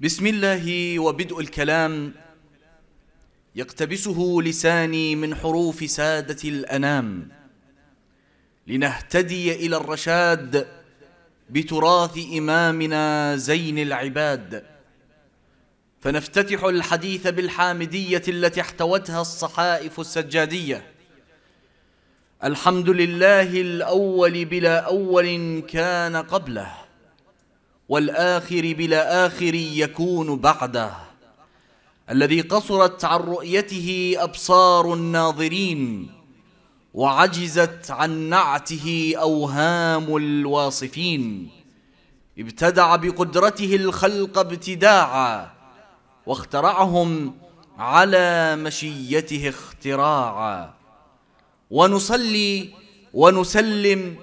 بسم الله وبدء الكلام يقتبسه لساني من حروف سادة الأنام لنهتدي إلى الرشاد بتراث إمامنا زين العباد فنفتتح الحديث بالحامدية التي احتوتها الصحائف السجادية الحمد لله الأول بلا أول كان قبله والآخر بلا آخر يكون بعده الذي قصرت عن رؤيته أبصار الناظرين وعجزت عن نعته أوهام الواصفين ابتدع بقدرته الخلق ابتداعا واخترعهم على مشيته اختراعا ونصلي ونسلم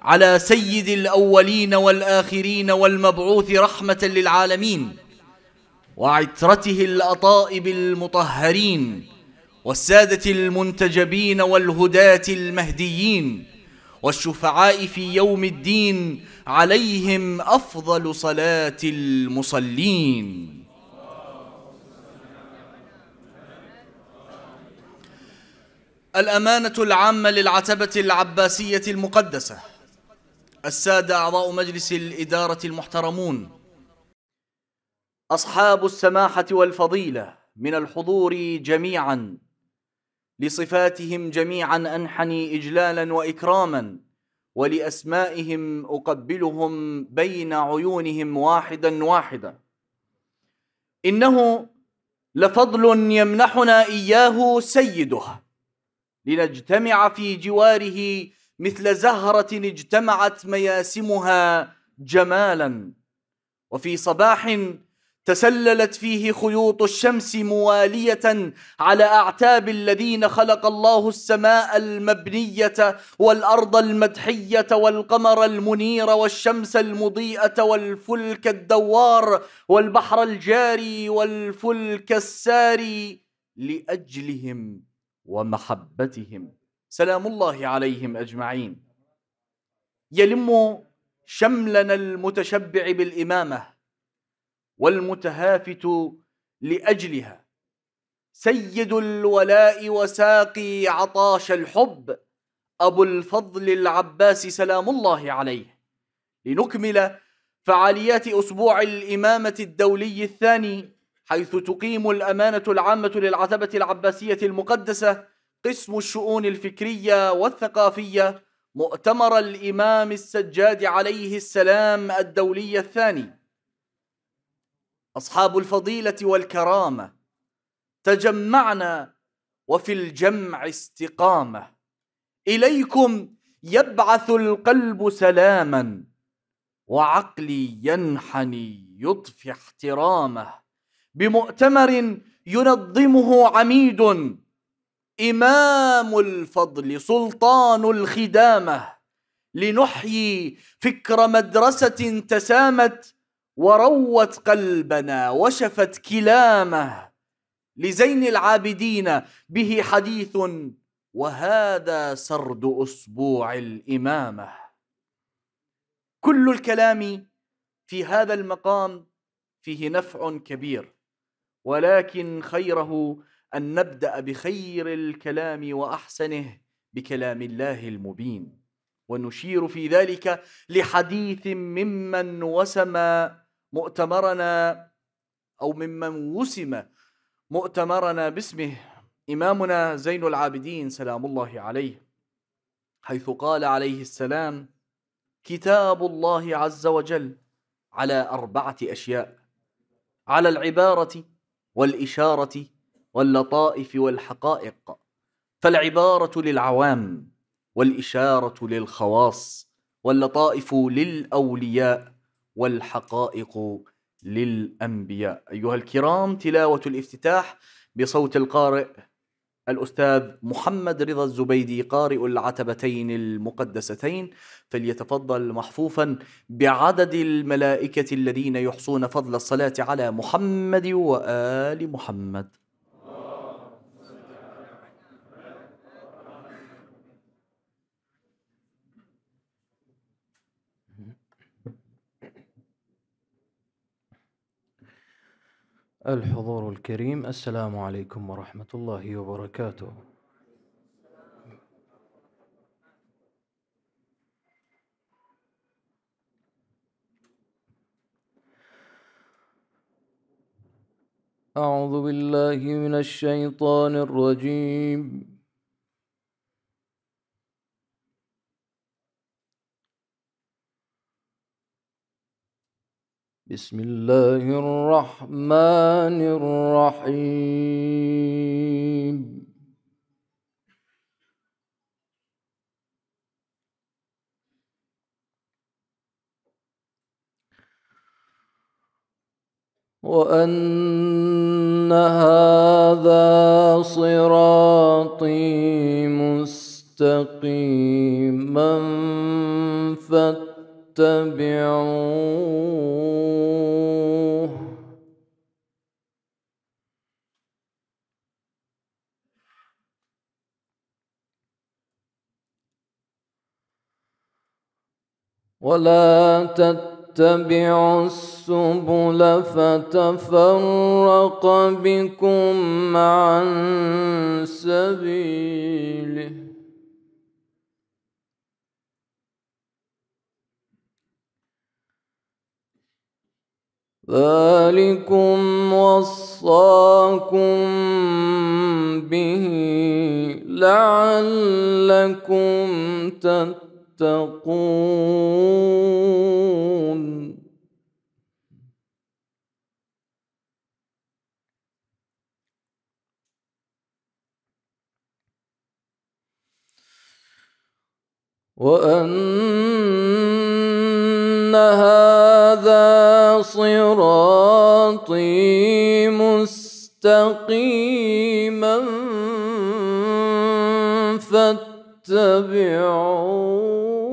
على سيد الأولين والآخرين والمبعوث رحمة للعالمين وعترته الأطائب المطهرين والسادة المنتجبين والهداة المهديين والشفعاء في يوم الدين عليهم أفضل صلاة المصلين الأمانة العامة للعتبة العباسية المقدسة السادة أعضاء مجلس الإدارة المحترمون أصحاب السماحة والفضيلة من الحضور جميعا لصفاتهم جميعا أنحني إجلالا وإكراما ولأسمائهم أقبلهم بين عيونهم واحدا واحدا إنه لفضل يمنحنا إياه سيده لنجتمع في جواره مثل زهرة اجتمعت مياسمها جمالا وفي صباح تسللت فيه خيوط الشمس موالية على أعتاب الذين خلق الله السماء المبنية والأرض المدحية والقمر المنير والشمس المضيئة والفلك الدوار والبحر الجاري والفلك الساري لأجلهم ومحبتهم سلام الله عليهم أجمعين يلم شملنا المتشبع بالإمامة والمتهافت لأجلها سيد الولاء وساقي عطاش الحب أبو الفضل العباس سلام الله عليه لنكمل فعاليات أسبوع الإمامة الدولي الثاني حيث تقيم الأمانة العامة للعتبة العباسية المقدسة قسم الشؤون الفكرية والثقافية مؤتمر الإمام السجاد عليه السلام الدولي الثاني أصحاب الفضيلة والكرامة تجمعنا وفي الجمع استقامة إليكم يبعث القلب سلاما وعقلي ينحني يطفي احترامه بمؤتمر ينظمه عميد إمام الفضل سلطان الخدامة لنحيي فكر مدرسة تسامت وروت قلبنا وشفت كلامه لزين العابدين به حديث وهذا سرد أسبوع الإمامة كل الكلام في هذا المقام فيه نفع كبير ولكن خيره ان نبدا بخير الكلام واحسنه بكلام الله المبين ونشير في ذلك لحديث ممن وسم مؤتمرنا او ممن وسم مؤتمرنا باسمه امامنا زين العابدين سلام الله عليه حيث قال عليه السلام كتاب الله عز وجل على اربعه اشياء على العباره والاشاره واللطائف والحقائق فالعباره للعوام والاشاره للخواص واللطائف للاولياء والحقائق للانبياء ايها الكرام تلاوه الافتتاح بصوت القارئ الأستاذ محمد رضا الزبيدي قارئ العتبتين المقدستين فليتفضل محفوفا بعدد الملائكة الذين يحصون فضل الصلاة على محمد وآل محمد الحضور الكريم السلام عليكم ورحمة الله وبركاته أعوذ بالله من الشيطان الرجيم بسم الله الرحمن الرحيم وان هذا صراطي مستقيما فاتقوا فاتبعوه ولا تتبعوا السبل فتفرق بكم عن سبيله ذلكم وصاكم به لعلكم تتقون وان هذا صراطي مستقيما فاتبعوه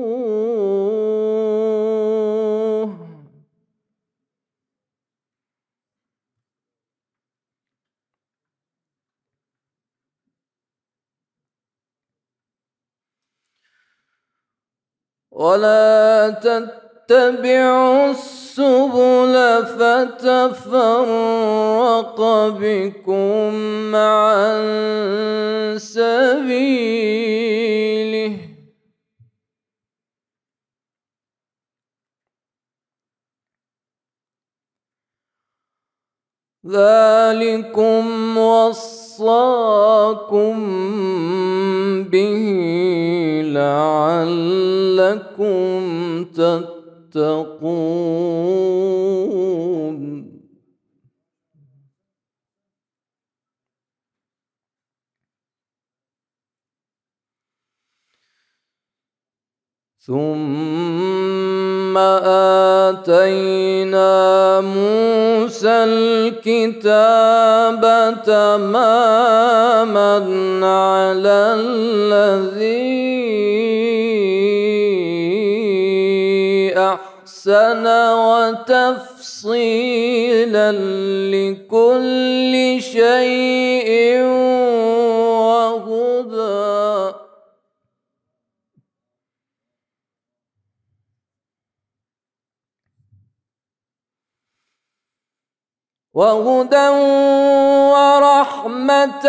ولا تتبعوا السبل فتفرق بكم عن سبيله ذلكم وصف وصاكم به لعلكم تتقون ثم اتينا موسى الكتاب تماما على الذي احسن وتفصيلا لكل شيء وهدى ورحمة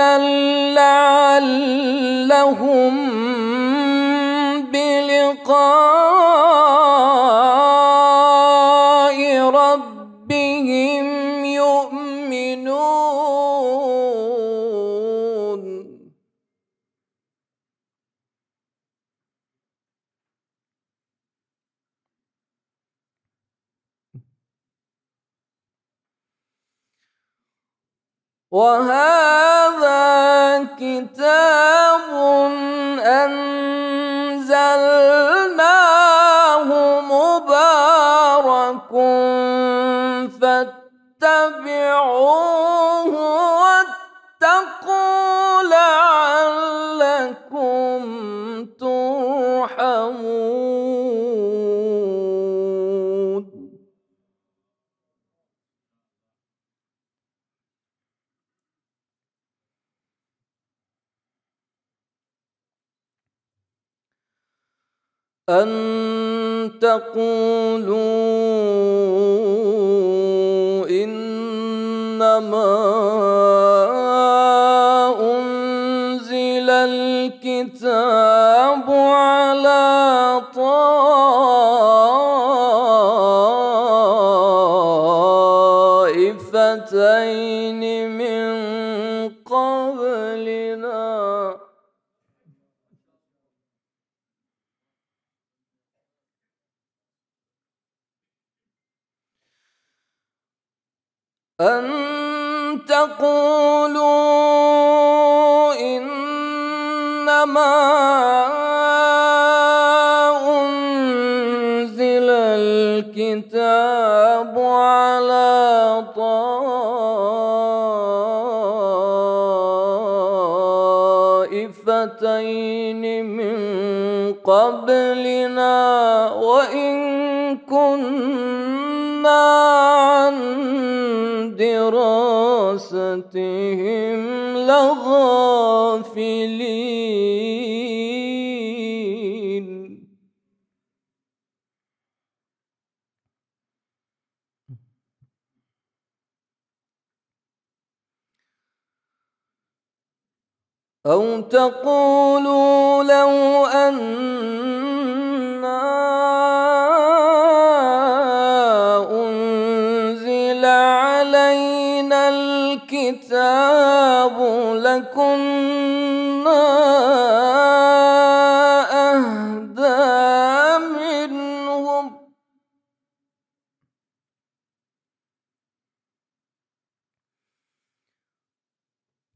لعلهم بلقاء وهذا كتاب أنزلناه مبارك فاتبعوه واتقوا أن تقولوا إنما أنزل الكتاب على طائفتين الذين من قبلنا وإن كنا عن دراستهم لغافلين أو تقولوا لو أنا أنزل علينا الكتاب لكنا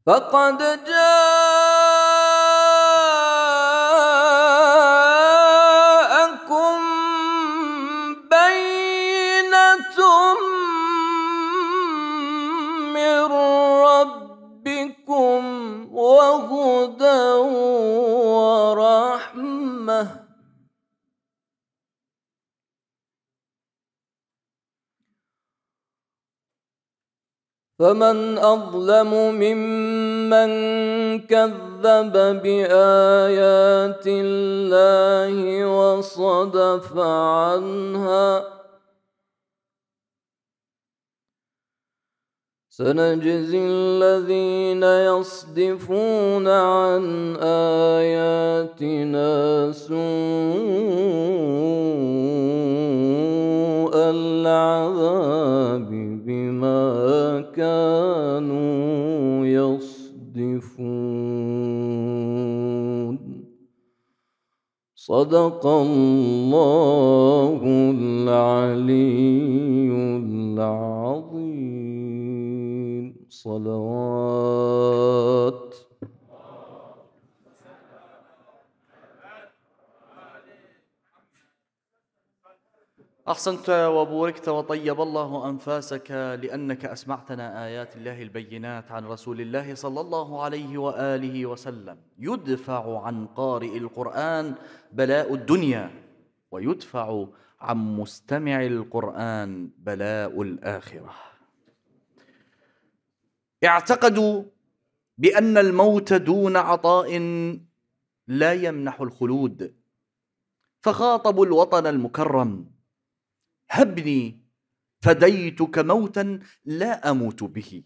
فقد جاء فمن اظلم ممن كذب بايات الله وصدف عنها سنجزي الذين يصدفون عن آياتنا سوء العذاب بما كانوا يصدفون صدق الله العلي العظيم صلوات أحسنت وبوركت وطيب الله أنفاسك لأنك أسمعتنا آيات الله البينات عن رسول الله صلى الله عليه وآله وسلم يدفع عن قارئ القرآن بلاء الدنيا ويدفع عن مستمع القرآن بلاء الآخرة اعتقدوا بأن الموت دون عطاء لا يمنح الخلود فخاطبوا الوطن المكرم هبني فديتك موتا لا أموت به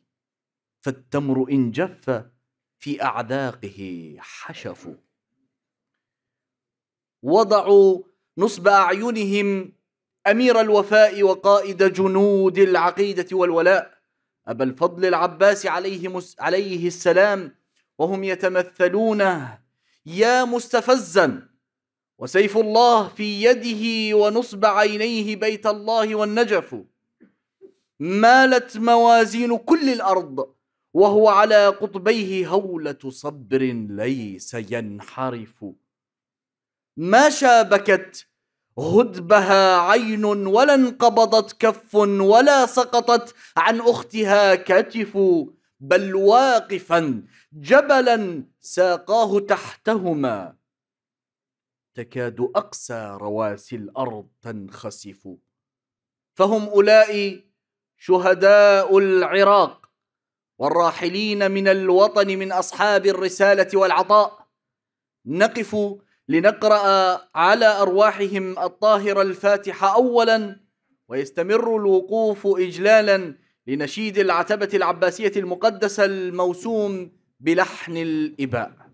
فالتمر إن جف في اعذاقه حشف وضعوا نصب أعينهم أمير الوفاء وقائد جنود العقيدة والولاء أبا الفضل العباس عليه, عليه السلام وهم يتمثلون يا مستفزا وسيف الله في يده ونصب عينيه بيت الله والنجف مالت موازين كل الأرض وهو على قطبيه هولة صبر ليس ينحرف ما شابكت هدبها عين ولا انقبضت كف ولا سقطت عن اختها كتف بل واقفا جبلا ساقاه تحتهما تكاد اقسى رواسي الارض تنخسف فهم أولاء شهداء العراق والراحلين من الوطن من اصحاب الرساله والعطاء نقف لنقرأ على أرواحهم الطاهرة الفاتحة أولا ويستمر الوقوف إجلالا لنشيد العتبة العباسية المقدسة الموسوم بلحن الإباء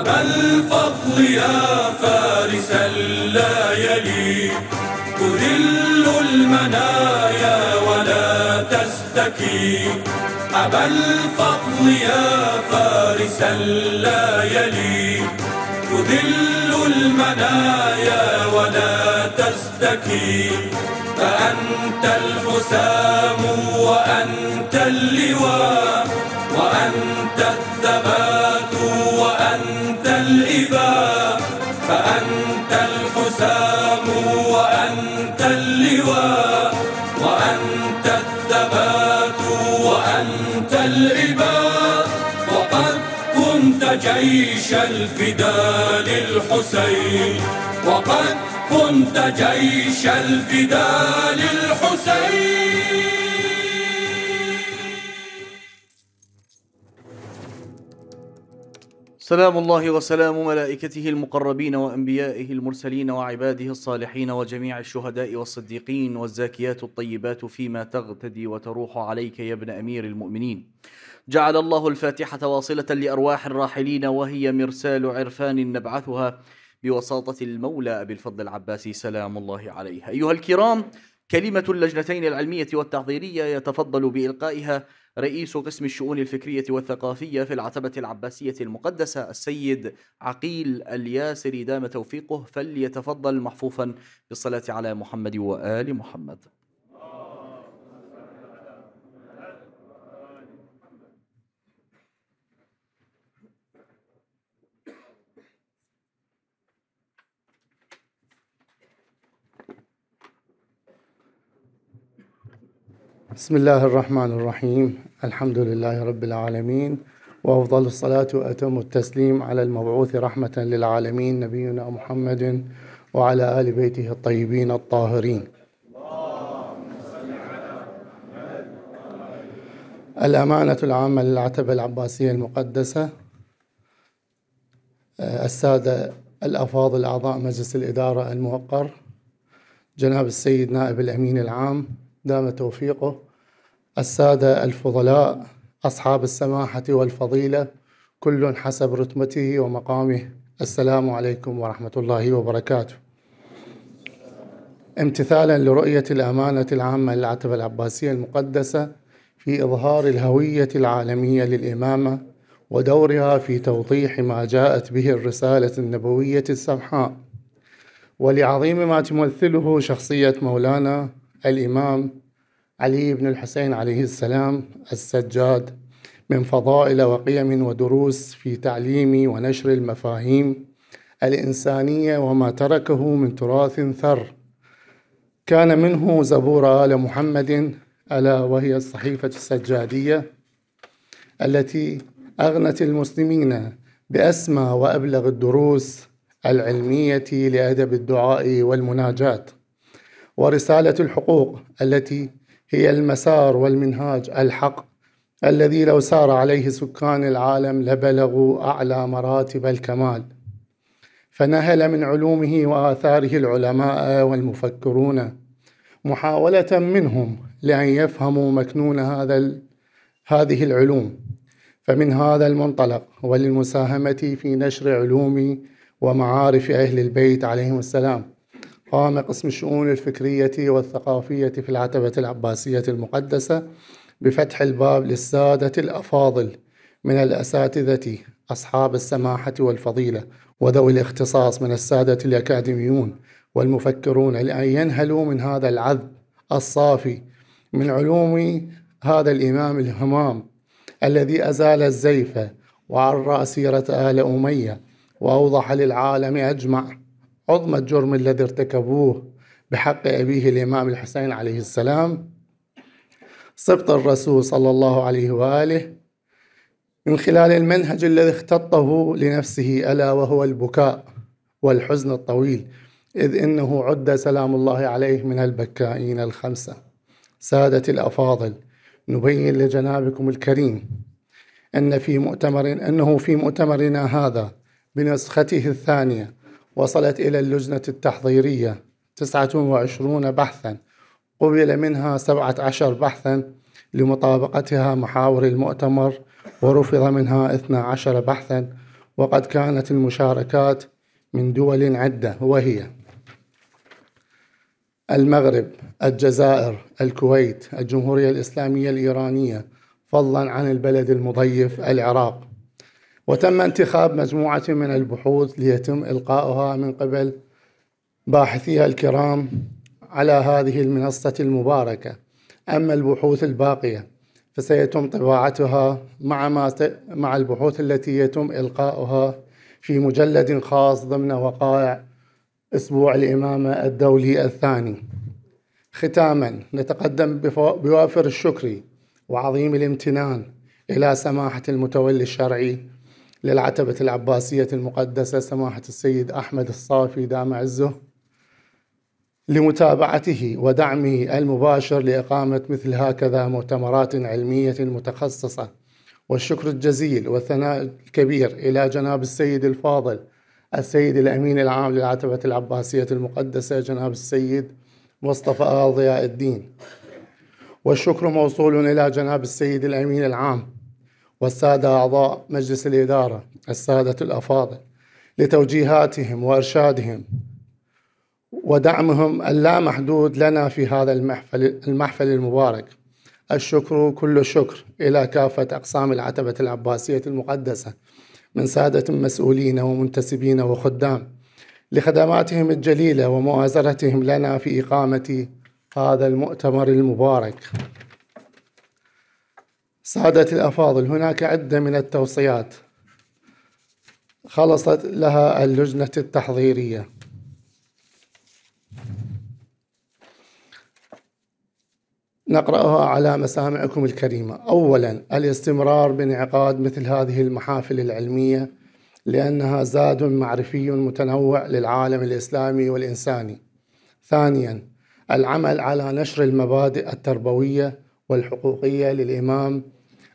أبا الفضل يا فارس لا يلي تذل المنايا ولا تستكي أبا الفضل يا فارس لا يلي تذل المنايا ولا تستكي فأنت الحسام وأنت اللواء وأنت الثبات وأنت الثبات وأنت العباء وقد كنت جيش الفداء للحسين وقد كنت جيش الفداء للحسين سلام الله وسلام ملائكته المقربين وانبيائه المرسلين وعباده الصالحين وجميع الشهداء والصديقين والزاكيات الطيبات فيما تغتدي وتروح عليك يا ابن امير المؤمنين. جعل الله الفاتحه واصله لارواح الراحلين وهي مرسال عرفان نبعثها بوساطه المولى ابي الفضل العباسي سلام الله عليه. ايها الكرام كلمه اللجنتين العلميه والتحضيريه يتفضل بالقائها رئيس قسم الشؤون الفكرية والثقافية في العتبة العباسية المقدسة السيد عقيل الياسري دام توفيقه فليتفضل محفوفا بالصلاة على محمد وآل محمد بسم الله الرحمن الرحيم الحمد لله رب العالمين وأفضل الصلاة وأتم التسليم على المبعوث رحمة للعالمين نبينا محمد وعلى آل بيته الطيبين الطاهرين الأمانة العامة للعتبة العباسية المقدسة آه، السادة الأفاضل أعضاء مجلس الإدارة الموقر جناب السيد نائب الأمين العام دام توفيقه السادة الفضلاء أصحاب السماحة والفضيلة كل حسب رتبته ومقامه السلام عليكم ورحمة الله وبركاته امتثالا لرؤية الأمانة العامة للعتبة العباسية المقدسة في إظهار الهوية العالمية للإمامة ودورها في توضيح ما جاءت به الرسالة النبوية السمحاء ولعظيم ما تمثله شخصية مولانا الإمام علي بن الحسين عليه السلام السجاد من فضائل وقيم ودروس في تعليم ونشر المفاهيم الإنسانية وما تركه من تراث ثر كان منه زبور آل محمد ألا وهي الصحيفة السجادية التي أغنت المسلمين بأسمى وأبلغ الدروس العلمية لأدب الدعاء والمناجات ورسالة الحقوق التي هي المسار والمنهاج الحق الذي لو سار عليه سكان العالم لبلغوا أعلى مراتب الكمال فنهل من علومه وآثاره العلماء والمفكرون محاولة منهم لأن يفهموا مكنون هذا هذه العلوم فمن هذا المنطلق وللمساهمة في نشر علوم ومعارف أهل البيت عليهم السلام قام قسم الشؤون الفكرية والثقافية في العتبة العباسية المقدسة بفتح الباب للسادة الأفاضل من الأساتذة أصحاب السماحة والفضيلة وذوي الاختصاص من السادة الأكاديميون والمفكرون لأن ينهلوا من هذا العذب الصافي من علوم هذا الإمام الهمام الذي أزال الزيف وعرى سيرة آل أمية وأوضح للعالم أجمع عظمى الجرم الذي ارتكبوه بحق أبيه الإمام الحسين عليه السلام سبط الرسول صلى الله عليه وآله من خلال المنهج الذي اختطه لنفسه ألا وهو البكاء والحزن الطويل إذ إنه عد سلام الله عليه من البكائين الخمسة سادة الأفاضل نبين لجنابكم الكريم أن في مؤتمر أنه في مؤتمرنا هذا بنسخته الثانية وصلت إلى اللجنة التحضيرية 29 بحثا قبل منها 17 بحثا لمطابقتها محاور المؤتمر ورفض منها 12 بحثا وقد كانت المشاركات من دول عدة وهي المغرب، الجزائر، الكويت، الجمهورية الإسلامية الإيرانية، فضلا عن البلد المضيف العراق. وتم انتخاب مجموعة من البحوث ليتم إلقاؤها من قبل باحثيها الكرام على هذه المنصة المباركة أما البحوث الباقية فسيتم طباعتها مع, ما مع البحوث التي يتم إلقاؤها في مجلد خاص ضمن وقائع أسبوع الإمامة الدولي الثاني ختاما نتقدم بوافر الشكر وعظيم الامتنان إلى سماحة المتولي الشرعي للعتبة العباسية المقدسة سماحة السيد أحمد الصافي دام عزه لمتابعته ودعمه المباشر لإقامة مثل هكذا مؤتمرات علمية متخصصة والشكر الجزيل والثناء الكبير إلى جناب السيد الفاضل السيد الأمين العام للعتبة العباسية المقدسة جناب السيد مصطفى ضياء الدين والشكر موصول إلى جناب السيد الأمين العام والسادة أعضاء مجلس الإدارة السادة الأفاضل لتوجيهاتهم وإرشادهم ودعمهم اللامحدود لنا في هذا المحفل المحفل المبارك الشكر كل الشكر إلى كافة أقسام العتبة العباسية المقدسة من سادة مسؤولين ومنتسبين وخدام لخدماتهم الجليلة ومؤازرتهم لنا في إقامة هذا المؤتمر المبارك سادة الأفاضل هناك عدة من التوصيات خلصت لها اللجنة التحضيرية نقرأها على مسامعكم الكريمة أولا الاستمرار بانعقاد مثل هذه المحافل العلمية لأنها زاد معرفي متنوع للعالم الإسلامي والإنساني ثانيا العمل على نشر المبادئ التربوية والحقوقية للإمام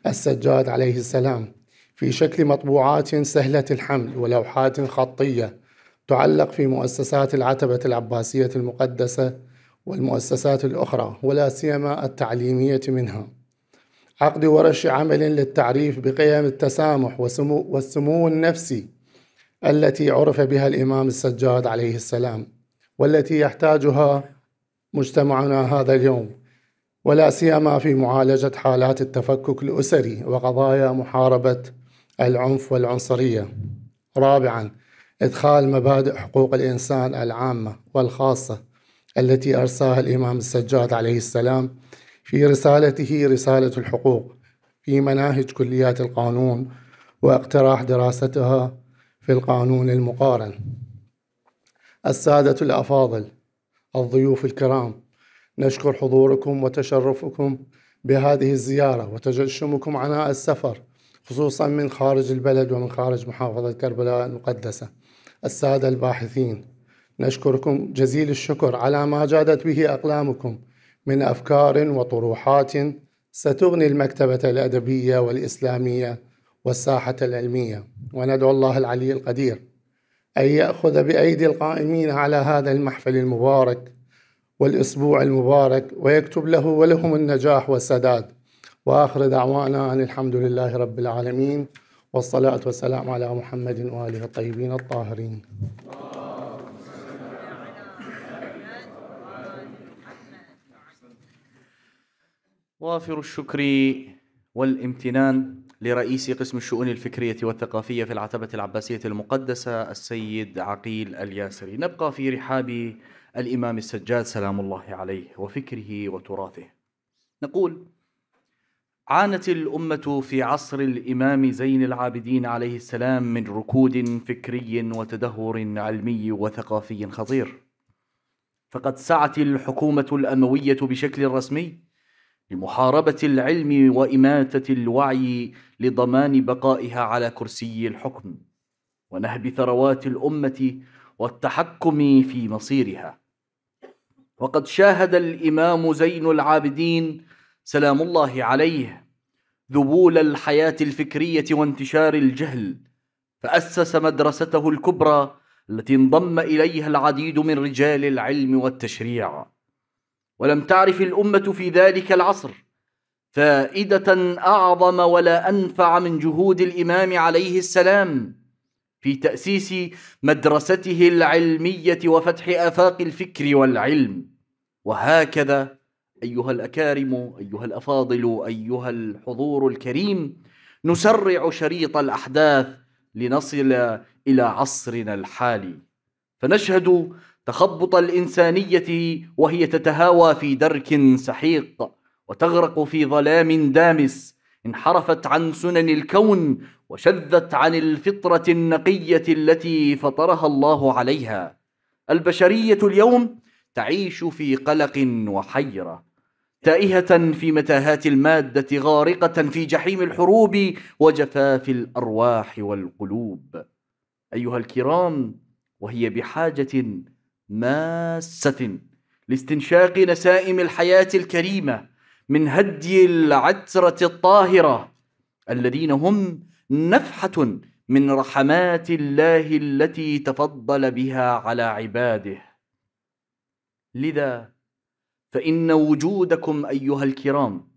السجاد عليه السلام في شكل مطبوعات سهلة الحمل ولوحات خطية تعلق في مؤسسات العتبة العباسية المقدسة والمؤسسات الأخرى ولا سيما التعليمية منها. عقد ورش عمل للتعريف بقيم التسامح وسمو والسمو النفسي التي عرف بها الإمام السجاد عليه السلام والتي يحتاجها مجتمعنا هذا اليوم. ولا سيما في معالجة حالات التفكك الأسري وقضايا محاربة العنف والعنصرية. رابعاً إدخال مبادئ حقوق الإنسان العامة والخاصة التي أرساها الإمام السجاد عليه السلام في رسالته رسالة الحقوق في مناهج كليات القانون واقتراح دراستها في القانون المقارن. السادة الأفاضل الضيوف الكرام نشكر حضوركم وتشرفكم بهذه الزيارة وتجشمكم عناء السفر خصوصا من خارج البلد ومن خارج محافظة كربلاء المقدسة السادة الباحثين نشكركم جزيل الشكر على ما جادت به أقلامكم من أفكار وطروحات ستغني المكتبة الأدبية والإسلامية والساحة العلمية وندعو الله العلي القدير أن يأخذ بأيدي القائمين على هذا المحفل المبارك والأسبوع المبارك ويكتب له ولهم النجاح والسداد وآخر دعوانا أن الحمد لله رب العالمين والصلاة والسلام على محمد وآله الطيبين الطاهرين وافر الشكر والامتنان لرئيس قسم الشؤون الفكرية والثقافية في العتبة العباسية المقدسة السيد عقيل الياسري نبقى في رحاب الإمام السجاد سلام الله عليه وفكره وتراثه نقول عانت الأمة في عصر الإمام زين العابدين عليه السلام من ركود فكري وتدهور علمي وثقافي خطير فقد سعت الحكومة الأموية بشكل رسمي لمحاربة العلم وإماتة الوعي لضمان بقائها على كرسي الحكم ونهب ثروات الأمة والتحكم في مصيرها وقد شاهد الامام زين العابدين سلام الله عليه ذبول الحياه الفكريه وانتشار الجهل فاسس مدرسته الكبرى التي انضم اليها العديد من رجال العلم والتشريع ولم تعرف الامه في ذلك العصر فائده اعظم ولا انفع من جهود الامام عليه السلام في تأسيس مدرسته العلمية وفتح آفاق الفكر والعلم وهكذا أيها الأكارم أيها الأفاضل أيها الحضور الكريم نسرع شريط الأحداث لنصل إلى عصرنا الحالي فنشهد تخبط الإنسانية وهي تتهاوى في درك سحيق وتغرق في ظلام دامس انحرفت عن سنن الكون وشذت عن الفطرة النقية التي فطرها الله عليها البشرية اليوم تعيش في قلق وحيرة تائهة في متاهات المادة غارقة في جحيم الحروب وجفاف الأرواح والقلوب أيها الكرام وهي بحاجة ماسة لاستنشاق نسائم الحياة الكريمة من هدي العترة الطاهرة الذين هم نفحة من رحمات الله التي تفضل بها على عباده لذا فإن وجودكم أيها الكرام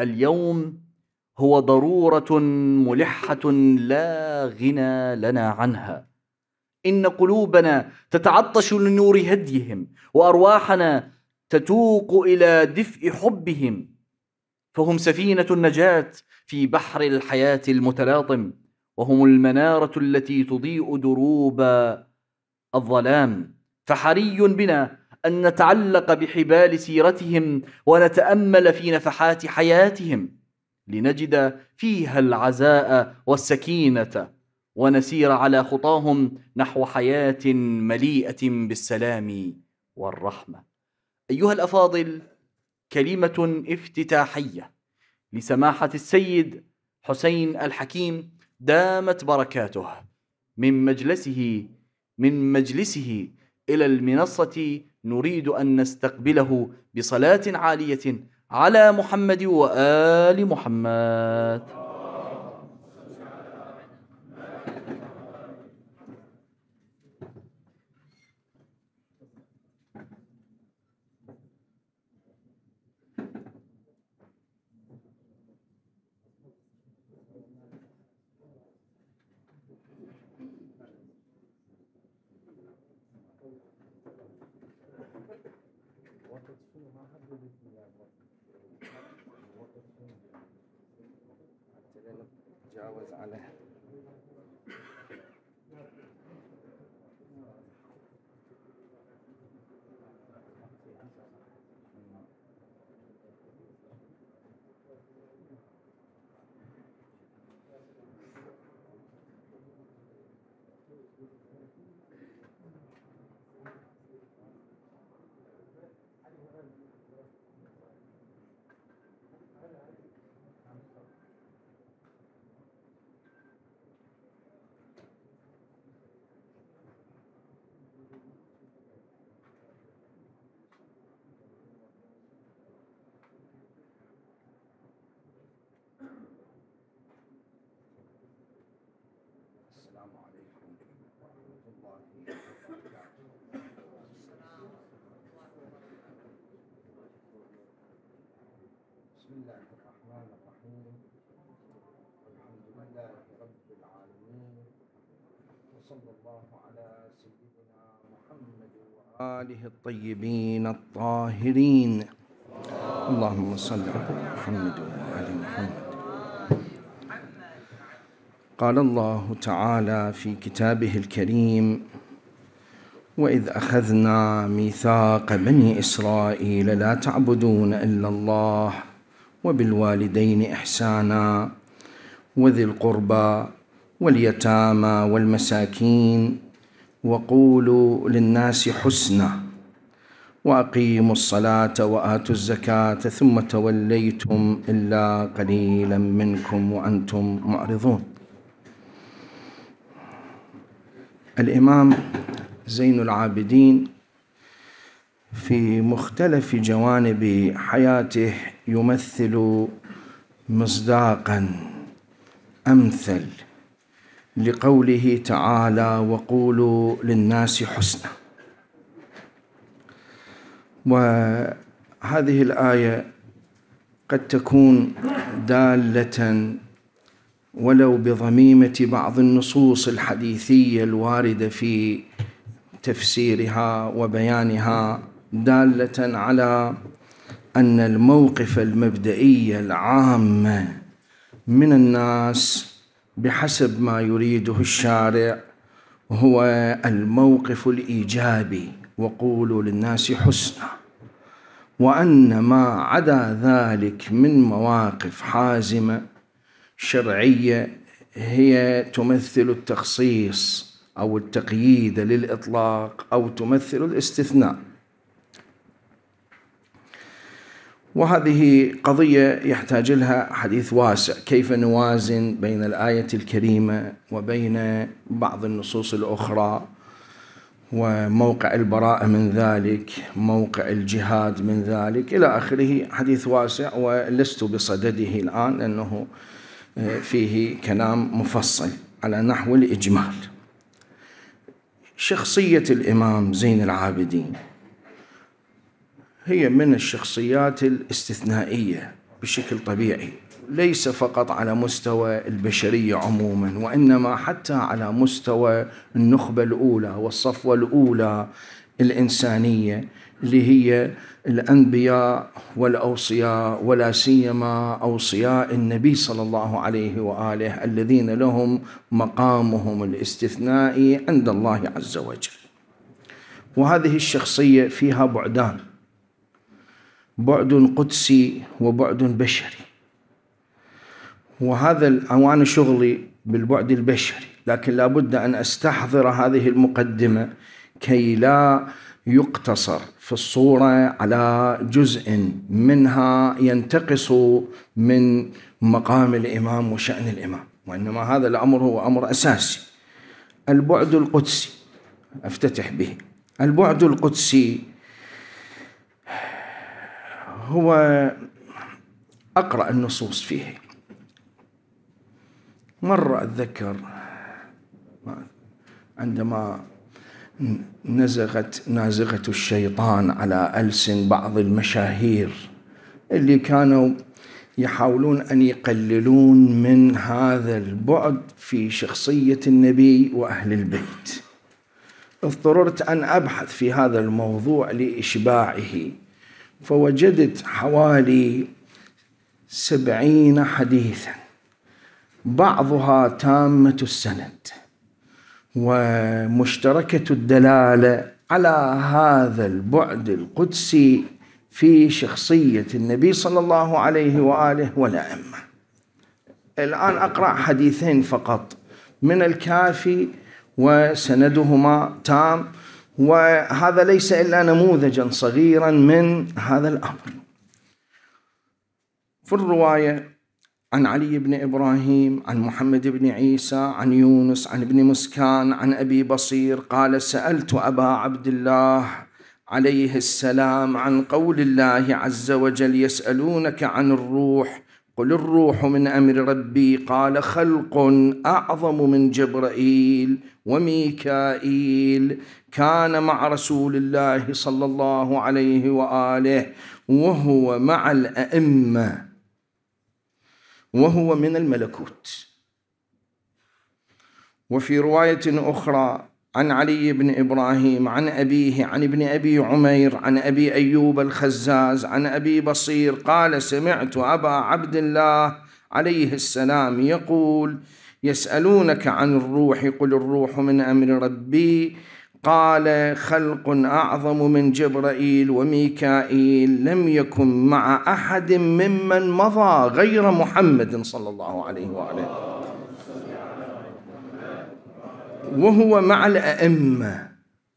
اليوم هو ضرورة ملحة لا غنى لنا عنها إن قلوبنا تتعطش لنور هديهم وأرواحنا تتوق الى دفء حبهم فهم سفينه النجاه في بحر الحياه المتلاطم وهم المناره التي تضيء دروب الظلام فحري بنا ان نتعلق بحبال سيرتهم ونتامل في نفحات حياتهم لنجد فيها العزاء والسكينه ونسير على خطاهم نحو حياه مليئه بالسلام والرحمه أيها الأفاضل كلمة افتتاحية لسماحة السيد حسين الحكيم دامت بركاته من مجلسه من مجلسه إلى المنصة نريد أن نستقبله بصلاة عالية على محمد وآل محمد جاوز عليه آله الطيبين الطاهرين اللهم صل على محمد وآل محمد قال الله تعالى في كتابه الكريم واذ اخذنا ميثاق بني اسرائيل لا تعبدون الا الله وبالوالدين احسانا وذي القربى واليتامى والمساكين وقولوا للناس حسنا واقيموا الصلاه واتوا الزكاه ثم توليتم الا قليلا منكم وانتم معرضون الامام زين العابدين في مختلف جوانب حياته يمثل مصداقا امثل لقوله تعالى وقولوا للناس حسنا وهذه الايه قد تكون داله ولو بضميمه بعض النصوص الحديثيه الوارده في تفسيرها وبيانها داله على ان الموقف المبدئي العام من الناس بحسب ما يريده الشارع هو الموقف الايجابي وقولوا للناس حسنا وان ما عدا ذلك من مواقف حازمه شرعيه هي تمثل التخصيص او التقييد للاطلاق او تمثل الاستثناء وهذه قضية يحتاج لها حديث واسع كيف نوازن بين الآية الكريمة وبين بعض النصوص الأخرى وموقع البراءة من ذلك موقع الجهاد من ذلك إلى آخره حديث واسع ولست بصدده الآن لأنه آه، فيه كلام مفصل على نحو الإجمال شخصية الإمام زين العابدين هي من الشخصيات الاستثنائيه بشكل طبيعي ليس فقط على مستوى البشريه عموما وانما حتى على مستوى النخبه الاولى والصفوه الاولى الانسانيه اللي هي الانبياء والاوصياء ولا سيما اوصياء النبي صلى الله عليه واله الذين لهم مقامهم الاستثنائي عند الله عز وجل. وهذه الشخصيه فيها بعدان بعد قدسي وبعد بشري وهذا وانا شغلي بالبعد البشري لكن لابد ان استحضر هذه المقدمه كي لا يقتصر في الصوره على جزء منها ينتقص من مقام الامام وشان الامام وانما هذا الامر هو امر اساسي البعد القدسي افتتح به البعد القدسي هو أقرأ النصوص فيه مرة أتذكر عندما نزغت نازغة الشيطان على ألسن بعض المشاهير اللي كانوا يحاولون أن يقللون من هذا البعد في شخصية النبي وأهل البيت اضطررت أن أبحث في هذا الموضوع لإشباعه فوجدت حوالي سبعين حديثا بعضها تامة السند ومشتركة الدلالة على هذا البعد القدسي في شخصية النبي صلى الله عليه وآله والأئمة الآن أقرأ حديثين فقط من الكافي وسندهما تام وهذا ليس إلا نموذجا صغيرا من هذا الأمر في الرواية عن علي بن إبراهيم عن محمد بن عيسى عن يونس عن ابن مسكان عن أبي بصير قال سألت أبا عبد الله عليه السلام عن قول الله عز وجل يسألونك عن الروح قل الروح من امر ربي قال خلق اعظم من جبرائيل وميكائيل كان مع رسول الله صلى الله عليه واله وهو مع الائمه وهو من الملكوت وفي روايه اخرى عن علي بن ابراهيم عن ابيه عن ابن ابي عمير عن ابي ايوب الخزاز عن ابي بصير قال سمعت ابا عبد الله عليه السلام يقول يسالونك عن الروح قل الروح من امر ربي قال خلق اعظم من جبرائيل وميكائيل لم يكن مع احد ممن مضى غير محمد صلى الله عليه واله وهو مع الائمه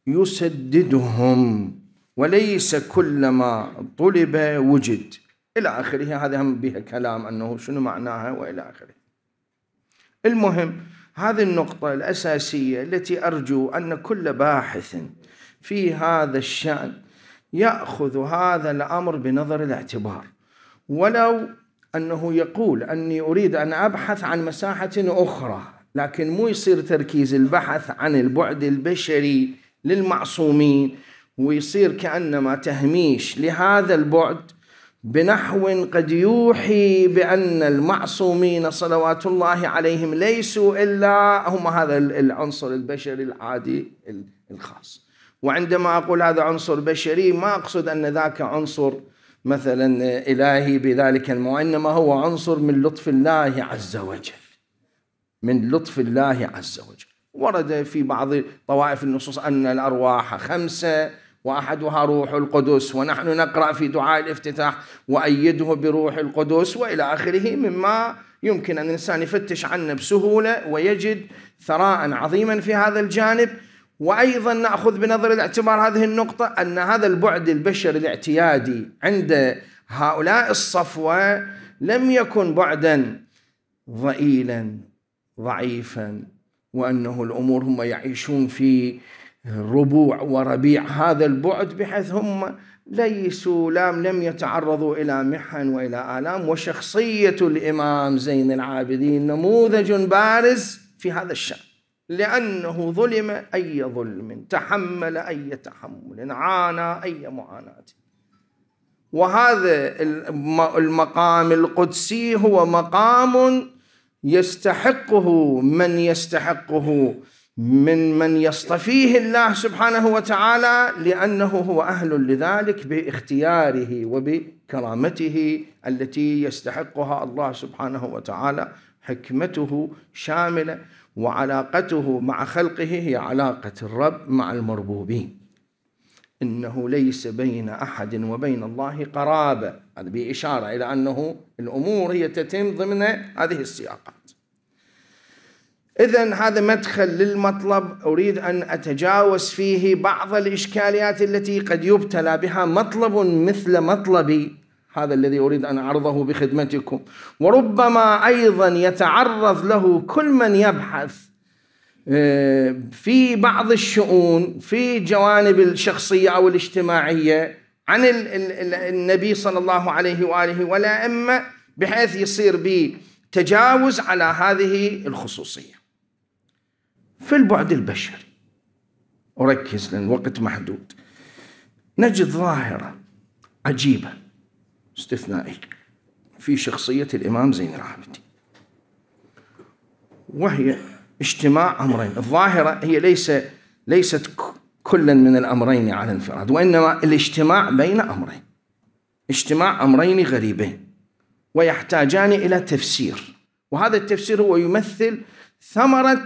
يسددهم وليس كلما طلب وجد الى اخره هذا هم بها كلام انه شنو معناها والى اخره المهم هذه النقطة الأساسية التي أرجو أن كل باحث في هذا الشأن يأخذ هذا الأمر بنظر الاعتبار ولو أنه يقول أني أريد أن أبحث عن مساحة أخرى لكن مو يصير تركيز البحث عن البعد البشري للمعصومين ويصير كأنما تهميش لهذا البعد بنحو قد يوحي بأن المعصومين صلوات الله عليهم ليسوا إلا هم هذا العنصر البشري العادي الخاص وعندما أقول هذا عنصر بشري ما أقصد أن ذاك عنصر مثلا إلهي بذلك وانما إنما هو عنصر من لطف الله عز وجل من لطف الله عز وجل ورد في بعض طوائف النصوص أن الأرواح خمسة واحدها روح القدس ونحن نقرا في دعاء الافتتاح وايده بروح القدس والى اخره مما يمكن ان الانسان يفتش عنه بسهوله ويجد ثراء عظيما في هذا الجانب وايضا ناخذ بنظر الاعتبار هذه النقطه ان هذا البعد البشري الاعتيادي عند هؤلاء الصفوه لم يكن بعدا ضئيلا ضعيفا وانه الامور هم يعيشون في ربوع وربيع هذا البعد بحيث هم ليسوا لام لم يتعرضوا إلى محن وإلى آلام وشخصية الإمام زين العابدين نموذج بارز في هذا الشأن لأنه ظلم أي ظلم تحمل أي تحمل عانى أي معاناة وهذا المقام القدسي هو مقام يستحقه من يستحقه من من يصطفيه الله سبحانه وتعالى لانه هو اهل لذلك باختياره وبكرامته التي يستحقها الله سبحانه وتعالى حكمته شامله وعلاقته مع خلقه هي علاقه الرب مع المربوبين انه ليس بين احد وبين الله قرابه هذا باشاره الى انه الامور هي تتم ضمن هذه السياقه إذا هذا مدخل للمطلب أريد أن أتجاوز فيه بعض الإشكاليات التي قد يبتلى بها مطلب مثل مطلبي هذا الذي أريد أن أعرضه بخدمتكم وربما أيضا يتعرض له كل من يبحث آه، في بعض الشؤون في جوانب الشخصية أو الاجتماعية عن النبي صلى الله عليه وآله والأئمة بحيث يصير بتجاوز على هذه الخصوصيه في البعد البشري أركز لأن الوقت محدود نجد ظاهرة عجيبة استثنائية في شخصية الإمام زين العابدين وهي اجتماع أمرين الظاهرة هي ليس ليست كلا من الأمرين على انفراد وإنما الاجتماع بين أمرين اجتماع أمرين غريبين ويحتاجان إلى تفسير وهذا التفسير هو يمثل ثمرة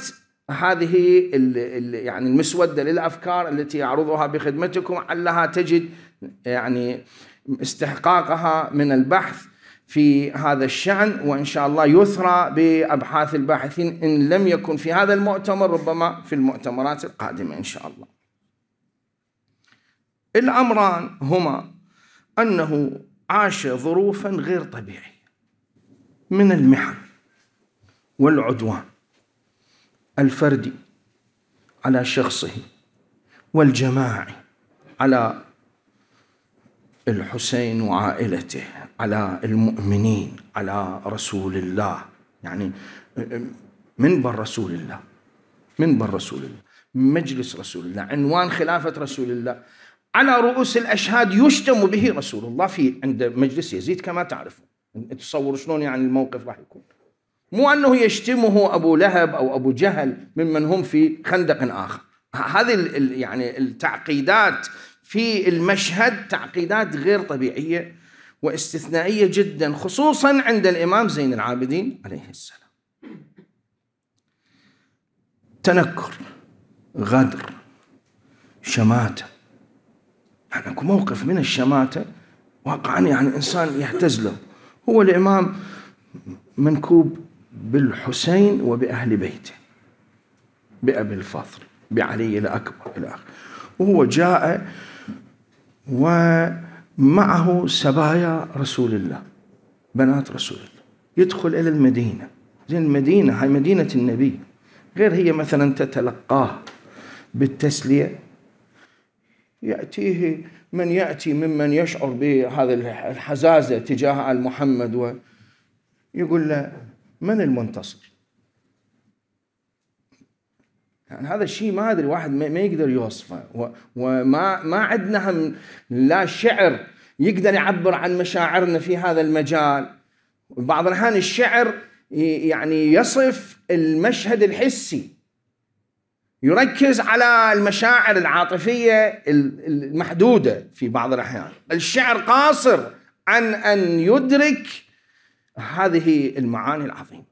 هذه ال ال يعني المسودة للأفكار التي أعرضها بخدمتكم علها تجد يعني استحقاقها من البحث في هذا الشأن وإن شاء الله يثرى بأبحاث الباحثين إن لم يكن في هذا المؤتمر ربما في المؤتمرات القادمة إن شاء الله الأمران هما أنه عاش ظروفا غير طبيعية من المحن والعدوان الفردي على شخصه والجماعي على الحسين وعائلته على المؤمنين على رسول الله يعني منبر رسول الله منبر رسول الله مجلس رسول الله عنوان خلافة رسول الله على رؤوس الأشهاد يشتم به رسول الله في عند مجلس يزيد كما تعرفون تصور شلون يعني الموقف راح يكون مو أنه يشتمه أبو لهب أو أبو جهل ممن هم في خندق آخر هذه يعني التعقيدات في المشهد تعقيدات غير طبيعية واستثنائية جدا خصوصا عند الإمام زين العابدين عليه السلام تنكر غدر شماتة يعني أكو موقف من الشماتة واقعا يعني إنسان يهتز له هو الإمام منكوب بالحسين وبأهل بيته بأبي الفضل بعلي الأكبر إلى آخره وهو جاء ومعه سبايا رسول الله بنات رسول الله يدخل إلى المدينة زين المدينة هاي مدينة النبي غير هي مثلا تتلقاه بالتسلية يأتيه من يأتي ممن يشعر بهذا الحزازة تجاه آل محمد ويقول له من المنتصر يعني هذا الشيء ما ادري واحد ما يقدر يوصفه وما ما عندنا هم لا شعر يقدر يعبر عن مشاعرنا في هذا المجال بعض الاحيان الشعر يعني يصف المشهد الحسي يركز على المشاعر العاطفيه المحدوده في بعض الاحيان الشعر قاصر عن ان يدرك هذه المعاني العظيمة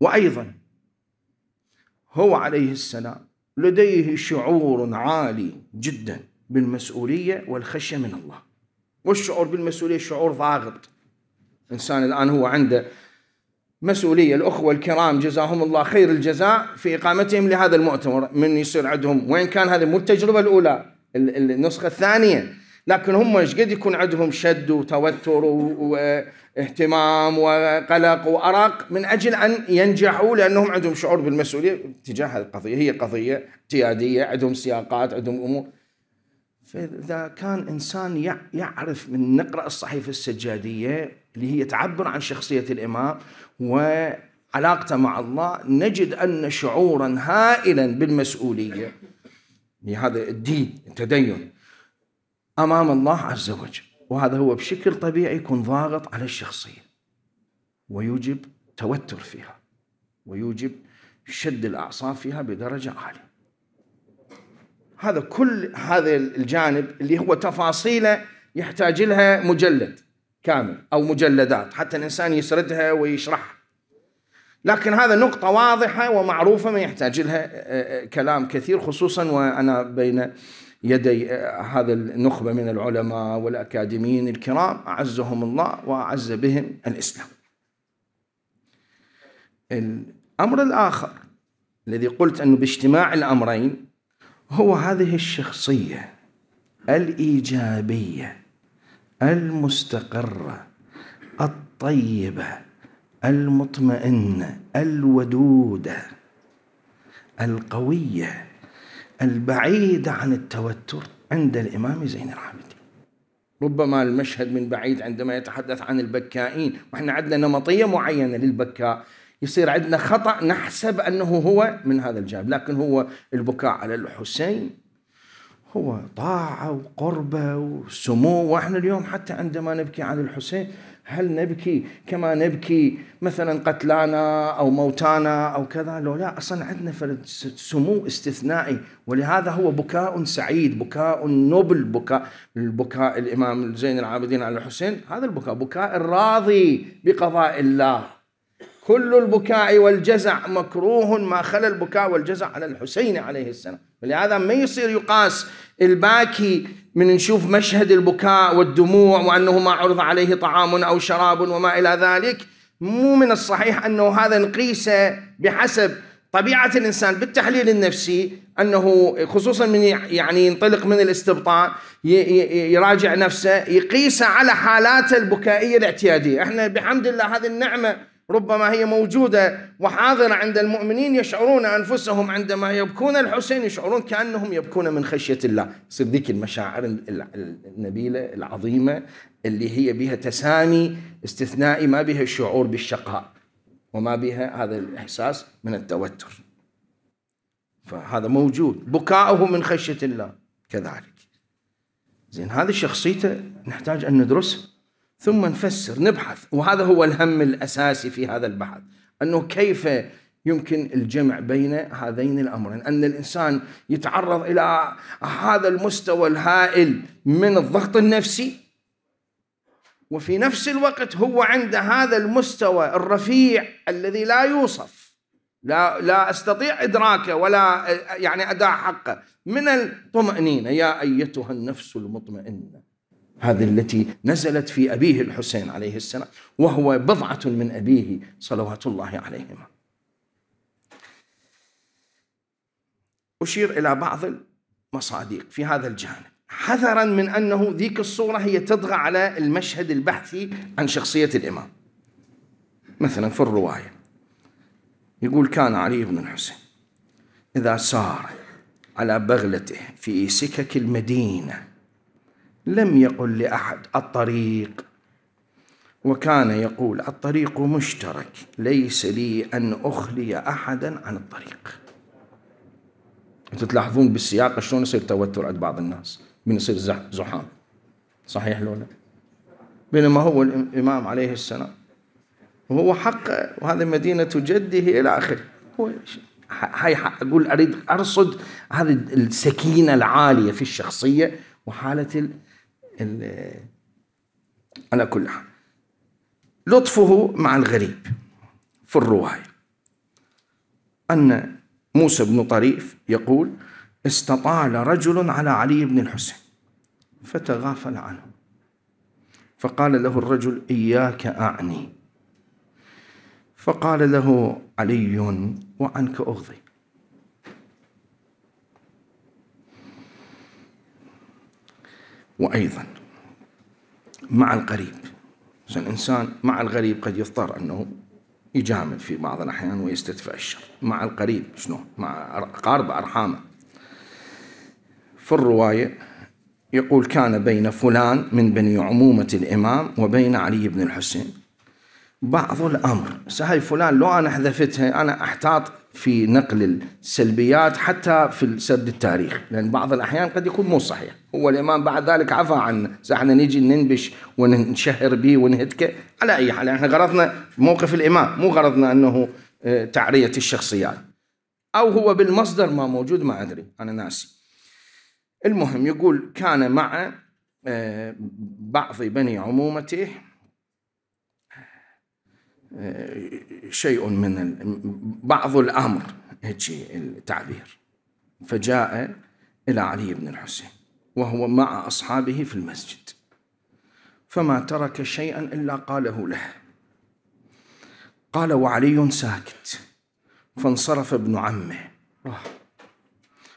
وأيضا هو عليه السلام لديه شعور عالي جدا بالمسؤولية والخشية من الله والشعور بالمسؤولية شعور ضاغط إنسان الآن هو عنده مسؤولية الأخوة الكرام جزاهم الله خير الجزاء في إقامتهم لهذا المؤتمر من يصير عندهم وين كان هذا مو التجربة الأولى النسخة الثانية لكن هم ايش قد يكون عندهم شد وتوتر واهتمام وقلق وارق من اجل ان ينجحوا لانهم عندهم شعور بالمسؤوليه تجاه هذه القضيه هي قضيه اعتياديه عندهم سياقات عندهم امور فاذا كان انسان يعرف من نقرا الصحيفه السجاديه اللي هي تعبر عن شخصيه الامام وعلاقته مع الله نجد ان شعورا هائلا بالمسؤوليه لهذا يعني الدين التدين امام الله عز وجل وهذا هو بشكل طبيعي يكون ضاغط على الشخصيه ويوجب توتر فيها ويوجب شد الاعصاب فيها بدرجه عاليه هذا كل هذا الجانب اللي هو تفاصيله يحتاج لها مجلد كامل او مجلدات حتى الانسان يسردها ويشرحها لكن هذا نقطة واضحة ومعروفة ما يحتاج لها آه، آه، كلام كثير خصوصا وأنا بين يدي آه، هذا النخبة من العلماء والأكاديميين الكرام أعزهم الله وأعز بهم الإسلام الأمر الآخر الذي قلت أنه باجتماع الأمرين هو هذه الشخصية الإيجابية المستقرة الطيبة المطمئنة الودودة القوية البعيد عن التوتر عند الإمام زين العابدين ربما المشهد من بعيد عندما يتحدث عن البكائين وإحنا عندنا نمطية معينة للبكاء يصير عندنا خطأ نحسب أنه هو من هذا الجانب لكن هو البكاء على الحسين هو طاعة وقربة وسمو وإحنا اليوم حتى عندما نبكي على الحسين هل نبكي كما نبكي مثلا قتلانا أو موتانا أو كذا لو لا أصلا عندنا فرد سمو استثنائي ولهذا هو بكاء سعيد بكاء نبل بكاء البكاء الإمام زين العابدين على الحسين هذا البكاء بكاء الراضي بقضاء الله كل البكاء والجزع مكروه ما خلا البكاء والجزع على الحسين عليه السلام ولهذا ما يصير يقاس الباكي من نشوف مشهد البكاء والدموع وأنه ما عرض عليه طعام أو شراب وما إلى ذلك مو من الصحيح أنه هذا نقيسه بحسب طبيعة الإنسان بالتحليل النفسي أنه خصوصا من يعني ينطلق من الاستبطاء يراجع نفسه يقيسه على حالاته البكائية الاعتيادية احنا بحمد الله هذه النعمة ربما هي موجودة وحاضرة عند المؤمنين يشعرون أنفسهم عندما يبكون الحسين يشعرون كأنهم يبكون من خشية الله يصير ذيك المشاعر النبيلة العظيمة اللي هي بها تسامي استثنائي ما بها الشعور بالشقاء وما بها هذا الإحساس من التوتر فهذا موجود بكاؤه من خشية الله كذلك زين هذه شخصيته نحتاج أن ندرسها ثم نفسر نبحث وهذا هو الهم الاساسي في هذا البحث انه كيف يمكن الجمع بين هذين الامرين ان الانسان يتعرض الى هذا المستوى الهائل من الضغط النفسي وفي نفس الوقت هو عند هذا المستوى الرفيع الذي لا يوصف لا لا استطيع ادراكه ولا يعني اداء حقه من الطمانينه يا ايتها النفس المطمئنه هذه التي نزلت في أبيه الحسين عليه السلام وهو بضعة من أبيه صلوات الله عليهما أشير إلى بعض المصادق في هذا الجانب حذرا من أنه ذيك الصورة هي تطغى على المشهد البحثي عن شخصية الإمام مثلا في الرواية يقول كان علي بن الحسين إذا سار على بغلته في سكك المدينة لم يقل لأحد الطريق وكان يقول الطريق مشترك ليس لي أن أخلي أحدا عن الطريق أنتم تلاحظون بالسياق شلون يصير توتر عند بعض الناس من يصير زحام صحيح لو لا بينما هو الإمام عليه السلام وهو حق وهذه مدينة جده إلى آخره هو هاي أقول أريد أرصد هذه السكينة العالية في الشخصية وحالة على كل حال لطفه مع الغريب في الرواية أن موسى بن طريف يقول استطال رجل على علي بن الحسين فتغافل عنه فقال له الرجل إياك أعني فقال له علي وعنك أغضي وأيضا مع القريب الإنسان مع الغريب قد يضطر أنه يجامل في بعض الأحيان ويستدفع الشر مع القريب شنو مع أقارب أرحامه في الرواية يقول كان بين فلان من بني عمومة الإمام وبين علي بن الحسين بعض الأمر هاي فلان لو أنا حذفتها أنا أحتاط في نقل السلبيات حتى في سرد التاريخ لأن بعض الأحيان قد يكون مو صحيح هو الإمام بعد ذلك عفى عنه احنا نجي ننبش ونشهر به ونهتكه على أي حال احنا غرضنا موقف الإمام مو غرضنا أنه آه، تعرية الشخصيات أو هو بالمصدر ما موجود ما أدري أنا ناسي المهم يقول كان مع آه، بعض بني عمومته شيء من بعض الأمر هيجي التعبير فجاء إلى علي بن الحسين وهو مع أصحابه في المسجد فما ترك شيئا إلا قاله له قال وعلي ساكت فانصرف ابن عمه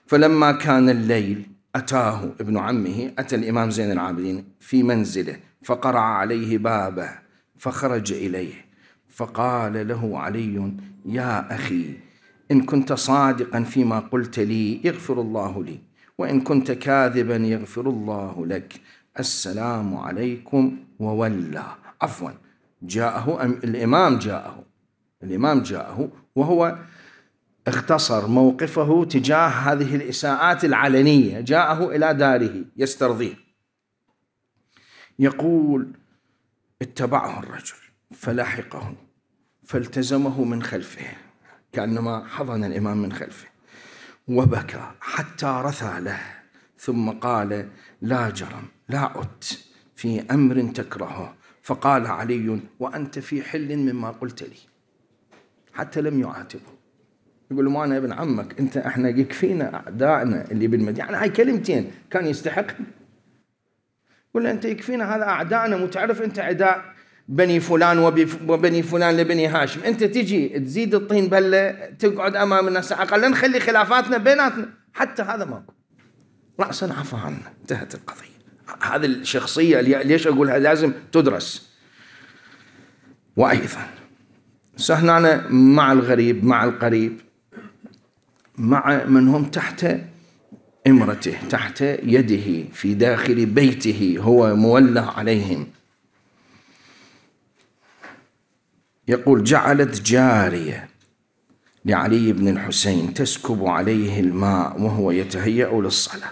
فلما كان الليل أتاه ابن عمه أتى الإمام زين العابدين في منزله فقرع عليه بابه فخرج إليه فقال له علي يا اخي ان كنت صادقا فيما قلت لي يغفر الله لي وان كنت كاذبا يغفر الله لك السلام عليكم وولى عفوا جاءه الامام جاءه الامام جاءه وهو اختصر موقفه تجاه هذه الاساءات العلنيه جاءه الى داره يسترضيه يقول اتبعه الرجل فلحقه فالتزمه من خلفه كأنما حضن الإمام من خلفه وبكى حتى رثى له ثم قال لا جرم لا عدت في أمر تكرهه فقال علي وأنت في حل مما قلت لي حتى لم يعاتبه يقول ما أنا ابن عمك أنت إحنا يكفينا أعدائنا اللي بالمدينة يعني هاي كلمتين كان يستحق قل أنت يكفينا هذا أعدائنا متعرف أنت عداء بني فلان وبني فلان لبني هاشم انت تجي تزيد الطين بله تقعد امام الناس اقل نخلي خلافاتنا بيناتنا حتى هذا ماكو راسا عفا عنا انتهت القضيه هذه الشخصيه ليش اقولها لازم تدرس وايضا سهنا مع الغريب مع القريب مع من هم تحت امرته تحت يده في داخل بيته هو مولى عليهم يقول جعلت جارية لعلي بن الحسين تسكب عليه الماء وهو يتهيأ للصلاة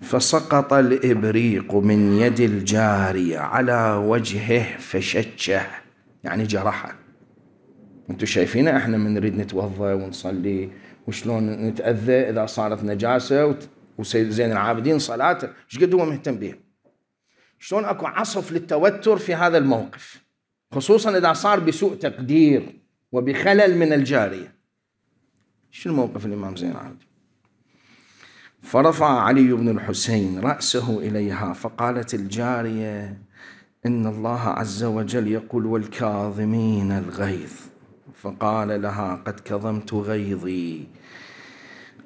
فسقط الإبريق من يد الجارية على وجهه فششه يعني جرحه انتم شايفين احنا من نريد نتوضا ونصلي وشلون نتاذى اذا صارت نجاسه وسيد زين العابدين صلاته ايش قد هو مهتم بها شلون اكو عصف للتوتر في هذا الموقف خصوصا إذا صار بسوء تقدير وبخلل من الجارية شنو موقف الإمام زين العابدين فرفع علي بن الحسين رأسه إليها فقالت الجارية إن الله عز وجل يقول والكاظمين الغيظ فقال لها قد كظمت غيظي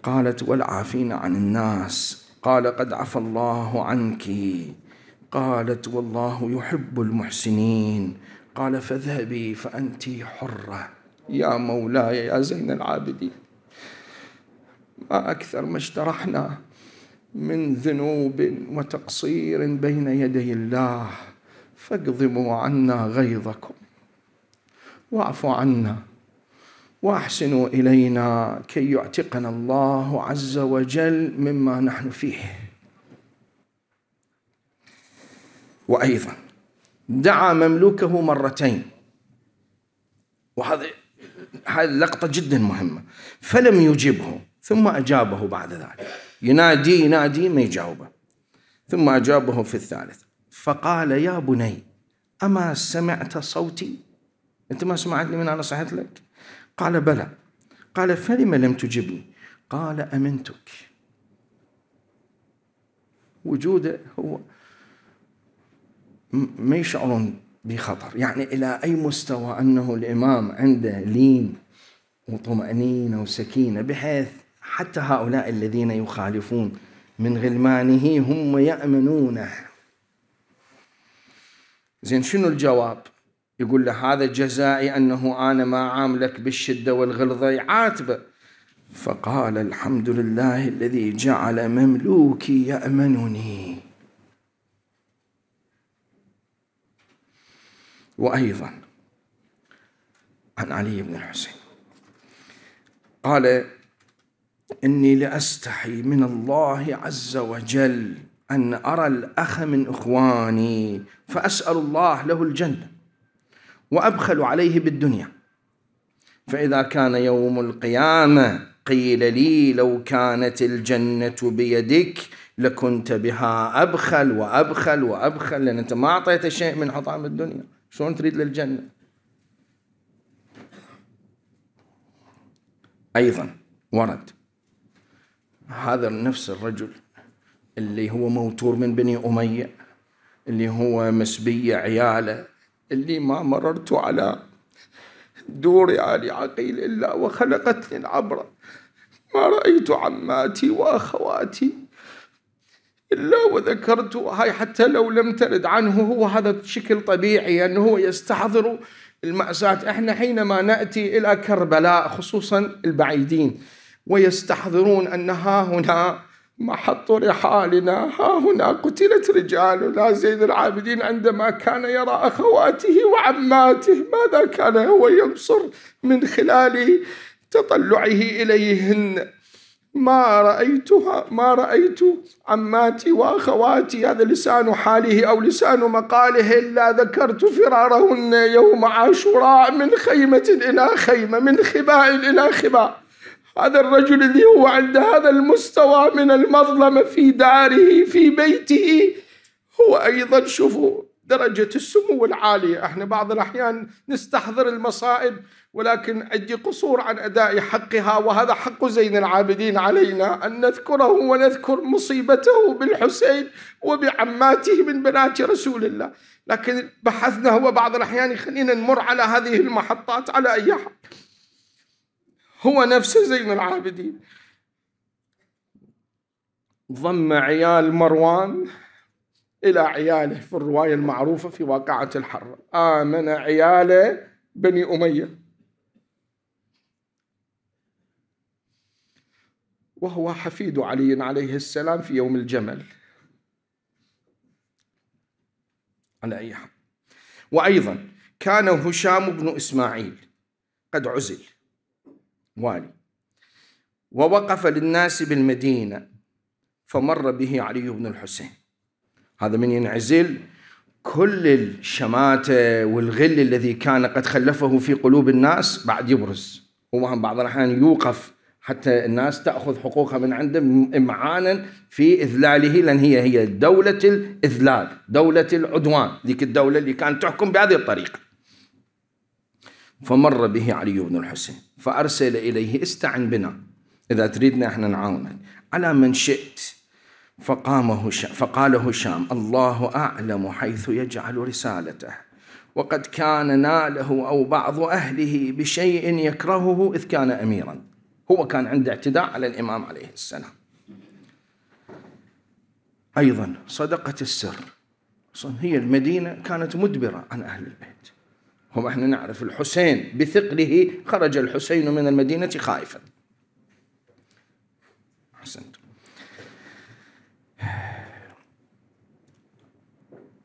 قالت والعافين عن الناس قال قد عفى الله عنك قالت والله يحب المحسنين قال فاذهبي فأنت حرة يا مولاي يا زين العابدين ما أكثر ما اجترحنا من ذنوب وتقصير بين يدي الله فاقضموا عنا غيظكم واعفوا عنا واحسنوا الينا كي يعتقنا الله عز وجل مما نحن فيه وايضا دعا مملوكه مرتين وهذه هذه لقطة جدا مهمة فلم يجبه ثم أجابه بعد ذلك ينادي ينادي ما يجاوبه ثم أجابه في الثالث فقال يا بني أما سمعت صوتي أنت ما سمعتني من أنا صحيت لك قال بلى قال فلم لم تجبني قال أمنتك وجوده هو ما يشعرون بخطر يعني إلى أي مستوى أنه الإمام عنده لين وطمأنينة وسكينة بحيث حتى هؤلاء الذين يخالفون من غلمانه هم يأمنونه زين شنو الجواب يقول له هذا جزائي أنه أنا ما عاملك بالشدة والغلظة عاتبة فقال الحمد لله الذي جعل مملوكي يأمنني وأيضا عن علي بن الحسين قال إني لأستحي من الله عز وجل أن أرى الأخ من إخواني فأسأل الله له الجنة وأبخل عليه بالدنيا فإذا كان يوم القيامة قيل لي لو كانت الجنة بيدك لكنت بها أبخل وأبخل وأبخل لأن أنت ما أعطيت شيء من حطام الدنيا شلون تريد للجنة أيضا ورد هذا نفس الرجل اللي هو موتور من بني أمية اللي هو مسبية عياله اللي ما مررت على دور علي يعني عقيل إلا وخلقتني العبرة ما رأيت عماتي وأخواتي إلا وذكرت هاي حتى لو لم ترد عنه هو هذا بشكل طبيعي أنه هو يستحضر المأساة إحنا حينما نأتي إلى كربلاء خصوصا البعيدين ويستحضرون أن ها هنا محط رحالنا ها هنا قتلت رجالنا زيد العابدين عندما كان يرى أخواته وعماته ماذا كان هو ينصر من خلال تطلعه إليهن ما رأيتها ما رأيت عماتي وأخواتي هذا لسان حاله أو لسان مقاله إلا ذكرت فرارهن يوم عاشوراء من خيمة إلى خيمة من خباء إلى خباء هذا الرجل الذي هو عند هذا المستوى من المظلمة في داره في بيته هو أيضا شوفوا درجة السمو العالية احنا بعض الأحيان نستحضر المصائب ولكن عندي قصور عن أداء حقها وهذا حق زين العابدين علينا أن نذكره ونذكر مصيبته بالحسين وبعماته من بنات رسول الله لكن بحثنا هو بعض الأحيان خلينا نمر على هذه المحطات على أي حق هو نفسه زين العابدين ضم عيال مروان إلى عياله في الرواية المعروفة في واقعة الحرة آمن عياله بني أمية وهو حفيد علي عليه السلام في يوم الجمل على أي حال وأيضا كان هشام بن إسماعيل قد عزل والي ووقف للناس بالمدينة فمر به علي بن الحسين هذا من ينعزل كل الشماتة والغل الذي كان قد خلفه في قلوب الناس بعد يبرز هو بعض الأحيان يوقف حتى الناس تأخذ حقوقها من عنده إمعانا في إذلاله لأن هي هي دولة الإذلال دولة العدوان ذيك الدولة اللي كانت تحكم بهذه الطريقة فمر به علي بن الحسين فأرسل إليه استعن بنا إذا تريدنا احنا نعاونك على من شئت فقام هشام فقال هشام الله أعلم حيث يجعل رسالته وقد كان ناله أو بعض أهله بشيء يكرهه إذ كان أميراً هو كان عنده اعتداء على الإمام عليه السلام أيضا صدقة السر هي المدينة كانت مدبرة عن أهل البيت هم احنا نعرف الحسين بثقله خرج الحسين من المدينة خائفا أحسنت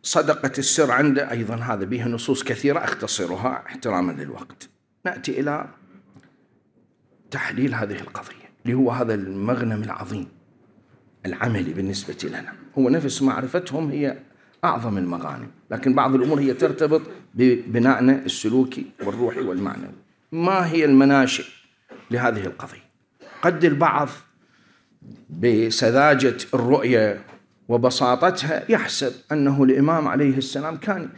صدقة السر عنده أيضا هذا به نصوص كثيرة أختصرها احتراما للوقت نأتي إلى تحليل هذه القضية اللي هو هذا المغنم العظيم العملي بالنسبة لنا هو نفس معرفتهم هي أعظم المغانم لكن بعض الأمور هي ترتبط ببنائنا السلوكي والروحي والمعنوي ما هي المناشئ لهذه القضية قد البعض بسذاجة الرؤية وبساطتها يحسب أنه الإمام عليه السلام كان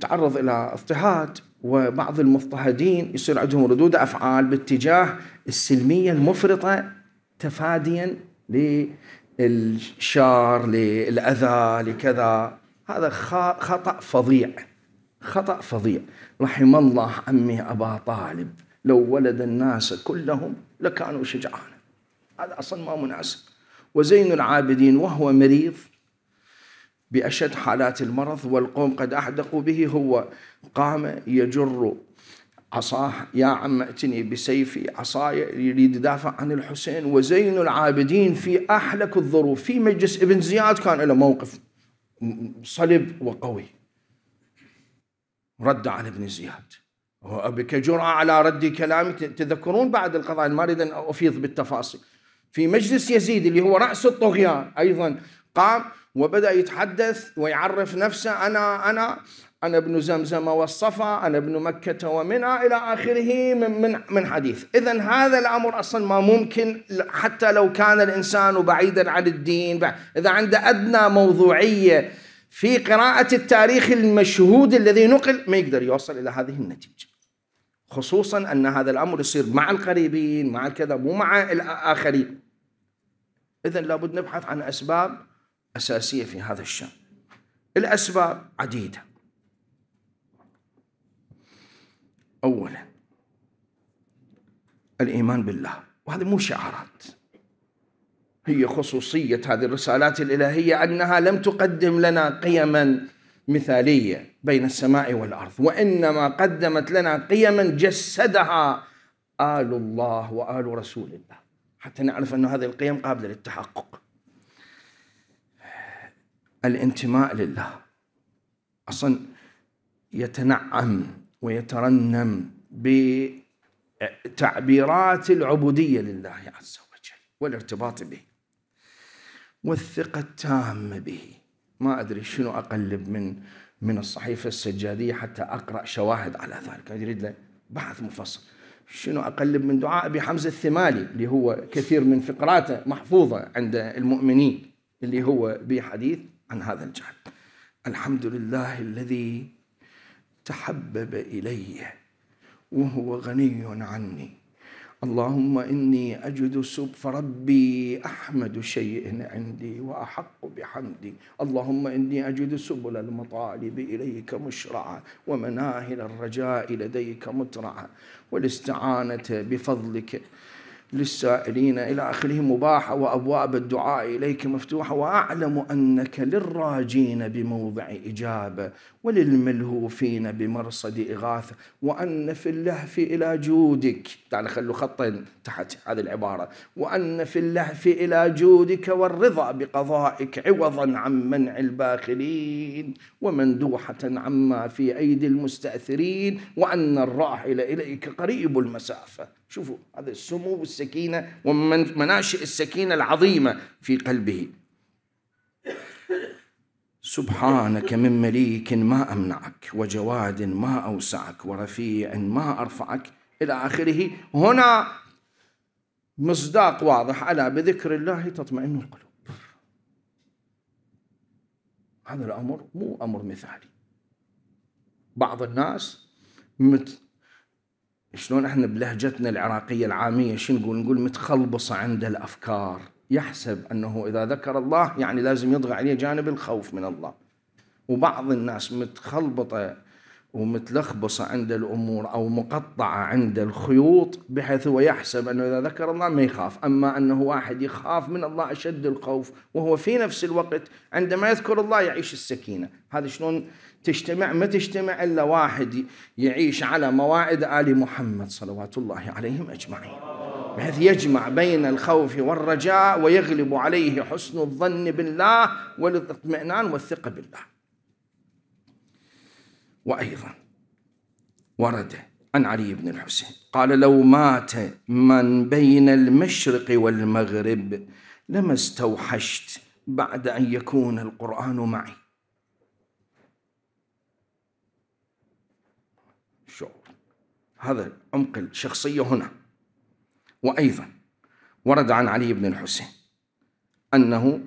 تعرض إلى اضطهاد وبعض المضطهدين يصير عندهم ردود أفعال باتجاه السلمية المفرطة تفاديا للشار للأذى لكذا هذا خطأ فظيع خطأ فظيع رحم الله عمي أبا طالب لو ولد الناس كلهم لكانوا شجعانا هذا أصلا ما مناسب وزين العابدين وهو مريض بأشد حالات المرض والقوم قد أحدقوا به هو قام يجر عصاه يا عم ائتني بسيفي عصاي يريد يدافع عن الحسين وزين العابدين في أحلك الظروف في مجلس ابن زياد كان له موقف صلب وقوي رد على ابن زياد وبك جرأة على رد كلامي تذكرون بعد القضايا ما أريد أن أفيض بالتفاصيل في مجلس يزيد اللي هو رأس الطغيان أيضا قام وبدأ يتحدث ويعرف نفسه أنا أنا أنا ابن زمزم والصفا أنا ابن مكة ومنى إلى آخره من, من, من حديث إذا هذا الأمر أصلا ما ممكن حتى لو كان الإنسان بعيدا عن الدين إذا عنده أدنى موضوعية في قراءة التاريخ المشهود الذي نقل ما يقدر يوصل إلى هذه النتيجة خصوصا أن هذا الأمر يصير مع القريبين مع الكذا مو مع الآخرين إذا لابد نبحث عن أسباب أساسية في هذا الشأن الأسباب عديدة أولا الإيمان بالله وهذه مو شعارات هي خصوصية هذه الرسالات الإلهية أنها لم تقدم لنا قيما مثالية بين السماء والأرض وإنما قدمت لنا قيما جسدها آل الله وآل رسول الله حتى نعرف أن هذه القيم قابلة للتحقق الانتماء لله أصلا يتنعم ويترنم بتعبيرات العبودية لله عز وجل والارتباط به والثقة التامة به ما أدري شنو أقلب من من الصحيفة السجادية حتى أقرأ شواهد على ذلك أريد له بحث مفصل شنو أقلب من دعاء أبي حمزة الثمالي اللي هو كثير من فقراته محفوظة عند المؤمنين اللي هو بحديث عن هذا الجهل الحمد لله الذي تحبب الي وهو غني عني اللهم اني اجد سب ربي احمد شيء عندي واحق بحمدي اللهم اني اجد سبل المطالب اليك مشرعه ومناهل الرجاء لديك مترعه والاستعانه بفضلك للسائلين إلى آخره مباحة وأبواب الدعاء إليك مفتوحة وأعلم أنك للراجين بموضع إجابة وللملهوفين بمرصد إغاثة وأن في اللهف إلى جودك تعال خلوا خطين تحت هذه العبارة وأن في اللهف إلى جودك والرضا بقضائك عوضا عن منع الباخلين ومندوحة عما في أيدي المستأثرين وأن الراحل إليك قريب المسافة شوفوا هذا السمو السكينة ومناشئ السكينة العظيمة في قلبه سبحانك من مليك ما أمنعك وجواد ما أوسعك ورفيع ما أرفعك إلى آخره هنا مصداق واضح على بذكر الله تطمئن القلوب هذا الأمر مو أمر مثالي بعض الناس مت شلون احنا بلهجتنا العراقيه العاميه شو نقول؟ نقول متخلبصه عند الافكار، يحسب انه اذا ذكر الله يعني لازم يطغى عليه جانب الخوف من الله. وبعض الناس متخلبطه ومتلخبصه عند الامور او مقطعه عند الخيوط بحيث هو يحسب انه اذا ذكر الله ما يخاف، اما انه واحد يخاف من الله اشد الخوف وهو في نفس الوقت عندما يذكر الله يعيش السكينه، هذا شلون تجتمع ما تجتمع إلا واحد يعيش على مواعد آل محمد صلوات الله عليهم أجمعين بحيث يجمع بين الخوف والرجاء ويغلب عليه حسن الظن بالله والاطمئنان والثقة بالله وأيضا ورد عن علي بن الحسين قال لو مات من بين المشرق والمغرب لما استوحشت بعد أن يكون القرآن معي هذا عمق الشخصية هنا وأيضا ورد عن علي بن الحسين أنه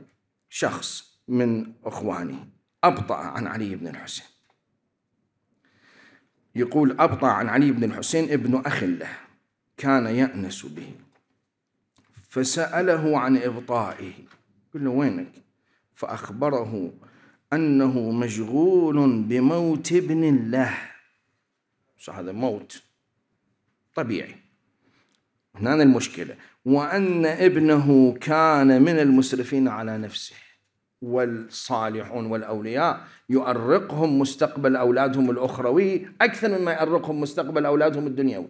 شخص من أخوانه أبطأ عن علي بن الحسين يقول أبطأ عن علي بن الحسين ابن أخ له كان يأنس به فسأله عن إبطائه قل له وينك فأخبره أنه مشغول بموت ابن الله هذا موت طبيعي هنا المشكلة وأن ابنه كان من المسرفين على نفسه والصالحون والأولياء يؤرقهم مستقبل أولادهم الأخروي أكثر مما يؤرقهم مستقبل أولادهم الدنيوي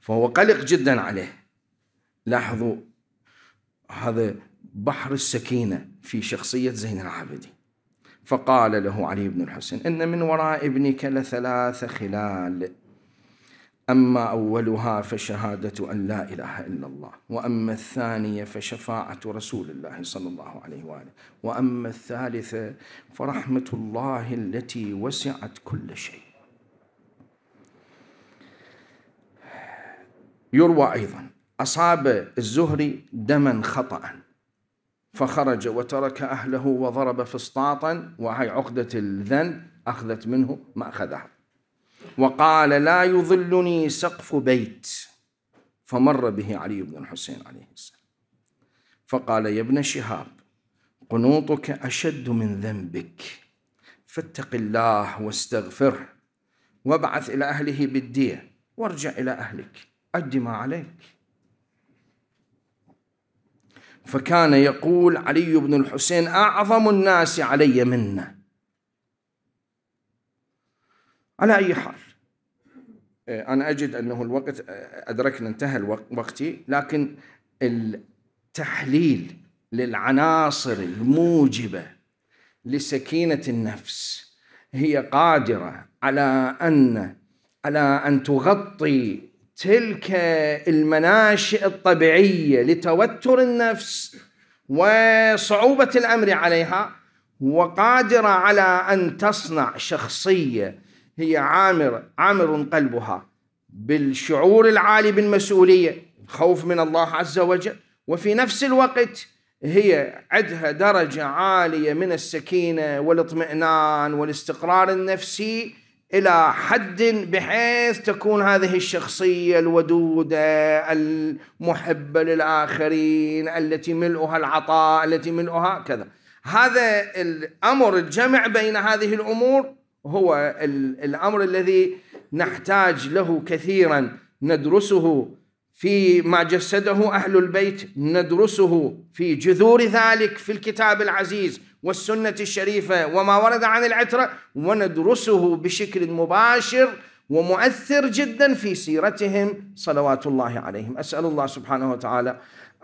فهو قلق جدا عليه لاحظوا هذا بحر السكينة في شخصية زين العابدين فقال له علي بن الحسين إن من وراء ابنك لثلاث خلال أما أولها فشهادة أن لا إله إلا الله وأما الثانية فشفاعة رسول الله صلى الله عليه وآله وأما الثالثة فرحمة الله التي وسعت كل شيء يروى أيضا أصاب الزهري دما خطأ فخرج وترك أهله وضرب فسطاطا وهي عقدة الذنب أخذت منه ما أخذها وقال لا يظلني سقف بيت فمر به علي بن الحسين عليه السلام فقال يا ابن شهاب قنوطك أشد من ذنبك فاتق الله واستغفره وابعث إلى أهله بالدية وارجع إلى أهلك أد ما عليك فكان يقول علي بن الحسين أعظم الناس علي منه على أي حال آه، أنا أجد أنه الوقت آه، أدركنا انتهى وقتي لكن التحليل للعناصر الموجبة لسكينة النفس هي قادرة على أن على أن تغطي تلك المناشئ الطبيعية لتوتر النفس وصعوبة الأمر عليها وقادرة على أن تصنع شخصية هي عامر عامر قلبها بالشعور العالي بالمسؤولية خوف من الله عز وجل وفي نفس الوقت هي عندها درجة عالية من السكينة والاطمئنان والاستقرار النفسي إلى حد بحيث تكون هذه الشخصية الودودة المحبة للآخرين التي ملؤها العطاء التي ملؤها كذا هذا الأمر الجمع بين هذه الأمور هو الامر الذي نحتاج له كثيرا ندرسه في ما جسده اهل البيت ندرسه في جذور ذلك في الكتاب العزيز والسنه الشريفه وما ورد عن العتره وندرسه بشكل مباشر ومؤثر جدا في سيرتهم صلوات الله عليهم اسال الله سبحانه وتعالى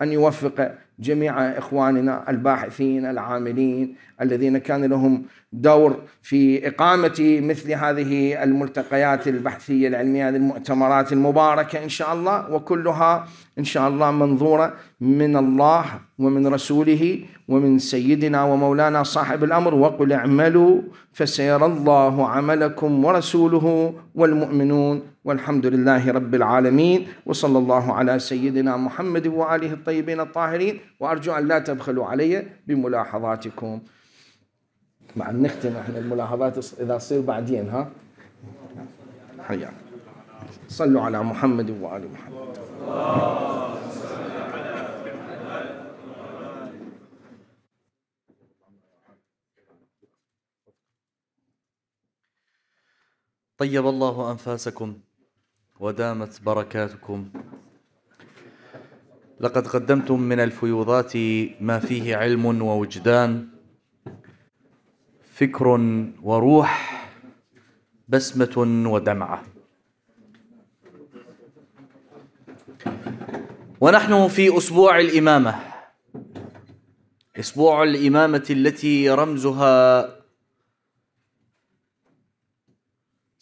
أن يوفق جميع إخواننا الباحثين العاملين الذين كان لهم دور في إقامة مثل هذه الملتقيات البحثية العلمية هذه المؤتمرات المباركة إن شاء الله وكلها إن شاء الله منظورة من الله ومن رسوله ومن سيدنا ومولانا صاحب الامر وقل اعملوا فسيرى الله عملكم ورسوله والمؤمنون والحمد لله رب العالمين وصلى الله على سيدنا محمد واله الطيبين الطاهرين وارجو ان لا تبخلوا علي بملاحظاتكم. مع نختم احنا الملاحظات اذا تصير بعدين ها؟ حياك. صلوا على محمد وال محمد. طيب الله أنفاسكم ودامت بركاتكم لقد قدمتم من الفيوضات ما فيه علم ووجدان فكر وروح بسمة ودمعة ونحن في أسبوع الإمامة أسبوع الإمامة التي رمزها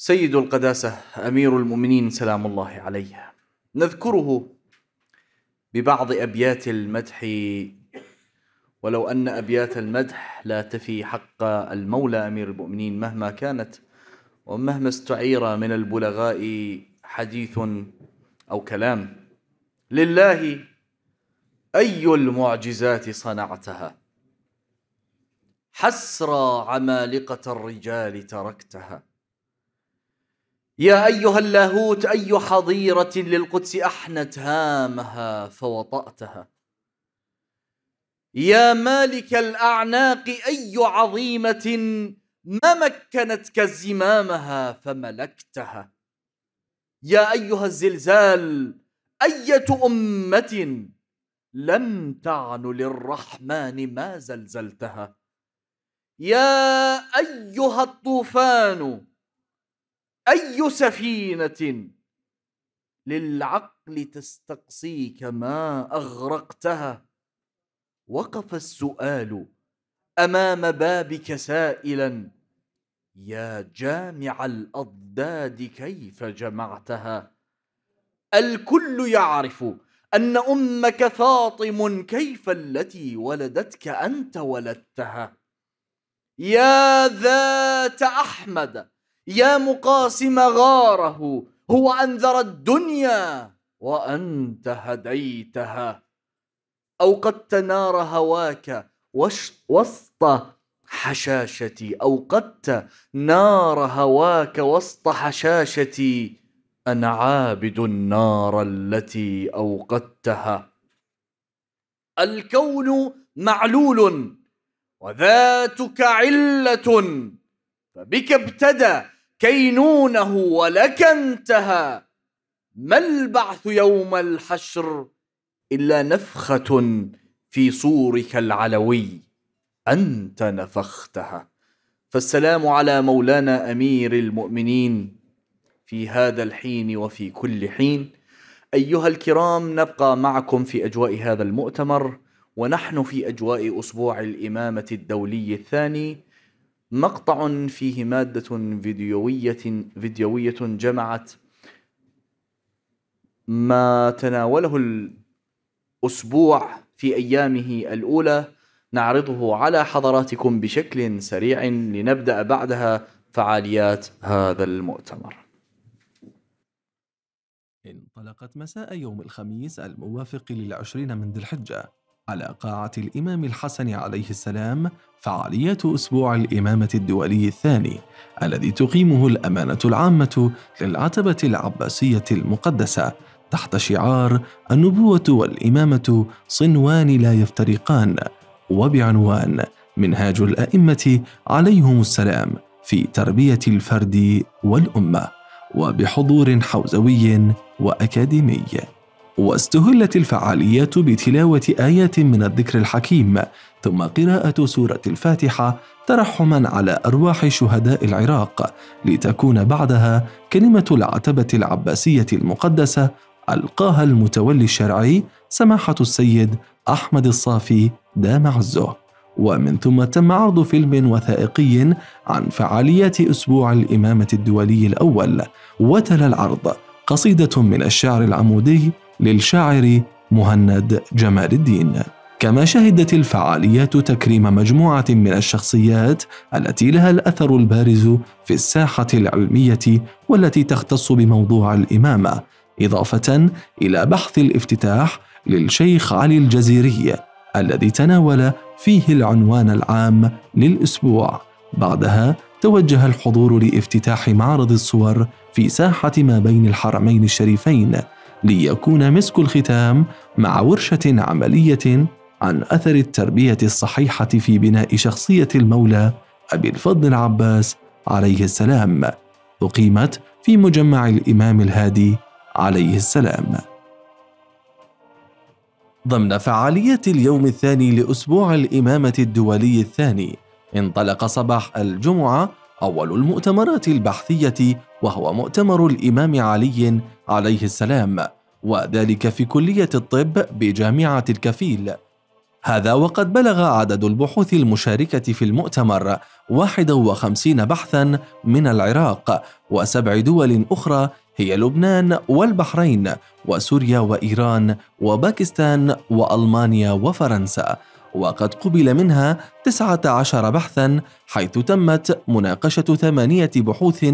سيد القداسة أمير المؤمنين سلام الله عليه نذكره ببعض أبيات المدح ولو أن أبيات المدح لا تفي حق المولى أمير المؤمنين مهما كانت ومهما استعير من البلغاء حديث أو كلام لله أي المعجزات صنعتها حسرى عمالقة الرجال تركتها يا أيها اللاهوت أي حظيرة للقدس أحنت هامها فوطأتها يا مالك الأعناق أي عظيمة ما مكنتك زمامها فملكتها يا أيها الزلزال أية أمة لم تعن للرحمن ما زلزلتها يا أيها الطوفان أي سفينة للعقل تستقصيك ما أغرقتها وقف السؤال أمام بابك سائلا يا جامع الأضداد كيف جمعتها الكل يعرف أن أمك فاطم كيف التي ولدتك أنت ولدتها يا ذات أحمد يا مقاسم غاره هو أنذر الدنيا وأنت هديتها أو قد تنار هواك وسط حشاشتي أوقدت نار هواك وسط حشاشتي أنا عابد النار التي أوقدتها الكون معلول وذاتك علة فبك ابتدى كينونه ولك انتهى ما البعث يوم الحشر الا نفخه في صورك العلوي انت نفختها فالسلام على مولانا امير المؤمنين في هذا الحين وفي كل حين ايها الكرام نبقى معكم في اجواء هذا المؤتمر ونحن في اجواء اسبوع الامامه الدولي الثاني مقطع فيه مادة فيديوية فيديوية جمعت ما تناوله الأسبوع في أيامه الأولى نعرضه على حضراتكم بشكل سريع لنبدأ بعدها فعاليات هذا المؤتمر انطلقت مساء يوم الخميس الموافق للعشرين من ذي الحجة على قاعة الإمام الحسن عليه السلام فعالية أسبوع الإمامة الدولي الثاني الذي تقيمه الأمانة العامة للعتبة العباسية المقدسة تحت شعار النبوة والإمامة صنوان لا يفترقان وبعنوان منهاج الأئمة عليهم السلام في تربية الفرد والأمة وبحضور حوزوي وأكاديمي واستهلت الفعاليات بتلاوة آيات من الذكر الحكيم ثم قراءة سورة الفاتحة ترحما على أرواح شهداء العراق لتكون بعدها كلمة العتبة العباسية المقدسة ألقاها المتولي الشرعي سماحة السيد أحمد الصافي دام عزه ومن ثم تم عرض فيلم وثائقي عن فعاليات أسبوع الإمامة الدولي الأول وتل العرض قصيدة من الشعر العمودي للشاعر مهند جمال الدين كما شهدت الفعاليات تكريم مجموعة من الشخصيات التي لها الأثر البارز في الساحة العلمية والتي تختص بموضوع الإمامة، إضافة إلى بحث الافتتاح للشيخ علي الجزيري الذي تناول فيه العنوان العام للأسبوع، بعدها توجه الحضور لافتتاح معرض الصور في ساحة ما بين الحرمين الشريفين ليكون مسك الختام مع ورشه عمليه عن اثر التربيه الصحيحه في بناء شخصيه المولى ابي الفضل العباس عليه السلام اقيمت في مجمع الامام الهادي عليه السلام ضمن فعاليات اليوم الثاني لاسبوع الامامه الدولي الثاني انطلق صباح الجمعه اول المؤتمرات البحثيه وهو مؤتمر الامام علي عليه السلام وذلك في كلية الطب بجامعة الكفيل هذا وقد بلغ عدد البحوث المشاركة في المؤتمر 51 بحثا من العراق وسبع دول أخرى هي لبنان والبحرين وسوريا وإيران وباكستان وألمانيا وفرنسا وقد قبل منها 19 بحثا حيث تمت مناقشة ثمانية بحوث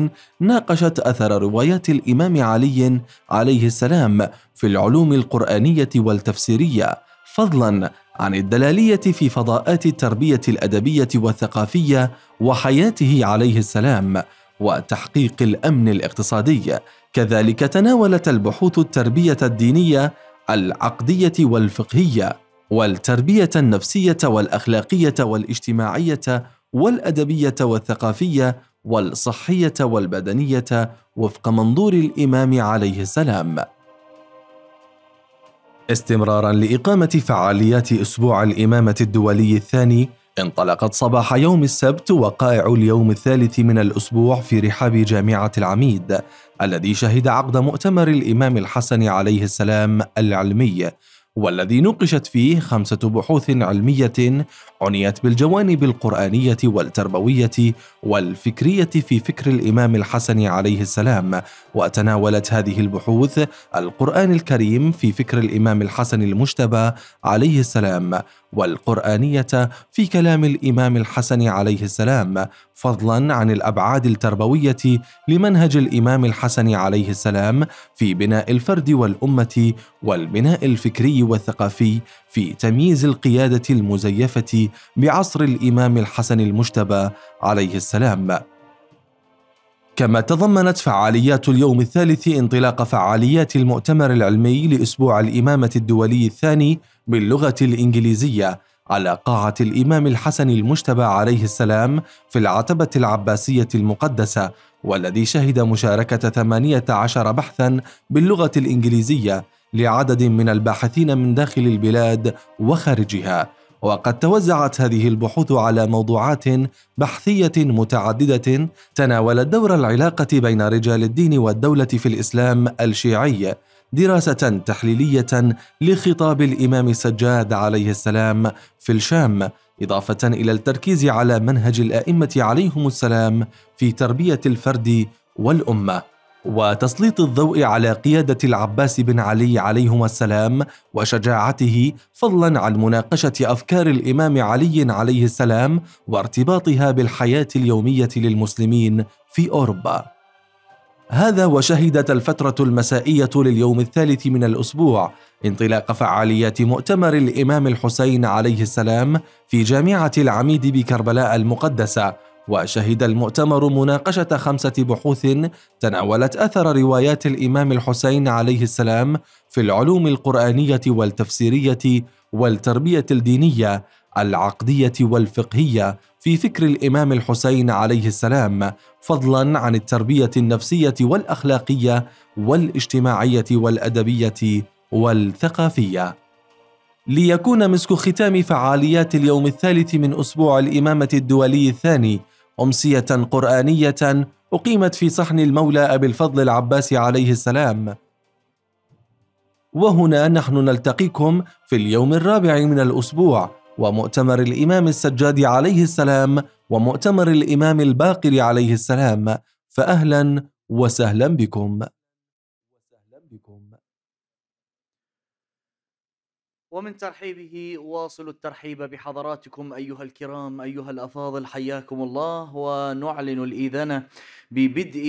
ناقشت أثر روايات الإمام علي عليه السلام في العلوم القرآنية والتفسيرية فضلا عن الدلالية في فضاءات التربية الأدبية والثقافية وحياته عليه السلام وتحقيق الأمن الاقتصادي كذلك تناولت البحوث التربية الدينية العقدية والفقهية والتربيه النفسيه والاخلاقيه والاجتماعيه والادبيه والثقافيه والصحيه والبدنيه وفق منظور الامام عليه السلام استمرارا لاقامه فعاليات اسبوع الامامه الدولي الثاني انطلقت صباح يوم السبت وقائع اليوم الثالث من الاسبوع في رحاب جامعه العميد الذي شهد عقد مؤتمر الامام الحسن عليه السلام العلمي والذي نوقشت فيه خمسة بحوث علمية عنيت بالجوانب القرآنية والتربوية والفكرية في فكر الإمام الحسن عليه السلام، وتناولت هذه البحوث القرآن الكريم في فكر الإمام الحسن المجتبى عليه السلام، والقرآنية في كلام الإمام الحسن عليه السلام فضلا عن الأبعاد التربوية لمنهج الإمام الحسن عليه السلام في بناء الفرد والأمة والبناء الفكري والثقافي في تمييز القيادة المزيفة بعصر الإمام الحسن المجتبى عليه السلام كما تضمنت فعاليات اليوم الثالث انطلاق فعاليات المؤتمر العلمي لأسبوع الإمامة الدولي الثاني باللغة الإنجليزية على قاعة الإمام الحسن المجتبى عليه السلام في العتبة العباسية المقدسة والذي شهد مشاركة 18 بحثا باللغة الإنجليزية لعدد من الباحثين من داخل البلاد وخارجها وقد توزعت هذه البحوث على موضوعات بحثيه متعدده تناولت دور العلاقه بين رجال الدين والدوله في الاسلام الشيعي دراسه تحليليه لخطاب الامام السجاد عليه السلام في الشام اضافه الى التركيز على منهج الائمه عليهم السلام في تربيه الفرد والامه وتسليط الضوء على قيادة العباس بن علي عليهما السلام وشجاعته فضلا عن مناقشة أفكار الإمام علي عليه السلام وارتباطها بالحياة اليومية للمسلمين في أوروبا. هذا وشهدت الفترة المسائية لليوم الثالث من الأسبوع انطلاق فعاليات مؤتمر الإمام الحسين عليه السلام في جامعة العميد بكربلاء المقدسة وشهد المؤتمر مناقشة خمسة بحوث تناولت أثر روايات الإمام الحسين عليه السلام في العلوم القرآنية والتفسيرية والتربية الدينية العقدية والفقهية في فكر الإمام الحسين عليه السلام فضلا عن التربية النفسية والأخلاقية والاجتماعية والأدبية والثقافية ليكون مسك ختام فعاليات اليوم الثالث من أسبوع الإمامة الدولي الثاني أمسية قرآنية أقيمت في صحن المولى أبي الفضل العباس عليه السلام. وهنا نحن نلتقيكم في اليوم الرابع من الأسبوع ومؤتمر الإمام السجاد عليه السلام ومؤتمر الإمام الباقر عليه السلام، فأهلا وسهلا بكم. ومن ترحيبه واصل الترحيب بحضراتكم أيها الكرام أيها الأفاضل حياكم الله ونعلن الاذان ببدء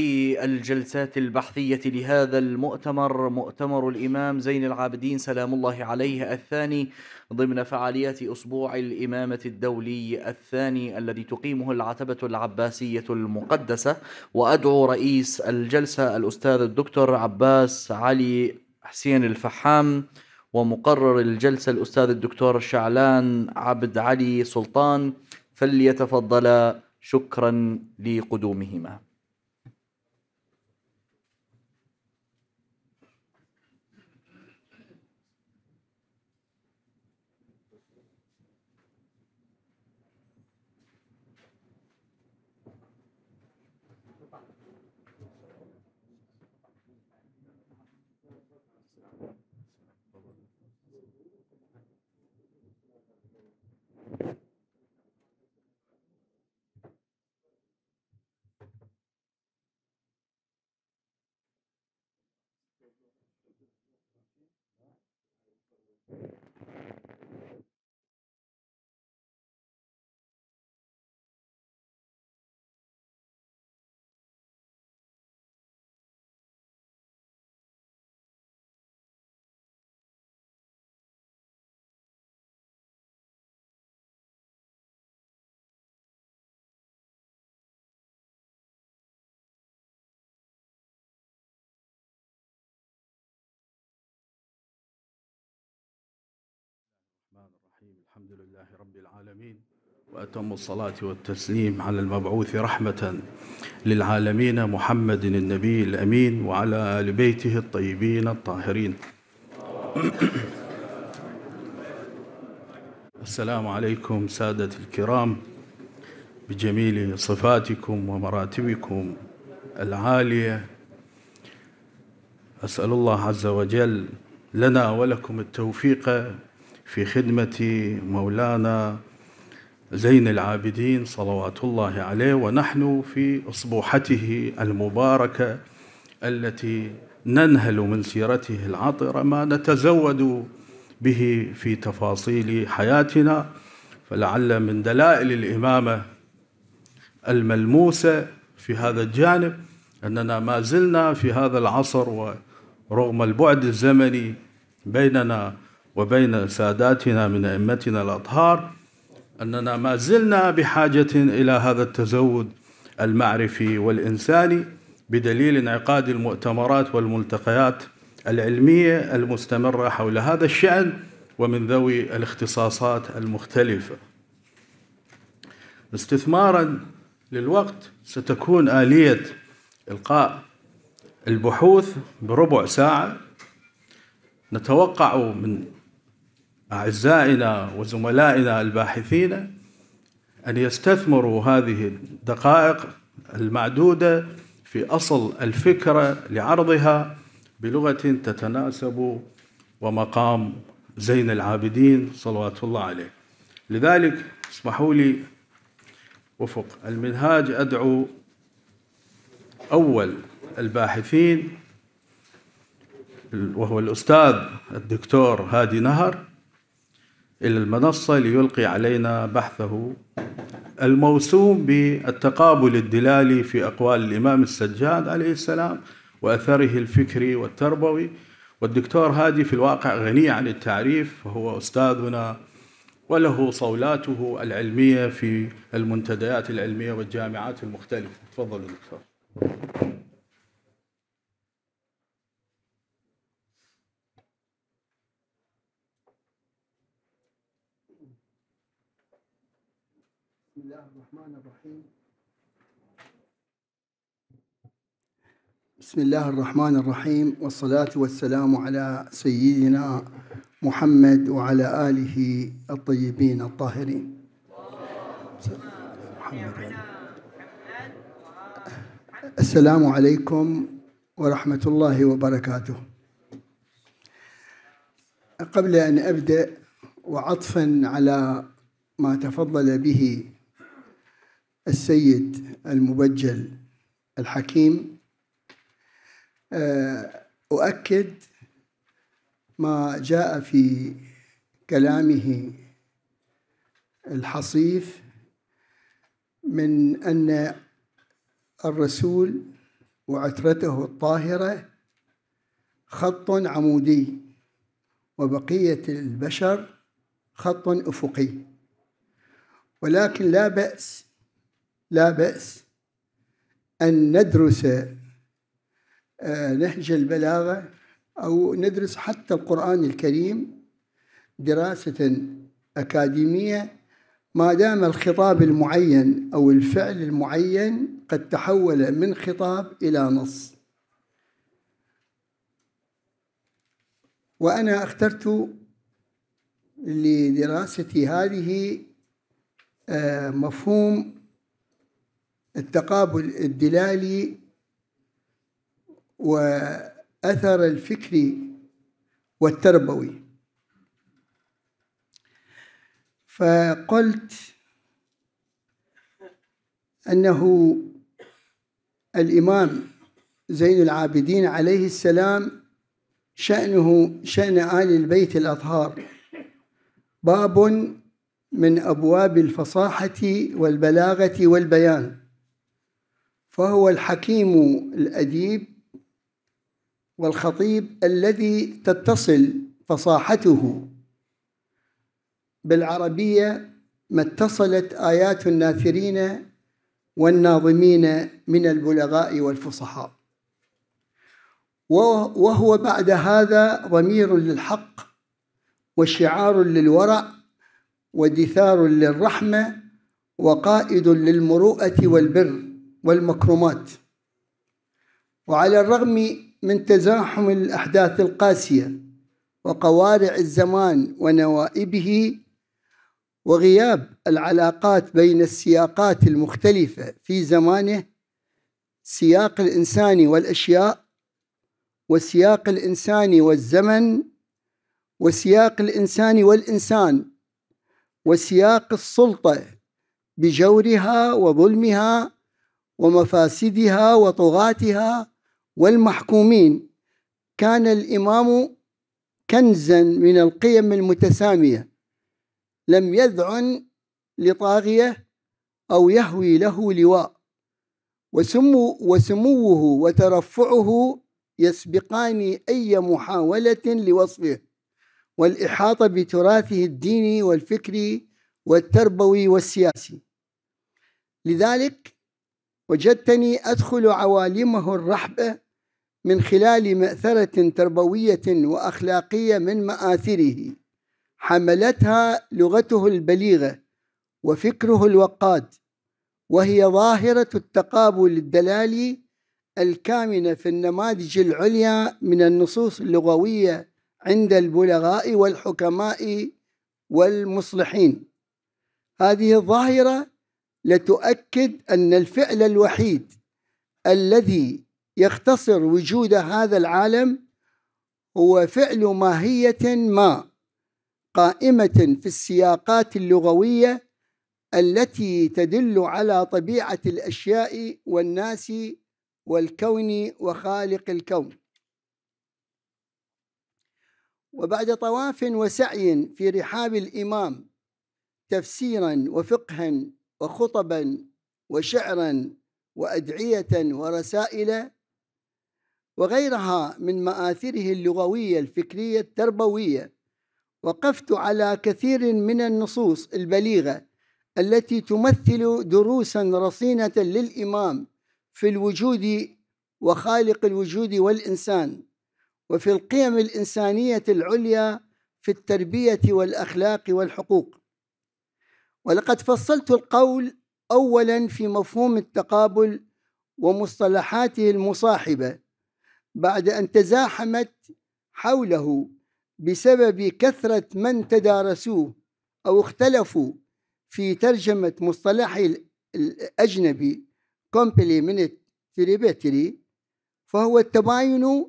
الجلسات البحثية لهذا المؤتمر مؤتمر الإمام زين العابدين سلام الله عليه الثاني ضمن فعاليات أسبوع الإمامة الدولي الثاني الذي تقيمه العتبة العباسية المقدسة وأدعو رئيس الجلسة الأستاذ الدكتور عباس علي حسين الفحام ومقرر الجلسة الأستاذ الدكتور الشعلان عبد علي سلطان فليتفضلا شكرا لقدومهما الحمد لله رب العالمين وأتم الصلاة والتسليم على المبعوث رحمة للعالمين محمد النبي الأمين وعلى آل بيته الطيبين الطاهرين السلام عليكم سادة الكرام بجميل صفاتكم ومراتبكم العالية أسأل الله عز وجل لنا ولكم التوفيق في خدمة مولانا زين العابدين صلوات الله عليه ونحن في أصبوحته المباركة التي ننهل من سيرته العطرة ما نتزود به في تفاصيل حياتنا فلعل من دلائل الإمامة الملموسة في هذا الجانب أننا ما زلنا في هذا العصر ورغم البعد الزمني بيننا وبين ساداتنا من أئمتنا الأطهار أننا ما زلنا بحاجة إلى هذا التزود المعرفي والإنساني بدليل انعقاد المؤتمرات والملتقيات العلمية المستمرة حول هذا الشأن ومن ذوي الاختصاصات المختلفة استثمارا للوقت ستكون آلية إلقاء البحوث بربع ساعة نتوقع من أعزائنا وزملائنا الباحثين أن يستثمروا هذه الدقائق المعدودة في أصل الفكرة لعرضها بلغة تتناسب ومقام زين العابدين صلوات الله عليه لذلك اسمحوا لي وفق المنهاج أدعو أول الباحثين وهو الأستاذ الدكتور هادي نهر إلى المنصة ليلقي علينا بحثه الموسوم بالتقابل الدلالي في أقوال الإمام السجاد عليه السلام وأثره الفكري والتربوي والدكتور هادي في الواقع غني عن التعريف فهو أستاذنا وله صولاته العلمية في المنتديات العلمية والجامعات المختلفة تفضل دكتور بسم الله الرحمن الرحيم والصلاة والسلام على سيدنا محمد وعلى آله الطيبين الطاهرين محمد. السلام عليكم ورحمة الله وبركاته قبل أن أبدأ وعطفا على ما تفضل به السيد المبجل الحكيم آه، أؤكد ما جاء في كلامه الحصيف من أن الرسول وعترته الطاهرة خط عمودي وبقية البشر خط أفقي ولكن لا بأس لا بأس أن ندرس آه، نهج البلاغة أو ندرس حتى القرآن الكريم دراسة أكاديمية ما دام الخطاب المعين أو الفعل المعين قد تحول من خطاب إلى نص وأنا اخترت لدراستي هذه آه، مفهوم التقابل الدلالي واثر الفكري والتربوي فقلت انه الامام زين العابدين عليه السلام شانه شان ال البيت الاطهار باب من ابواب الفصاحه والبلاغه والبيان فهو الحكيم الاديب والخطيب الذي تتصل فصاحته بالعربية ما اتصلت آيات الناثرين والناظمين من البلغاء والفصحاء وهو بعد هذا ضمير للحق وشعار للورع ودثار للرحمة وقائد للمروءة والبر والمكرمات وعلى الرغم من تزاحم الأحداث القاسية وقوارع الزمان ونوائبه وغياب العلاقات بين السياقات المختلفة في زمانه سياق الإنسان والأشياء وسياق الإنسان والزمن وسياق الإنسان والإنسان وسياق السلطة بجورها وظلمها ومفاسدها وطغاتها والمحكومين كان الإمام كنزا من القيم المتسامية لم يذعن لطاغية أو يهوي له لواء وسمو وسموه وترفعه يسبقان أي محاولة لوصفه والإحاطة بتراثه الديني والفكري والتربوي والسياسي لذلك وجدتني أدخل عوالمه الرحبة من خلال مأثرة تربوية وأخلاقية من مآثره حملتها لغته البليغة وفكره الوقاد وهي ظاهرة التقابل الدلالي الكامنة في النماذج العليا من النصوص اللغوية عند البلغاء والحكماء والمصلحين هذه الظاهرة لتؤكد أن الفعل الوحيد الذي يختصر وجود هذا العالم هو فعل ماهية ما قائمة في السياقات اللغوية التي تدل على طبيعة الأشياء والناس والكون وخالق الكون وبعد طواف وسعي في رحاب الإمام تفسيرا وفقها وخطبا وشعرا وأدعية ورسائل وغيرها من مآثره اللغوية الفكرية التربوية وقفت على كثير من النصوص البليغة التي تمثل دروسا رصينة للإمام في الوجود وخالق الوجود والإنسان وفي القيم الإنسانية العليا في التربية والأخلاق والحقوق ولقد فصلت القول أولا في مفهوم التقابل ومصطلحاته المصاحبة بعد أن تزاحمت حوله بسبب كثرة من تدارسوه أو اختلفوا في ترجمة مصطلح الأجنبي complement تريبيتري فهو التباين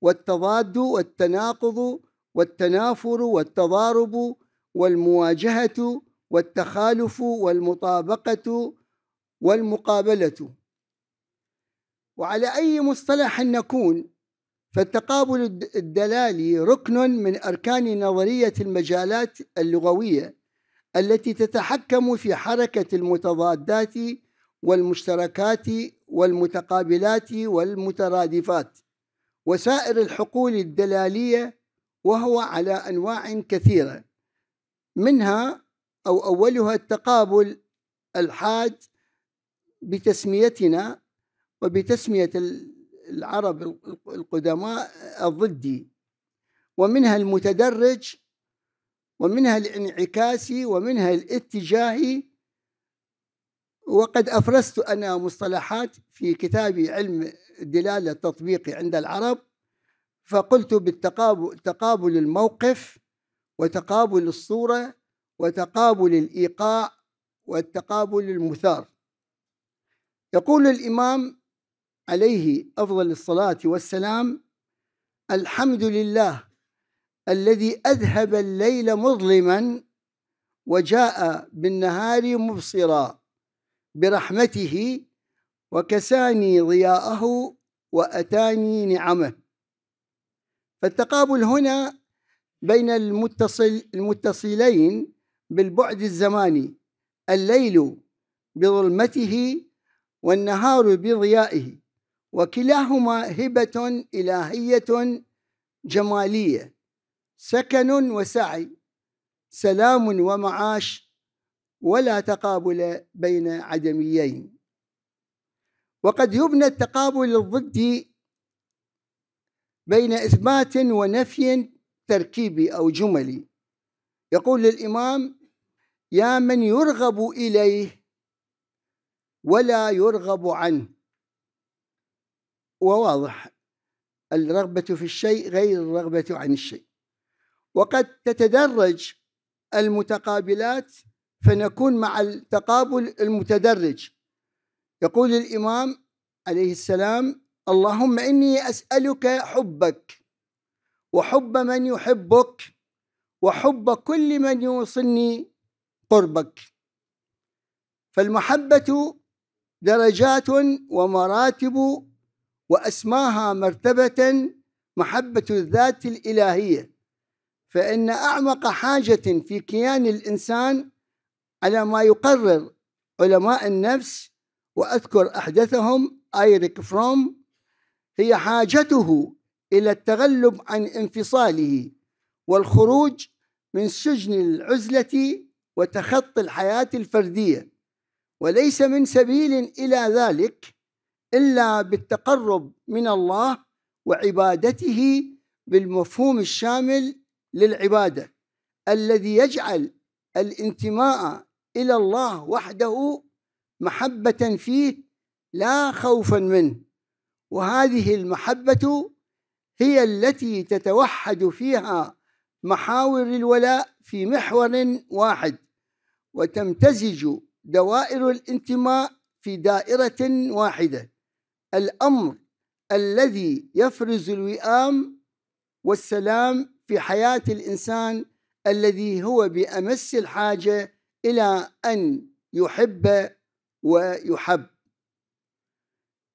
والتضاد والتناقض والتنافر والتضارب والمواجهة والتخالف والمطابقة والمقابلة وعلى أي مصطلح نكون فالتقابل الدلالي ركن من أركان نظرية المجالات اللغوية التي تتحكم في حركة المتضادات والمشتركات والمتقابلات والمترادفات وسائر الحقول الدلالية وهو على أنواع كثيرة منها أو أولها التقابل الحاد بتسميتنا وبتسمية العرب القدماء الضدي ومنها المتدرج ومنها الانعكاسي ومنها الاتجاهي وقد أفرزت أنا مصطلحات في كتابي علم الدلالة التطبيقي عند العرب فقلت بالتقابل تقابل الموقف وتقابل الصورة وتقابل الإيقاع والتقابل المثار يقول الإمام عليه أفضل الصلاة والسلام الحمد لله الذي أذهب الليل مظلما وجاء بالنهار مبصرا برحمته وكساني ضياءه وأتاني نعمه فالتقابل هنا بين المتصل المتصلين بالبعد الزماني الليل بظلمته والنهار بضيائه وكلاهما هبة إلهية جمالية سكن وسعي سلام ومعاش ولا تقابل بين عدميين وقد يبنى التقابل الضدي بين إثبات ونفي تركيبي أو جملي يقول الإمام يا من يرغب إليه ولا يرغب عنه وواضح الرغبة في الشيء غير الرغبة عن الشيء وقد تتدرج المتقابلات فنكون مع التقابل المتدرج يقول الإمام عليه السلام اللهم إني أسألك حبك وحب من يحبك وحب كل من يوصلني قربك فالمحبة درجات ومراتب واسماها مرتبه محبه الذات الالهيه فان اعمق حاجه في كيان الانسان على ما يقرر علماء النفس واذكر احدثهم ايريك فروم هي حاجته الى التغلب عن انفصاله والخروج من سجن العزله وتخطي الحياه الفرديه وليس من سبيل الى ذلك إلا بالتقرب من الله وعبادته بالمفهوم الشامل للعبادة الذي يجعل الانتماء إلى الله وحده محبة فيه لا خوفا منه وهذه المحبة هي التي تتوحد فيها محاور الولاء في محور واحد وتمتزج دوائر الانتماء في دائرة واحدة الأمر الذي يفرز الوئام والسلام في حياة الإنسان الذي هو بأمس الحاجة إلى أن يحب ويحب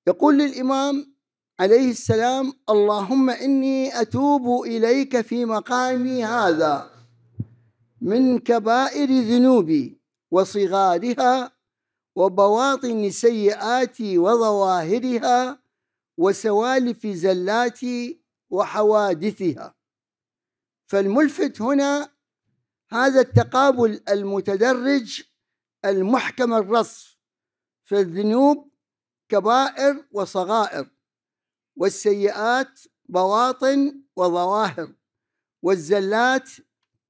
يقول الإمام عليه السلام اللهم إني أتوب إليك في مقامي هذا من كبائر ذنوبي وصغارها وبواطن سيئات وظواهرها وسوالف زلات وحوادثها فالملفت هنا هذا التقابل المتدرج المحكم الرصف فالذنوب كبائر وصغائر والسيئات بواطن وظواهر والزلات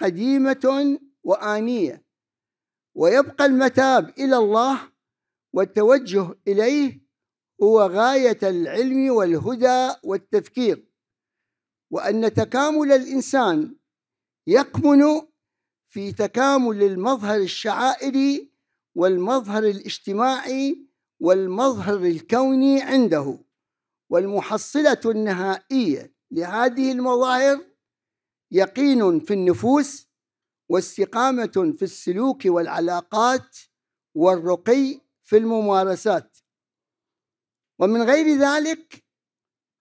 قديمة وآنية ويبقى المتاب إلى الله والتوجه إليه هو غاية العلم والهدى والتفكير وأن تكامل الإنسان يكمن في تكامل المظهر الشعائري والمظهر الاجتماعي والمظهر الكوني عنده والمحصلة النهائية لهذه المظاهر يقين في النفوس واستقامة في السلوك والعلاقات والرقي في الممارسات ومن غير ذلك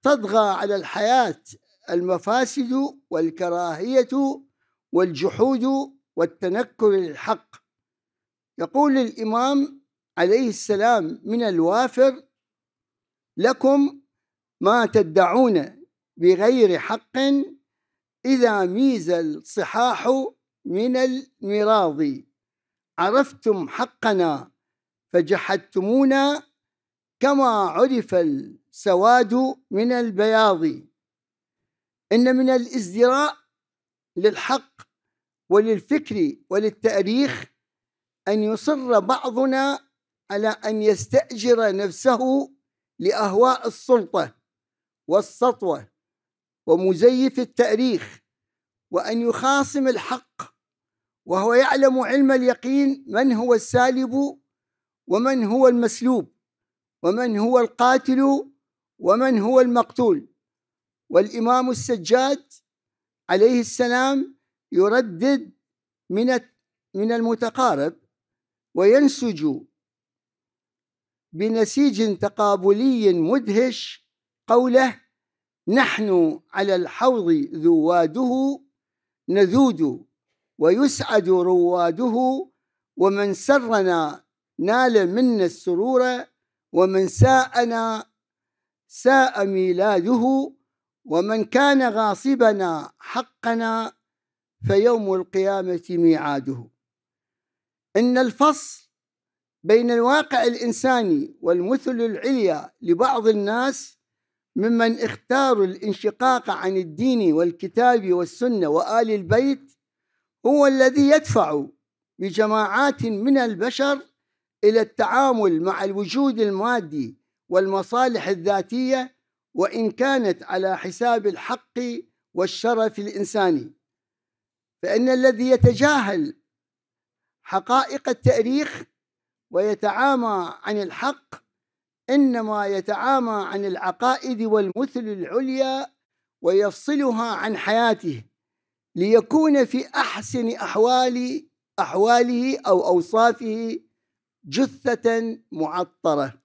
تطغى على الحياة المفاسد والكراهية والجحود والتنكر للحق يقول الإمام عليه السلام من الوافر لكم ما تدعون بغير حق إذا ميز الصحاح من المراض عرفتم حقنا فجحدتمونا كما عرف السواد من البياض إن من الازدراء للحق وللفكر وللتاريخ أن يصر بعضنا على أن يستأجر نفسه لأهواء السلطة والسطوة ومزيف التاريخ وأن يخاصم الحق وهو يعلم علم اليقين من هو السالب ومن هو المسلوب ومن هو القاتل ومن هو المقتول والإمام السجاد عليه السلام يردد من من المتقارب وينسج بنسيج تقابلي مدهش قوله نحن على الحوض ذواده نذود ويسعد رواده ومن سرنا نال منا السرور ومن ساءنا ساء ميلاده ومن كان غاصبنا حقنا فيوم القيامة ميعاده إن الفصل بين الواقع الإنساني والمثل العليا لبعض الناس ممن اختاروا الانشقاق عن الدين والكتاب والسنة وآل البيت هو الذي يدفع بجماعات من البشر الى التعامل مع الوجود المادي والمصالح الذاتيه وان كانت على حساب الحق والشرف الانساني فان الذي يتجاهل حقائق التاريخ ويتعامى عن الحق انما يتعامى عن العقائد والمثل العليا ويفصلها عن حياته ليكون في احسن احوال احواله او اوصافه جثة معطرة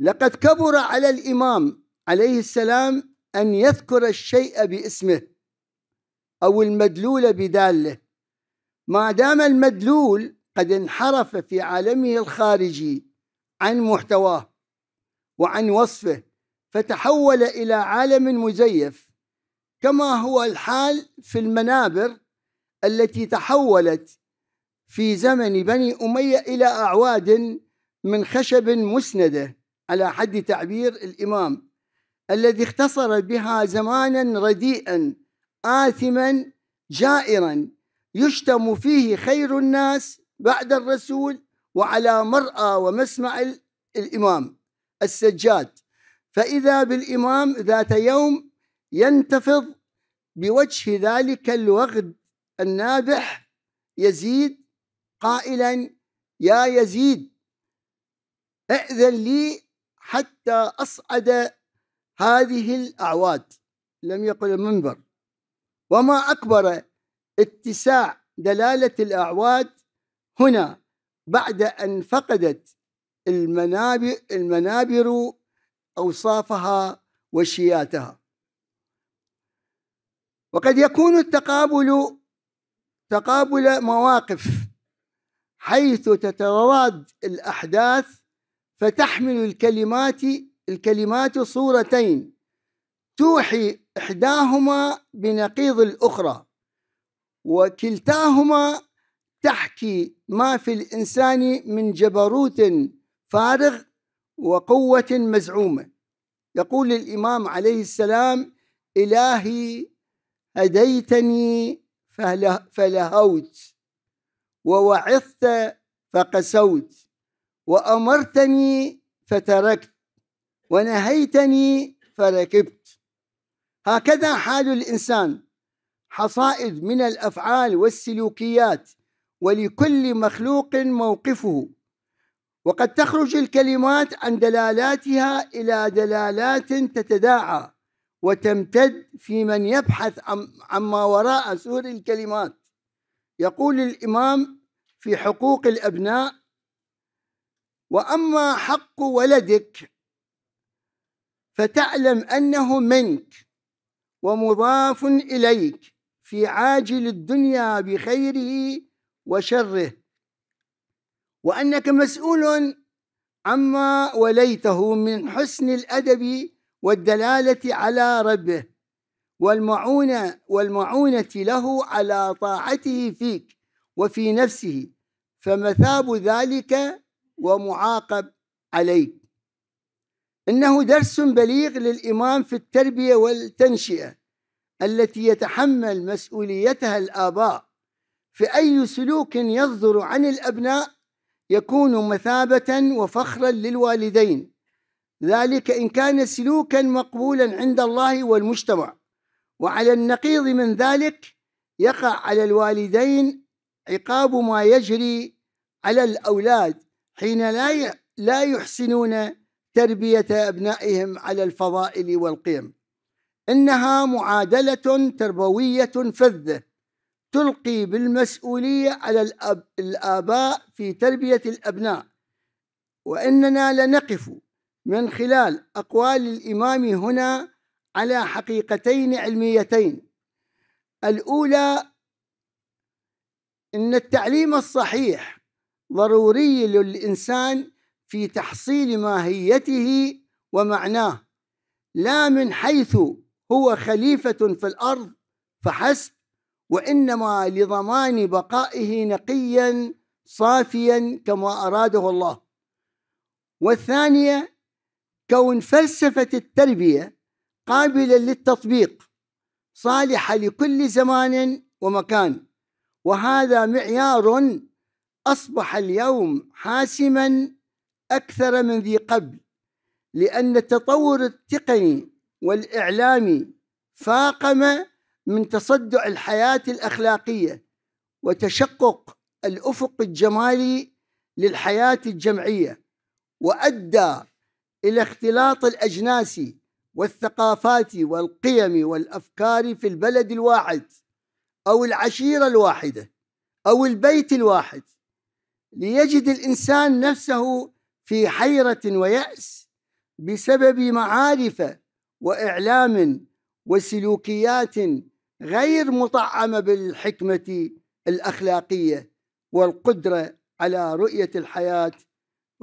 لقد كبر على الإمام عليه السلام أن يذكر الشيء باسمه أو المدلول بداله ما دام المدلول قد انحرف في عالمه الخارجي عن محتواه وعن وصفه فتحول إلى عالم مزيف كما هو الحال في المنابر التي تحولت في زمن بني أمية إلى أعواد من خشب مسندة على حد تعبير الإمام الذي اختصر بها زمانا رديئا آثما جائرا يشتم فيه خير الناس بعد الرسول وعلى مرأى ومسمع الإمام السجاد فإذا بالإمام ذات يوم ينتفض بوجه ذلك الوغد النابح يزيد قائلا يا يزيد ائذن لي حتى أصعد هذه الأعواد لم يقل المنبر وما أكبر اتساع دلالة الأعواد هنا بعد أن فقدت المنابر, المنابر أوصافها وشياتها وقد يكون التقابل تقابل مواقف حيث تتوارد الأحداث فتحمل الكلمات الكلمات صورتين توحي إحداهما بنقيض الأخرى وكلتاهما تحكي ما في الإنسان من جبروت فارغ وقوة مزعومة يقول الإمام عليه السلام إلهي هديتني فلهوت ووعظت فقسوت وأمرتني فتركت ونهيتني فركبت هكذا حال الإنسان حصائد من الأفعال والسلوكيات ولكل مخلوق موقفه وقد تخرج الكلمات عن دلالاتها إلى دلالات تتداعى وتمتد في من يبحث عما وراء سور الكلمات يقول الإمام في حقوق الأبناء وأما حق ولدك فتعلم أنه منك ومضاف إليك في عاجل الدنيا بخيره وشره وأنك مسؤول عما وليته من حسن الأدب والدلالة على ربه والمعونة والمعونة له على طاعته فيك وفي نفسه فمثاب ذلك ومعاقب عليك إنه درس بليغ للإمام في التربية والتنشئة التي يتحمل مسؤوليتها الآباء في أي سلوك يصدر عن الأبناء يكون مثابة وفخرا للوالدين ذلك إن كان سلوكا مقبولا عند الله والمجتمع وعلى النقيض من ذلك يقع على الوالدين عقاب ما يجري على الأولاد حين لا لا يحسنون تربية أبنائهم على الفضائل والقيم إنها معادلة تربوية فذة تلقي بالمسؤولية على الأب الآباء في تربية الأبناء وإننا لنقف من خلال أقوال الإمام هنا على حقيقتين علميتين الاولى ان التعليم الصحيح ضروري للانسان في تحصيل ماهيته ومعناه لا من حيث هو خليفه في الارض فحسب وانما لضمان بقائه نقيا صافيا كما اراده الله والثانيه كون فلسفه التربيه قابلة للتطبيق صالحة لكل زمان ومكان وهذا معيار أصبح اليوم حاسما أكثر من ذي قبل لأن التطور التقني والإعلامي فاقم من تصدع الحياة الأخلاقية وتشقق الأفق الجمالي للحياة الجمعية وأدى إلى اختلاط الأجناس والثقافات والقيم والافكار في البلد الواحد او العشيره الواحده او البيت الواحد ليجد الانسان نفسه في حيره وياس بسبب معارف واعلام وسلوكيات غير مطعمه بالحكمه الاخلاقيه والقدره على رؤيه الحياه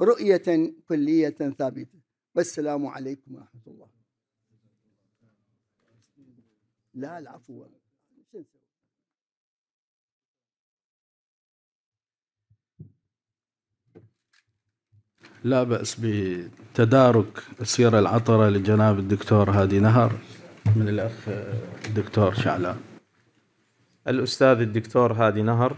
رؤيه كليه ثابته والسلام عليكم ورحمه الله لا العفو شو نسوي لا بأس بتدارك السيرة العطرة لجناب الدكتور هادي نهر من الأخ الدكتور شعلان الأستاذ الدكتور هادي نهر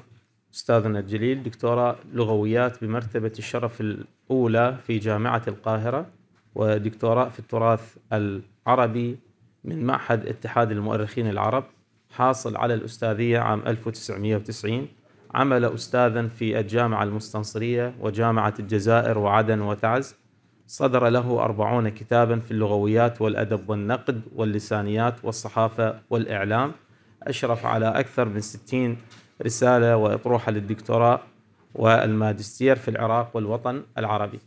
أستاذنا الجليل دكتورة لغويات بمرتبة الشرف الأولى في جامعة القاهرة ودكتوراه في التراث العربي من معهد اتحاد المؤرخين العرب حاصل على الأستاذية عام 1990 عمل أستاذا في الجامعة المستنصرية وجامعة الجزائر وعدن وتعز صدر له أربعون كتابا في اللغويات والأدب والنقد واللسانيات والصحافة والإعلام أشرف على أكثر من ستين رسالة وأطروحة للدكتوراه والماجستير في العراق والوطن العربي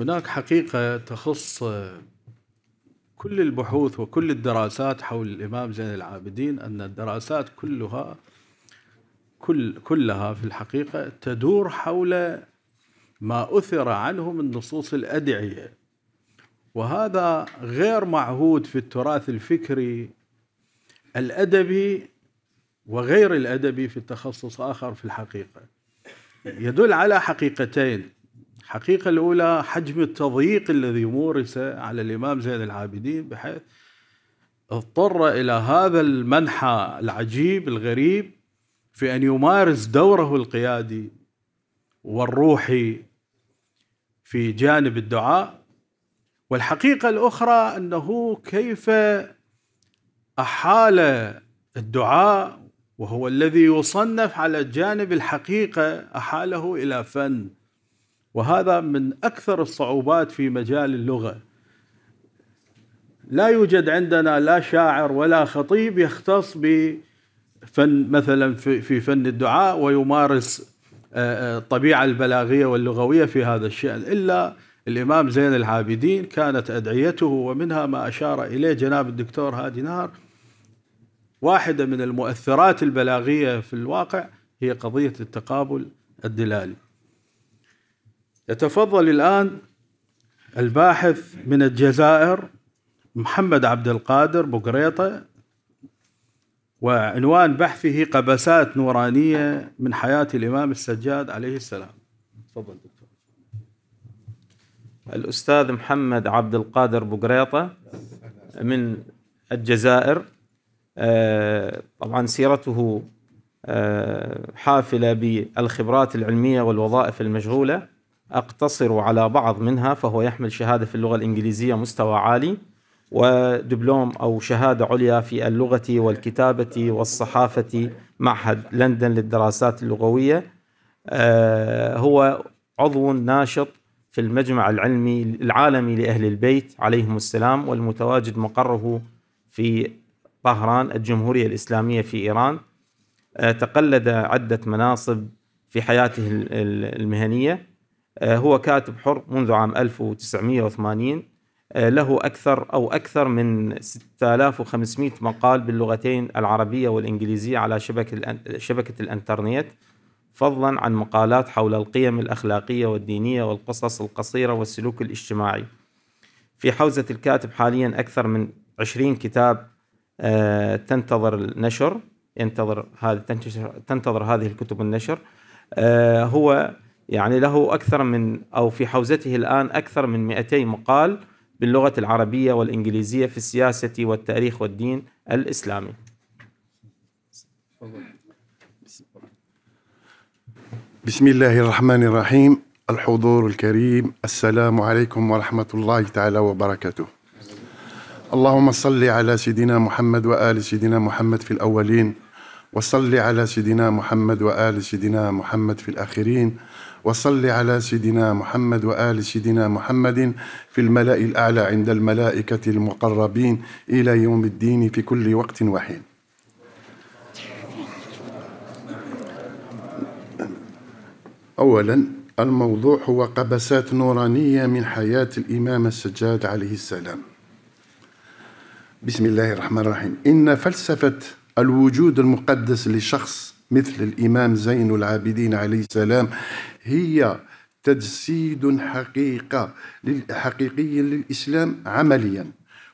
هناك حقيقة تخص كل البحوث وكل الدراسات حول الإمام زين العابدين أن الدراسات كلها كل كلها في الحقيقة تدور حول ما أثر عنه من نصوص الأدعية وهذا غير معهود في التراث الفكري الأدبي وغير الأدبي في تخصص آخر في الحقيقة يدل على حقيقتين الحقيقة الأولى حجم التضييق الذي مورس على الإمام زين العابدين بحيث اضطر إلى هذا المنحى العجيب الغريب في أن يمارس دوره القيادي والروحي في جانب الدعاء والحقيقة الأخرى أنه كيف أحال الدعاء وهو الذي يصنف على جانب الحقيقة أحاله إلى فن وهذا من أكثر الصعوبات في مجال اللغة لا يوجد عندنا لا شاعر ولا خطيب يختص بفن مثلا في فن الدعاء ويمارس آه، آه، الطبيعة البلاغية واللغوية في هذا الشأن إلا الإمام زين العابدين كانت أدعيته ومنها ما أشار إليه جناب الدكتور هادي نهر واحدة من المؤثرات البلاغية في الواقع هي قضية التقابل الدلالي يتفضل الآن الباحث من الجزائر محمد عبد القادر بقريطة وعنوان بحثه قبسات نورانية من حياة الإمام السجاد عليه السلام تفضل دكتور الأستاذ محمد عبد القادر بقريطة من الجزائر آه، طبعا سيرته آه، حافلة بالخبرات العلمية والوظائف المشغولة أقتصر على بعض منها فهو يحمل شهادة في اللغة الإنجليزية مستوى عالي ودبلوم أو شهادة عليا في اللغة والكتابة والصحافة معهد لندن للدراسات اللغوية آه، هو عضو ناشط في المجمع العلمي العالمي لأهل البيت عليهم السلام والمتواجد مقره في طهران الجمهورية الإسلامية في إيران آه، تقلد عدة مناصب في حياته المهنية آه، هو كاتب حر منذ عام 1980 آه، له أكثر أو أكثر من 6500 مقال باللغتين العربية والإنجليزية على شبكة شبكة الإنترنت فضلا عن مقالات حول القيم الأخلاقية والدينية والقصص القصيرة والسلوك الاجتماعي في حوزة الكاتب حاليا أكثر من 20 كتاب آه، تنتظر النشر ينتظر هذه تنتظر هذه الكتب النشر هو يعني له أكثر من أو في حوزته الآن أكثر من 200 مقال باللغة العربية والإنجليزية في السياسة والتاريخ والدين الإسلامي بسم الله الرحمن الرحيم الحضور الكريم السلام عليكم ورحمة الله تعالى وبركاته اللهم صل على سيدنا محمد وآل سيدنا محمد في الأولين وصل على سيدنا محمد وآل سيدنا محمد في الآخرين وصل على سيدنا محمد وآل سيدنا محمد في الملأ الأعلى عند الملائكة المقربين إلى يوم الدين في كل وقت وحين أولا الموضوع هو قبسات نورانية من حياة الإمام السجاد عليه السلام بسم الله الرحمن الرحيم إن فلسفة الوجود المقدس لشخص مثل الإمام زين العابدين عليه السلام هي تجسيد حقيقة حقيقي للإسلام عمليا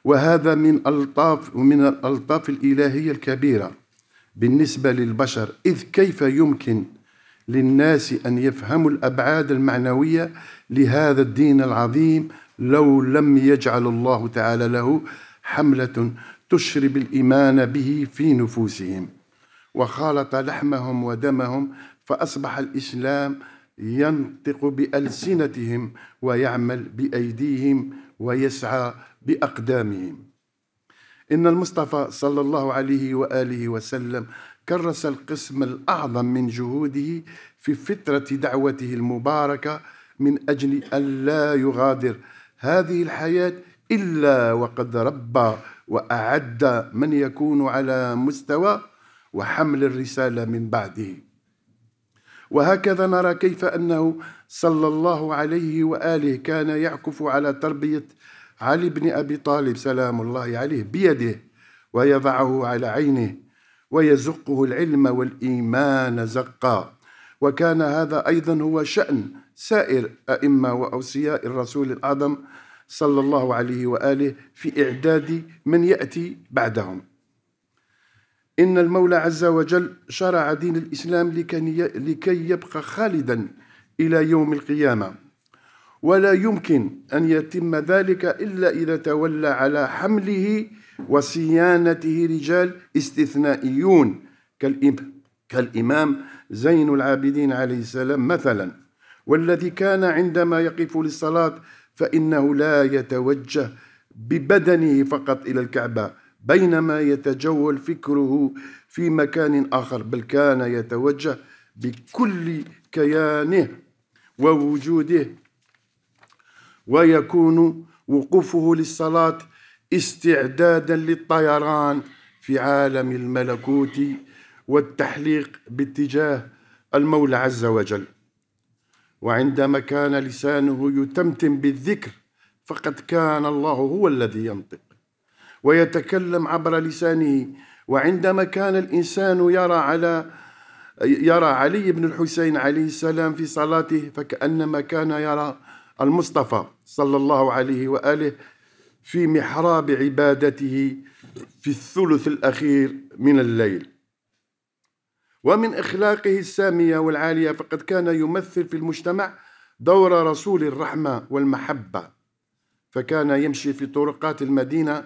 وهذا من ألطاف ومن الألطاف الإلهية الكبيرة بالنسبة للبشر إذ كيف يمكن للناس أن يفهموا الأبعاد المعنوية لهذا الدين العظيم لو لم يجعل الله تعالى له حملة تشرب الإيمان به في نفوسهم وخالط لحمهم ودمهم فأصبح الإسلام ينطق بألسنتهم ويعمل بأيديهم ويسعى بأقدامهم إن المصطفى صلى الله عليه وآله وسلم كرس القسم الأعظم من جهوده في فترة دعوته المباركة من أجل ألا يغادر هذه الحياة إلا وقد ربى وأعد من يكون على مستوى وحمل الرسالة من بعده وهكذا نرى كيف أنه صلى الله عليه وآله كان يعكف على تربية علي بن أبي طالب سلام الله عليه بيده ويضعه على عينه ويزقه العلم والإيمان زقا وكان هذا أيضا هو شأن سائر أئمة وأوصياء الرسول الأعظم صلى الله عليه وآله في إعداد من يأتي بعدهم إن المولى عز وجل شرع دين الإسلام لكي يبقى خالدا إلى يوم القيامة ولا يمكن أن يتم ذلك إلا إذا تولى على حمله وصيانته رجال استثنائيون كالإمام زين العابدين عليه السلام مثلا والذي كان عندما يقف للصلاة فإنه لا يتوجه ببدنه فقط إلى الكعبة بينما يتجول فكره في مكان آخر بل كان يتوجه بكل كيانه ووجوده ويكون وقوفه للصلاة استعدادا للطيران في عالم الملكوت والتحليق باتجاه المولى عز وجل وعندما كان لسانه يتمتم بالذكر فقد كان الله هو الذي ينطق ويتكلم عبر لسانه وعندما كان الإنسان يرى على يرى علي بن الحسين عليه السلام في صلاته فكأنما كان يرى المصطفى صلى الله عليه وآله في محراب عبادته في الثلث الأخير من الليل ومن أخلاقه السامية والعالية فقد كان يمثل في المجتمع دور رسول الرحمة والمحبة فكان يمشي في طرقات المدينة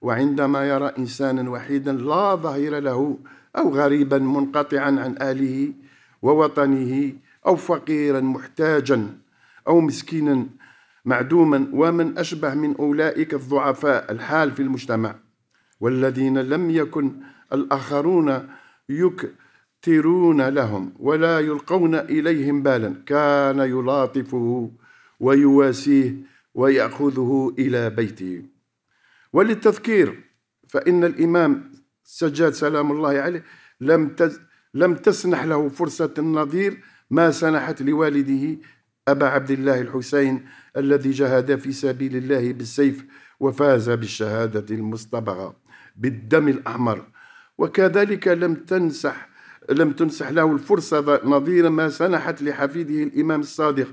وعندما يرى إنسانا وحيدا لا ظهير له أو غريبا منقطعا عن أهله ووطنه أو فقيرا محتاجا أو مسكينا معدوما ومن أشبه من أولئك الضعفاء الحال في المجتمع والذين لم يكن الآخرون يكترون لهم ولا يلقون إليهم بالا كان يلاطفه ويواسيه ويأخذه إلى بيته وللتذكير فإن الإمام السجاد سلام الله عليه لم تز لم تسنح له فرصة النظير ما سنحت لوالده أبا عبد الله الحسين الذي جهد في سبيل الله بالسيف وفاز بالشهادة المصطبغة بالدم الأحمر وكذلك لم تنسح لم تنسح له الفرصة نظير ما سنحت لحفيده الإمام الصادق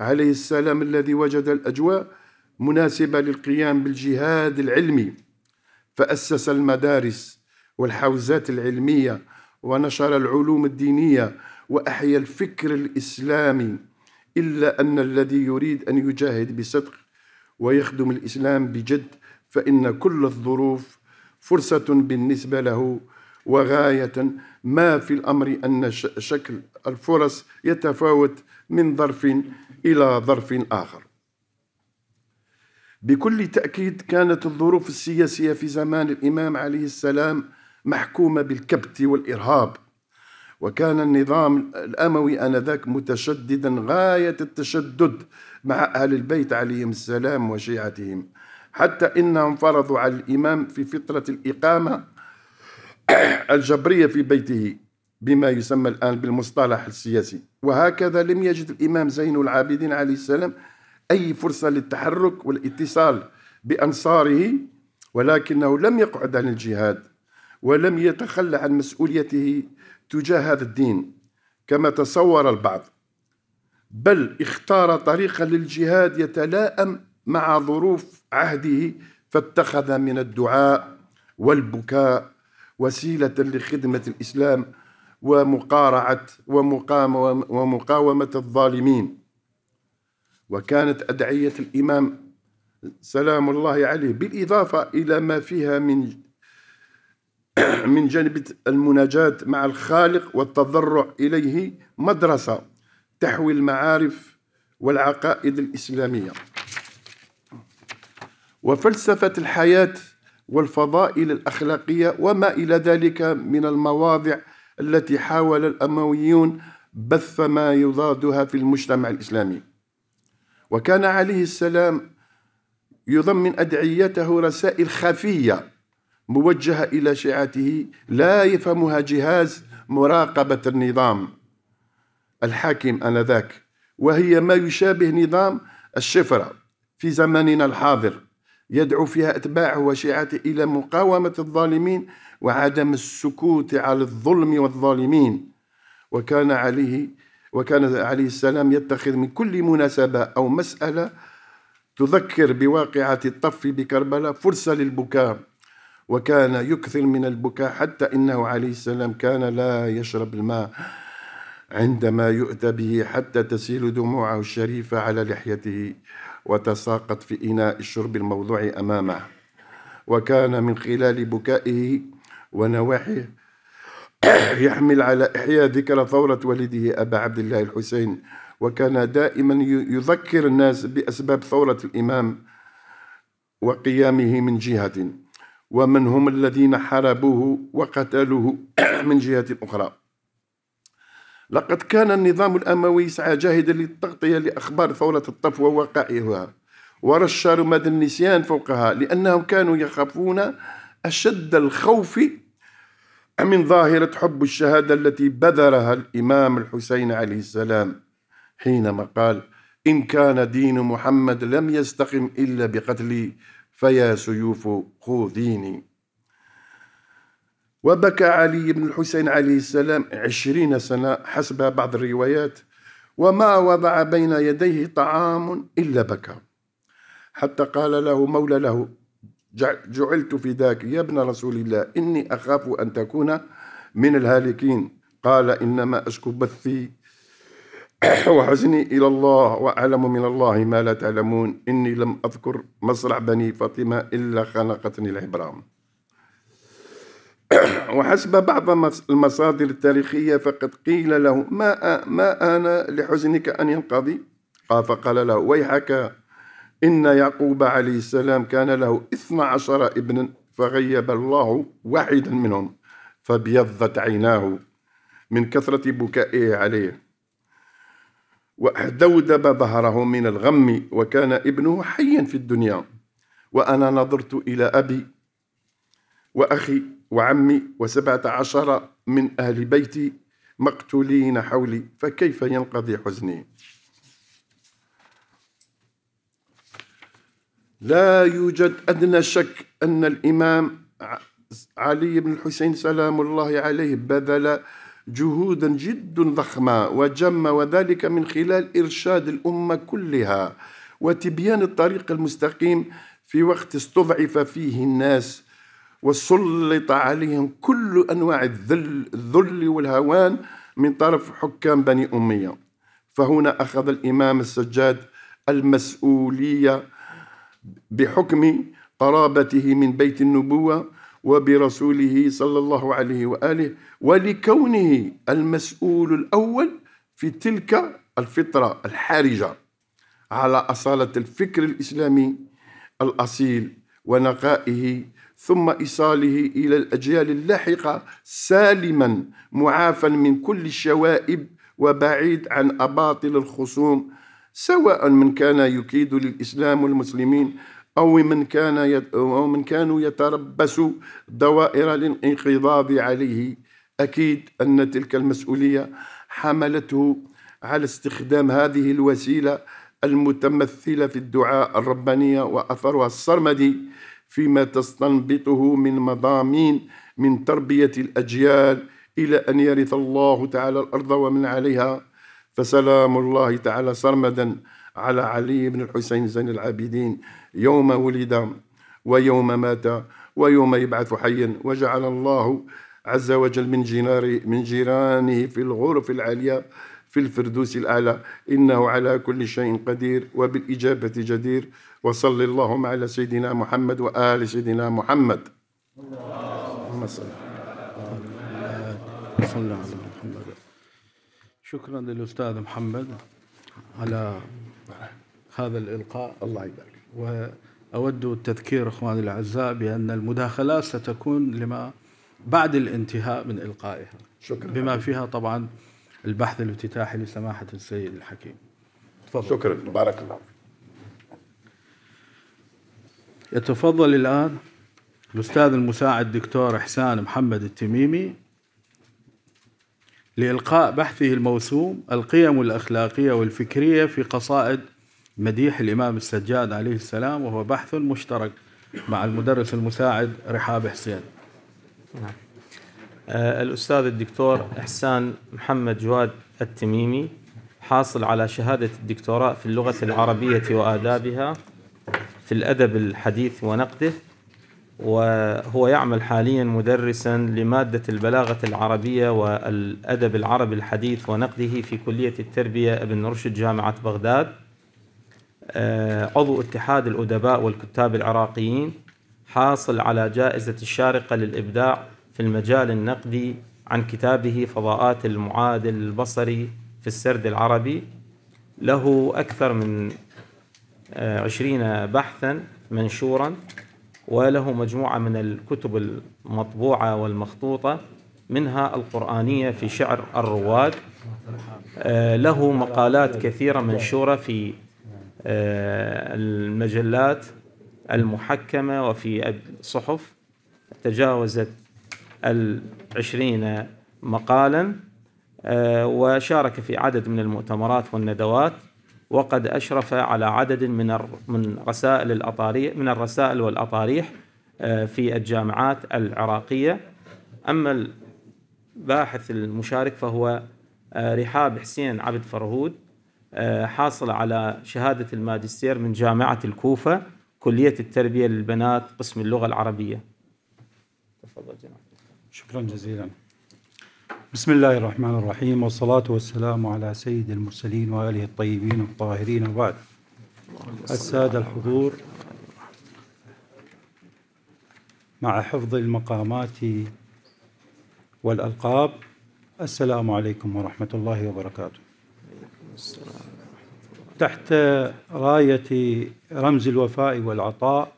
عليه السلام الذي وجد الأجواء مناسبة للقيام بالجهاد العلمي فأسس المدارس والحوزات العلمية ونشر العلوم الدينية وأحيا الفكر الإسلامي إلا أن الذي يريد أن يجاهد بصدق ويخدم الإسلام بجد فإن كل الظروف فرصة بالنسبة له وغاية ما في الأمر أن شكل الفرص يتفاوت من ظرف إلى ظرف آخر بكل تأكيد كانت الظروف السياسية في زمان الإمام عليه السلام محكومة بالكبت والإرهاب وكان النظام الأموي آنذاك متشددا غاية التشدد مع أهل البيت عليهم السلام وشيعتهم حتى إنهم فرضوا على الإمام في فترة الإقامة الجبرية في بيته بما يسمى الآن بالمصطلح السياسي وهكذا لم يجد الإمام زين العابدين عليه السلام أي فرصة للتحرك والاتصال بأنصاره ولكنه لم يقعد عن الجهاد ولم يتخلى عن مسؤوليته تجاه هذا الدين كما تصور البعض بل اختار طريقا للجهاد يتلائم مع ظروف عهده فاتخذ من الدعاء والبكاء وسيلة لخدمة الإسلام ومقارعة ومقاومة الظالمين وكانت أدعية الإمام سلام الله عليه بالإضافة إلى ما فيها من من جانب المناجاة مع الخالق والتضرع إليه مدرسة تحوي المعارف والعقائد الإسلامية وفلسفة الحياة والفضائل الأخلاقية وما إلى ذلك من المواضع التي حاول الأمويون بث ما يضادها في المجتمع الإسلامي وكان عليه السلام يضمن أدعيته رسائل خفية موجهة إلى شيعته لا يفهمها جهاز مراقبة النظام الحاكم آنذاك وهي ما يشابه نظام الشفرة في زماننا الحاضر يدعو فيها أتباعه وشيعته إلى مقاومة الظالمين وعدم السكوت على الظلم والظالمين وكان عليه وكان عليه السلام يتخذ من كل مناسبة أو مسألة تذكر بواقعة الطف بكربلاء فرصة للبكاء وكان يكثر من البكاء حتى إنه عليه السلام كان لا يشرب الماء عندما يؤتى به حتى تسيل دموعه الشريفة على لحيته وتساقط في إناء الشرب الموضوع أمامه وكان من خلال بكائه ونواحيه يحمل على إحياء ذكرى ثورة والده أبا عبد الله الحسين وكان دائما يذكر الناس بأسباب ثورة الإمام وقيامه من جهة ومن هم الذين حاربوه وقتلوه من جهة أخرى لقد كان النظام الأموي يسعى جاهدا للتغطية لأخبار ثورة الطفوة ووقائعها ورش رماد النسيان فوقها لأنهم كانوا يخافون أشد الخوف من ظاهرة حب الشهادة التي بذرها الإمام الحسين عليه السلام حينما قال إن كان دين محمد لم يستقم إلا بقتلي فيا سيوف خذيني وبكى علي بن الحسين عليه السلام عشرين سنة حسب بعض الروايات وما وضع بين يديه طعام إلا بكى حتى قال له مولى له جعلت فداك يا ابن رسول الله إني أخاف أن تكون من الهالكين قال إنما أشكو بثي وحزني إلى الله وأعلم من الله ما لا تعلمون إني لم أذكر مصرع بني فاطمة إلا خنقتني العبرام وحسب بعض المصادر التاريخية فقد قيل له ما ما أنا لحزنك أن ينقضي فقال له ويحك إن يعقوب عليه السلام كان له إثنى عشر ابنا فغيب الله واحدا منهم فابيضت عيناه من كثرة بكائه عليه وأحدودب ظهره من الغم وكان ابنه حيا في الدنيا وأنا نظرت إلى أبي وأخي وعمي وسبعة عشر من أهل بيتي مقتولين حولي فكيف ينقضي حزني لا يوجد أدنى شك أن الإمام علي بن الحسين سلام الله عليه بذل جهودا جد ضخمة وجمة وذلك من خلال إرشاد الأمة كلها وتبيان الطريق المستقيم في وقت استضعف فيه الناس وسلط عليهم كل أنواع الذل, الذل والهوان من طرف حكام بني أمية فهنا أخذ الإمام السجاد المسؤولية بحكم قرابته من بيت النبوة وبرسوله صلى الله عليه وآله ولكونه المسؤول الأول في تلك الفطرة الحرجة على أصالة الفكر الإسلامي الأصيل ونقائه ثم إيصاله إلى الأجيال اللاحقة سالما معافا من كل الشوائب وبعيد عن أباطل الخصوم سواء من كان يكيد للإسلام والمسلمين أو من كان يد... أو من كانوا يتربصوا دوائر الانقضاض عليه أكيد أن تلك المسؤولية حملته على استخدام هذه الوسيلة المتمثلة في الدعاء الربانية وأثرها الصرمدي فيما تستنبطه من مضامين من تربية الأجيال إلى أن يرث الله تعالى الأرض ومن عليها فسلام الله تعالى صرمداً على علي بن الحسين زين العابدين يوم ولد ويوم مات ويوم يبعث حيا وجعل الله عز وجل من جنار من جيرانه في الغرف العالية في الفردوس الأعلى إنه على كل شيء قدير وبالإجابة جدير وصل اللهم على سيدنا محمد وآل سيدنا محمد اللهم صل على محمد شكرا للأستاذ محمد على هذا الإلقاء الله يبارك وأود التذكير إخواني الأعزاء بأن المداخلات ستكون لما بعد الانتهاء من إلقائها شكرا بما فيها طبعا البحث الافتتاحي لسماحة السيد الحكيم تفضل شكرا بارك الله يتفضل الآن الأستاذ المساعد دكتور إحسان محمد التميمي لإلقاء بحثه الموسوم القيم الأخلاقية والفكرية في قصائد مديح الإمام السجاد عليه السلام وهو بحث مشترك مع المدرس المساعد رحاب حسين نعم. آه، الأستاذ الدكتور إحسان محمد جواد التميمي حاصل على شهادة الدكتوراه في اللغة العربية وآدابها في الأدب الحديث ونقده وهو يعمل حاليا مدرسا لمادة البلاغة العربية والأدب العربي الحديث ونقده في كلية التربية ابن رشد جامعة بغداد آه، عضو اتحاد الأدباء والكتاب العراقيين حاصل على جائزة الشارقة للإبداع في المجال النقدي عن كتابه فضاءات المعادل البصري في السرد العربي له أكثر من آه، عشرين بحثا منشورا وله مجموعة من الكتب المطبوعة والمخطوطة منها القرآنية في شعر الرواد آه، له مقالات كثيرة منشورة في آه، المجلات المحكمة وفي الصحف تجاوزت العشرين مقالا آه، وشارك في عدد من المؤتمرات والندوات وقد أشرف على عدد من من رسائل الأطاريح من الرسائل والأطاريح آه، في الجامعات العراقية أما الباحث المشارك فهو آه، رحاب حسين عبد فرهود آه، حاصل على شهادة الماجستير من جامعة الكوفة كلية التربية للبنات قسم اللغة العربية تفضل جناب شكرا جزيلا بسم الله الرحمن الرحيم والصلاة والسلام على سيد المرسلين وآله الطيبين الطاهرين وبعد السادة الحضور مع حفظ المقامات والألقاب السلام عليكم ورحمة الله وبركاته تحت راية رمز الوفاء والعطاء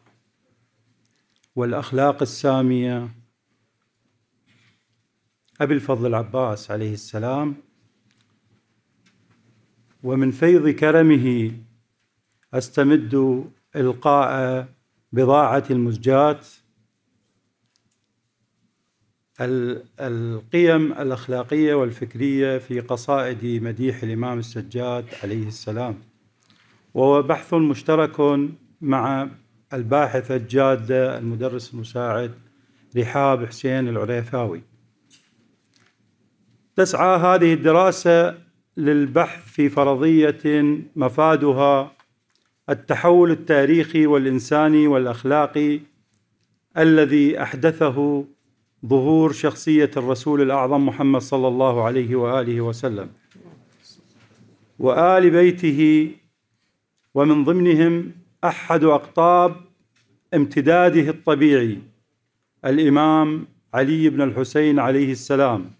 والأخلاق السامية أبي الفضل العباس عليه السلام ومن فيض كرمه أستمد إلقاء بضاعة المزجاة القيم الأخلاقية والفكرية في قصائد مديح الإمام السجاد عليه السلام وهو بحث مشترك مع الباحثة الجادة المدرس المساعد رحاب حسين العريفاوي تسعى هذه الدراسة للبحث في فرضية مفادها التحول التاريخي والإنساني والأخلاقي الذي أحدثه ظهور شخصية الرسول الأعظم محمد صلى الله عليه وآله وسلم وآل بيته ومن ضمنهم أحد أقطاب امتداده الطبيعي الإمام علي بن الحسين عليه السلام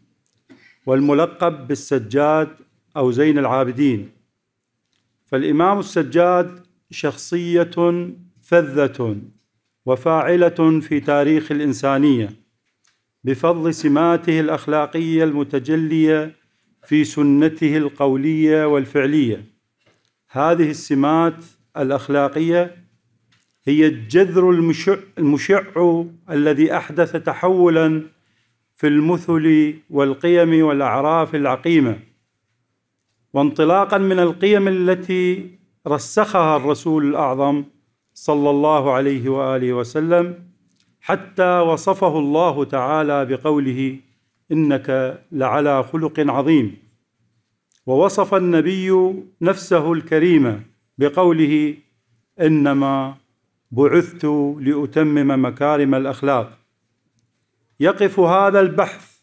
والملقب بالسجاد أو زين العابدين فالإمام السجاد شخصية فذة وفاعلة في تاريخ الإنسانية بفضل سماته الأخلاقية المتجلية في سنته القولية والفعلية هذه السمات الأخلاقية هي الجذر المشع, المشع الذي أحدث تحولاً في المثل والقيم والاعراف العقيمه وانطلاقا من القيم التي رسخها الرسول الاعظم صلى الله عليه واله وسلم حتى وصفه الله تعالى بقوله انك لعلى خلق عظيم ووصف النبي نفسه الكريمه بقوله انما بعثت لاتمم مكارم الاخلاق يقف هذا البحث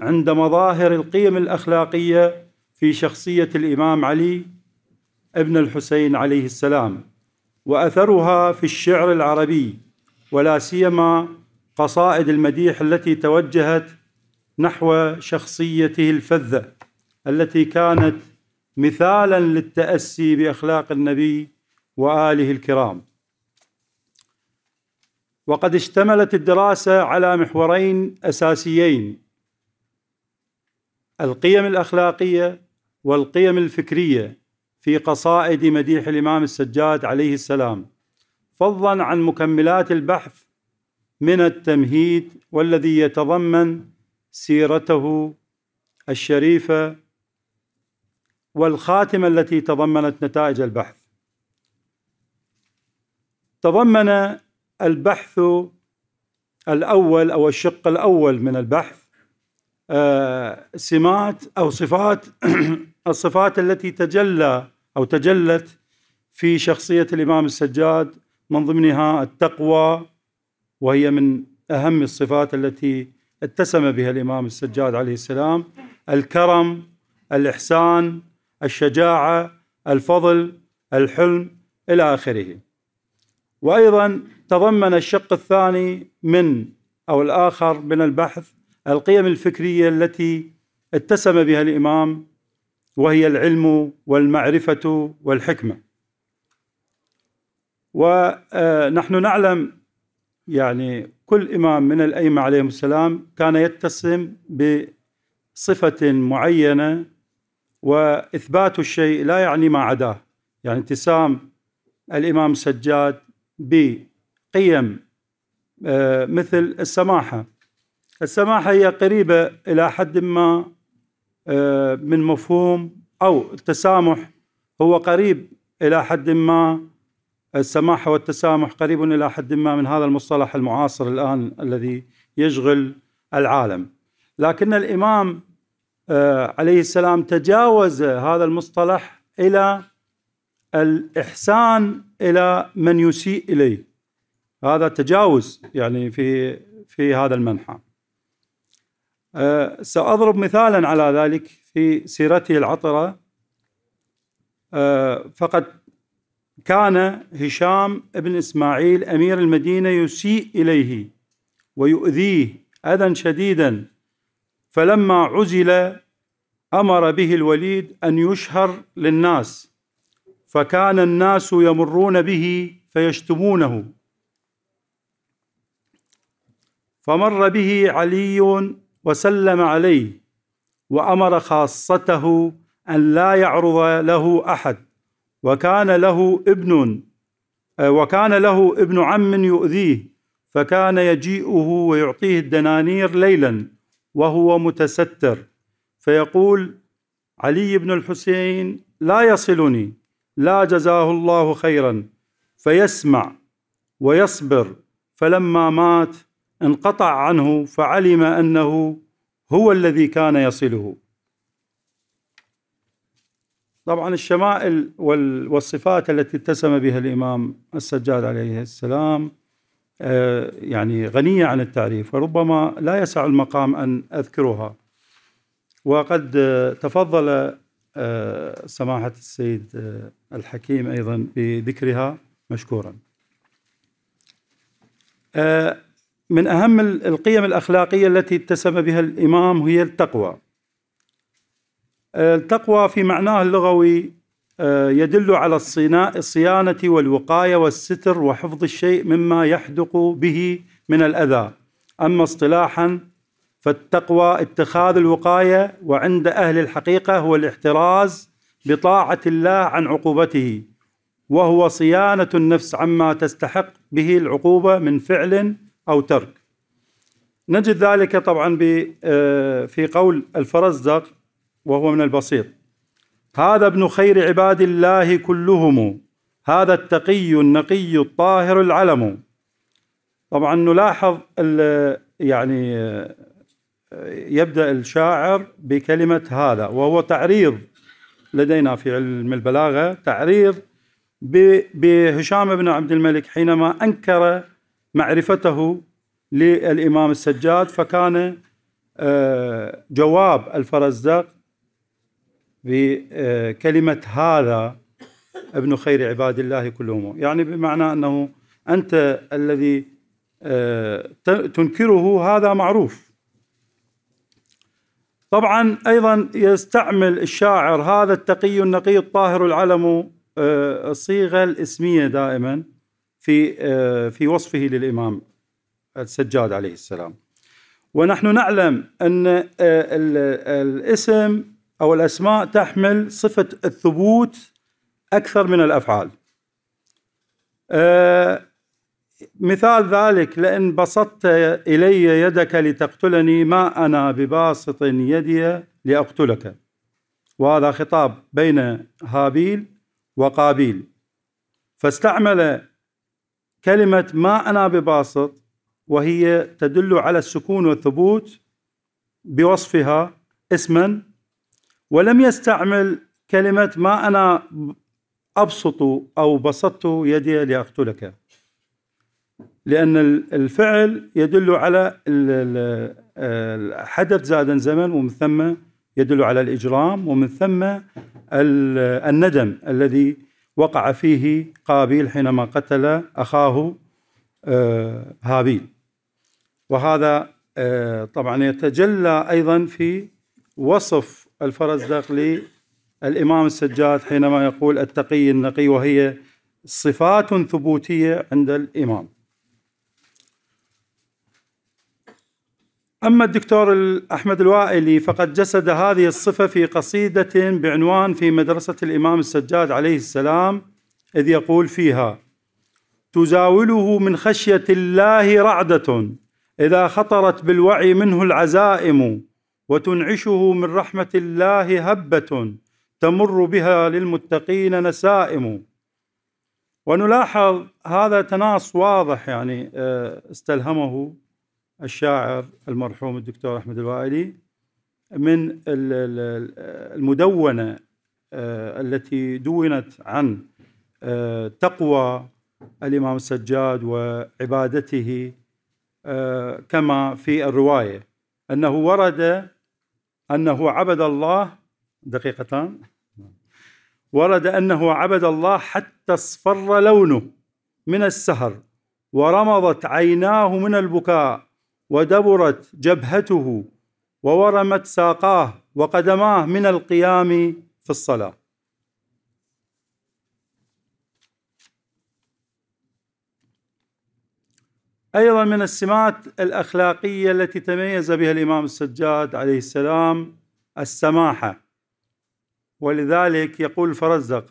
عند مظاهر القيم الاخلاقيه في شخصيه الامام علي ابن الحسين عليه السلام واثرها في الشعر العربي ولا سيما قصائد المديح التي توجهت نحو شخصيته الفذه التي كانت مثالا للتاسي باخلاق النبي واله الكرام وقد اشتملت الدراسة على محورين أساسيين القيم الأخلاقية والقيم الفكرية في قصائد مديح الإمام السجاد عليه السلام فضلا عن مكملات البحث من التمهيد والذي يتضمن سيرته الشريفة والخاتمة التي تضمنت نتائج البحث تضمن البحث الأول أو الشق الأول من البحث آه، سمات أو صفات الصفات التي تجلى أو تجلت في شخصية الإمام السجاد من ضمنها التقوى وهي من أهم الصفات التي اتسم بها الإمام السجاد عليه السلام الكرم الإحسان الشجاعة الفضل الحلم إلى آخره وايضا تضمن الشق الثاني من او الاخر من البحث القيم الفكريه التي اتسم بها الامام وهي العلم والمعرفه والحكمه. ونحن نعلم يعني كل امام من الائمه عليهم السلام كان يتسم بصفه معينه واثبات الشيء لا يعني ما عداه، يعني اتسام الامام سجاد بقيم آه، مثل السماحة السماحة هي قريبة إلى حد ما آه، من مفهوم أو التسامح هو قريب إلى حد ما السماحة والتسامح قريب إلى حد ما من هذا المصطلح المعاصر الآن الذي يشغل العالم لكن الإمام آه، عليه السلام تجاوز هذا المصطلح إلى الإحسان الى من يسيء اليه هذا تجاوز يعني في في هذا المنحى أه ساضرب مثالا على ذلك في سيرته العطره أه فقد كان هشام بن اسماعيل امير المدينه يسيء اليه ويؤذيه اذى شديدا فلما عزل امر به الوليد ان يشهر للناس فكان الناس يمرون به فيشتمونه فمر به علي وسلم عليه وامر خاصته ان لا يعرض له احد وكان له ابن آه، وكان له ابن عم يؤذيه فكان يجيئه ويعطيه الدنانير ليلا وهو متستر فيقول علي بن الحسين لا يصلني لا جزاه الله خيرا فيسمع ويصبر فلما مات انقطع عنه فعلم انه هو الذي كان يصله طبعا الشمائل والصفات التي اتسم بها الامام السجاد عليه السلام آه، يعني غنيه عن التعريف وربما لا يسع المقام ان اذكرها وقد تفضل آه، سماحة السيد آه، الحكيم أيضا بذكرها مشكورا آه، من أهم القيم الأخلاقية التي اتسم بها الإمام هي التقوى التقوى في معناه اللغوي يدل على الصيانة والوقاية والستر وحفظ الشيء مما يحدق به من الأذى أما اصطلاحا فالتقوى اتخاذ الوقايه وعند اهل الحقيقه هو الاحتراز بطاعه الله عن عقوبته وهو صيانه النفس عما تستحق به العقوبه من فعل او ترك نجد ذلك طبعا آه، في قول الفرزدق وهو من البسيط هذا ابن خير عباد الله كلهم هذا التقي النقي الطاهر العلم طبعا نلاحظ يعني آه، يبدأ الشاعر بكلمة هذا وهو تعريض لدينا في علم البلاغة تعريض بهشام بن عبد الملك حينما أنكر معرفته للإمام السجاد فكان آه، جواب الفرزدق بكلمة آه، هذا ابن خير عباد الله كلهم يعني بمعنى أنه أنت الذي آه، تنكره هذا معروف طبعا ايضا يستعمل الشاعر هذا التقي النقي الطاهر العلم آه، الصيغه الاسميه دائما في آه، في وصفه للامام السجاد عليه السلام ونحن نعلم ان آه، الاسم او الاسماء تحمل صفه الثبوت اكثر من الافعال مثال ذلك لئن بسطت إلي يدك لتقتلني ما أنا بباسط يدي لأقتلك وهذا خطاب بين هابيل وقابيل فاستعمل كلمة ما أنا بباسط وهي تدل على السكون والثبوت بوصفها اسما ولم يستعمل كلمة ما أنا أبسط أو بسطت يدي لأقتلك لأن الفعل يدل على الحدث زادا زمن ومن ثم يدل على الإجرام ومن ثم الندم الذي وقع فيه قابيل حينما قتل أخاه آه، هابيل وهذا آه، طبعا يتجلى أيضا في وصف الفرزدق للإمام السجاد حينما يقول التقي النقي وهي صفات ثبوتية عند الإمام أما الدكتور أحمد الوائلي فقد جسد هذه الصفة في قصيدة بعنوان في مدرسة الإمام السجاد عليه السلام إذ يقول فيها تزاوله من خشية الله رعدة إذا خطرت بالوعي منه العزائم وتنعشه من رحمة الله هبة تمر بها للمتقين نسائم ونلاحظ هذا تناص واضح يعني آه، استلهمه الشاعر المرحوم الدكتور أحمد الوائلي من المدونة آه، التي دونت عن آه، تقوى الإمام السجاد وعبادته آه، كما في الرواية أنه ورد أنه عبد الله دقيقتان ورد أنه عبد الله حتى اصفر لونه من السهر ورمضت عيناه من البكاء ودبرت جبهته وورمت ساقاه وقدماه من القيام في الصلاه ايضا من السمات الاخلاقيه التي تميز بها الامام السجاد عليه السلام السماحه ولذلك يقول الفرزدق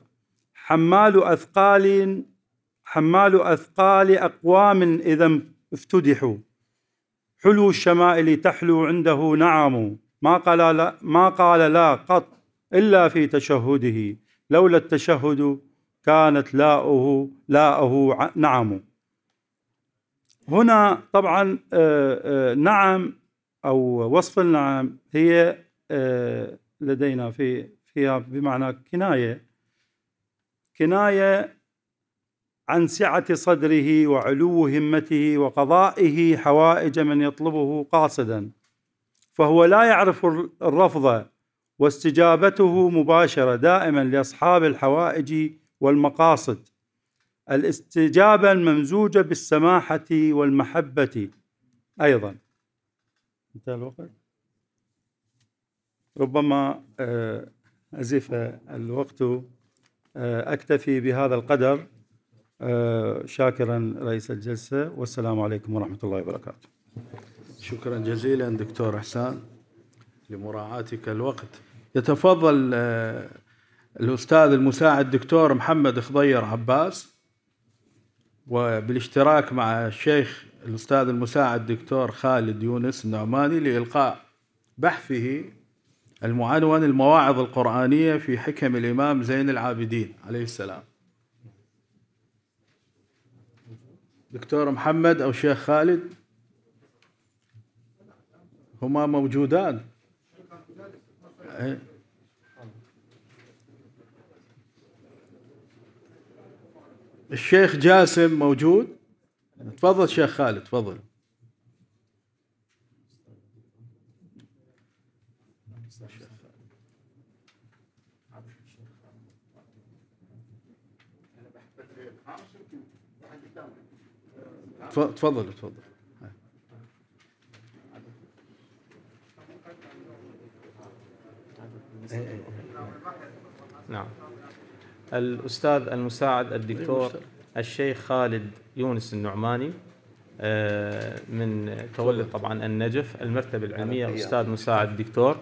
حمال اثقال حمال اثقال اقوام اذا افتدحوا حلو الشمائل تحلو عنده نعم ما قال لا, ما قال لا قط إلا في تشهده لولا التشهد كانت لاؤه لاؤه نعم هنا طبعا آه، آه، نعم أو وصف النعم هي آه، لدينا في فيها بمعنى كناية كناية عن سعة صدره وعلو همته وقضائه حوائج من يطلبه قاصدا فهو لا يعرف الرفض واستجابته مباشرة دائما لأصحاب الحوائج والمقاصد الاستجابة الممزوجة بالسماحة والمحبة أيضا انتهى الوقت ربما آه، أزف الوقت آه، أكتفي بهذا القدر آه، شاكرا رئيس الجلسة والسلام عليكم ورحمة الله وبركاته شكرا جزيلا دكتور حسان لمراعاتك الوقت يتفضل آه، الأستاذ المساعد دكتور محمد خضير عباس وبالاشتراك مع الشيخ الأستاذ المساعد دكتور خالد يونس النعماني لإلقاء بحثه المعنون المواعظ القرآنية في حكم الإمام زين العابدين عليه السلام دكتور محمد أو شيخ خالد هما موجودان الشيخ جاسم موجود تفضل شيخ خالد تفضل تفضل تفضل نعم الأستاذ المساعد الدكتور الشيخ خالد يونس النعماني آه، من تولد طبعا النجف المرتبة العلمية أستاذ مساعد دكتور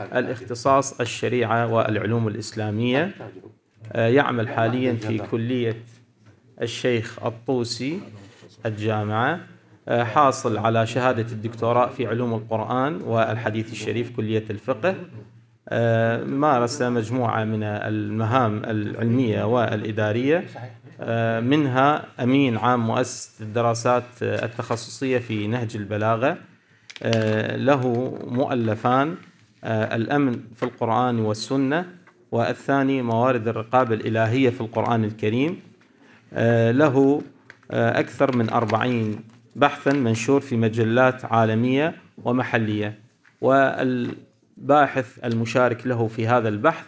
الاختصاص الشريعة والعلوم الإسلامية آه، يعمل حاليا في كلية الشيخ الطوسي الجامعة آه، حاصل على شهادة الدكتوراه في علوم القرآن والحديث الشريف كلية الفقه آه، مارس مجموعة من المهام العلمية والإدارية آه، منها أمين عام مؤسسة الدراسات التخصصية في نهج البلاغة له مؤلفان الأمن في القرآن والسنة والثاني موارد الرقابة الإلهية في القرآن الكريم له آه، أكثر من أربعين بحثا منشور في مجلات عالمية ومحلية والباحث المشارك له في هذا البحث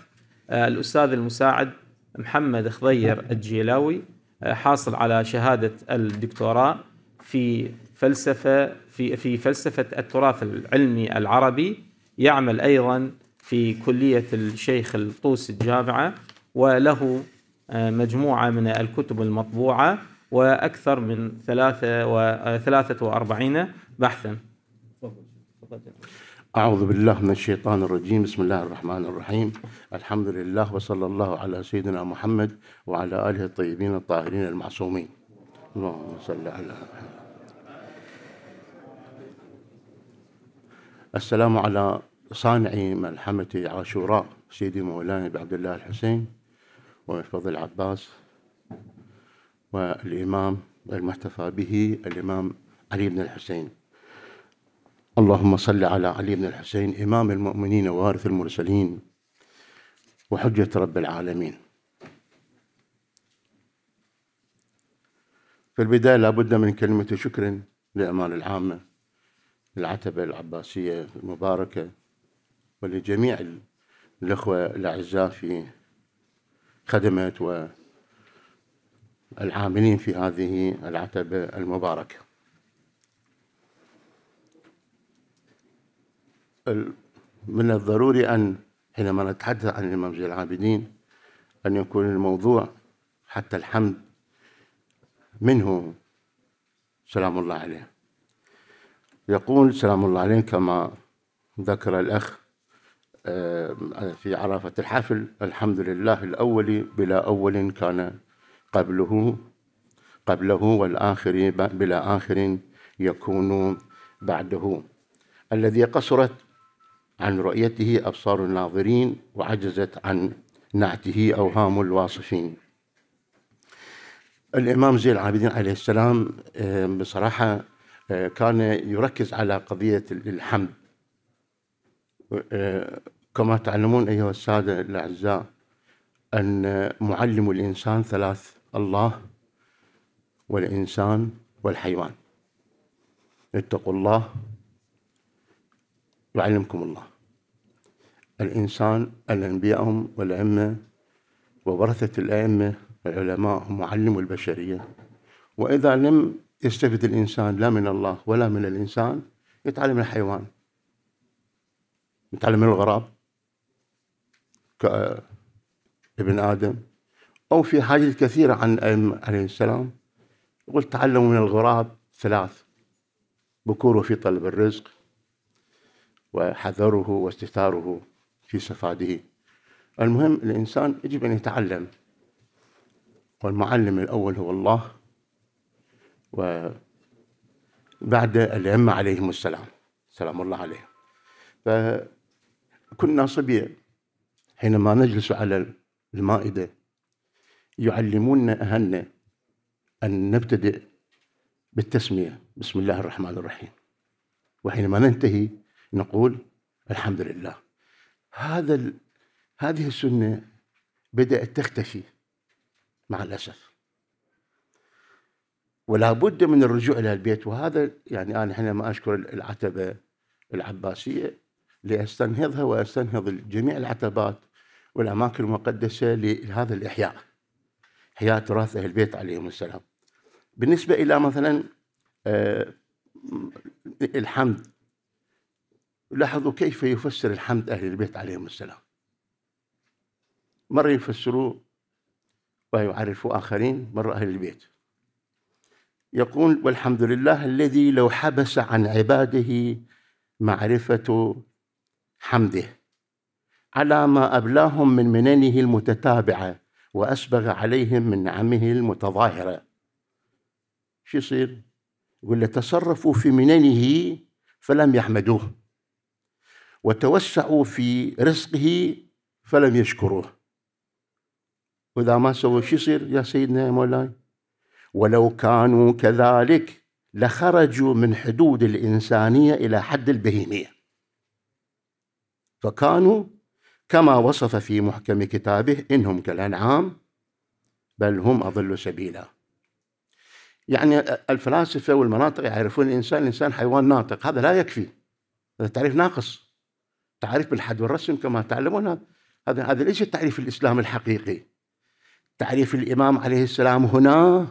آه، الأستاذ المساعد محمد خضير الجيلاوي آه، حاصل على شهادة الدكتوراه في فلسفة في في فلسفة التراث العلمي العربي يعمل أيضا في كلية الشيخ الطوسي الجامعة وله مجموعة من الكتب المطبوعة وأكثر من ثلاثة وثلاثة آه، وأربعين بحثا أعوذ بالله من الشيطان الرجيم بسم الله الرحمن الرحيم الحمد لله وصلى الله على سيدنا محمد وعلى آله الطيبين الطاهرين المعصومين اللهم صل على محمد السلام على صانع ملحمة عاشوراء سيدي مولانا عبد الله الحسين وفضل العباس والإمام المحتفى به الإمام علي بن الحسين اللهم صل على علي بن الحسين إمام المؤمنين وارث المرسلين وحجة رب العالمين في البداية لابد من كلمة شكر لأمال العامة العتبة العباسية المباركة ولجميع الأخوة الأعزاء في خدمة و العاملين في هذه العتبة المباركة من الضروري أن حينما نتحدث عن الإمام زين العابدين أن يكون الموضوع حتى الحمد منه سلام الله عليه يقول سلام الله عليه كما ذكر الأخ آه، في عرفة الحفل الحمد لله الأول بلا أول كان قبله قبله والآخر بلا آخر يكون بعده الذي قصرت عن رؤيته أبصار الناظرين وعجزت عن نعته أوهام الواصفين الإمام زين العابدين عليه السلام آه، بصراحة آه، كان يركز على قضية الحمد آه، كما تعلمون أيها السادة الأعزاء أن معلم الإنسان ثلاث الله والإنسان والحيوان اتقوا الله يعلمكم الله الإنسان الأنبياء هم والأئمة وورثة الأئمة العلماء هم معلم البشرية وإذا لم يستفد الإنسان لا من الله ولا من الإنسان يتعلم الحيوان يتعلم من الغراب كابن آدم أو في حاجات كثيرة عن الأئمة عليه السلام يقول تعلموا من الغراب ثلاث بكوره في طلب الرزق وحذره واستثاره في سفاده المهم الإنسان يجب أن يتعلم والمعلم الأول هو الله وبعد الأئمة عليهم السلام سلام الله عليهم فكنا صبية حينما نجلس على المائدة يعلمونا أهلنا أن نبتدئ بالتسمية بسم الله الرحمن الرحيم وحينما ننتهي نقول الحمد لله هذا ال... هذه السنة بدأت تختفي مع الأسف ولا بد من الرجوع إلى البيت وهذا يعني أنا ما أشكر العتبة العباسية لأستنهضها وأستنهض جميع العتبات والأماكن المقدسة لهذا الإحياء حياة تراث أهل البيت عليهم السلام بالنسبة إلى مثلا آه، الحمد لاحظوا كيف يفسر الحمد أهل البيت عليهم السلام مرة يفسروه ويعرفوا آخرين مرة أهل البيت يقول والحمد لله الذي لو حبس عن عباده معرفة حمده على ما أبلاهم من مننه المتتابعة وأسبغ عليهم من نعمه المتظاهرة شو يصير؟ يقول لتصرفوا في مننه فلم يحمدوه وتوسعوا في رزقه فلم يشكروه وإذا ما سووا شو يصير يا سيدنا يا مولاي ولو كانوا كذلك لخرجوا من حدود الإنسانية إلى حد البهيمية فكانوا كما وصف في محكم كتابه إنهم كالأنعام بل هم أضل سبيلا يعني الفلاسفة والمناطق يعرفون الإنسان الإنسان حيوان ناطق هذا لا يكفي هذا تعريف ناقص تعريف بالحد والرسم كما تعلمون هذا هذا هذا ليس تعريف الإسلام الحقيقي تعريف الإمام عليه السلام هنا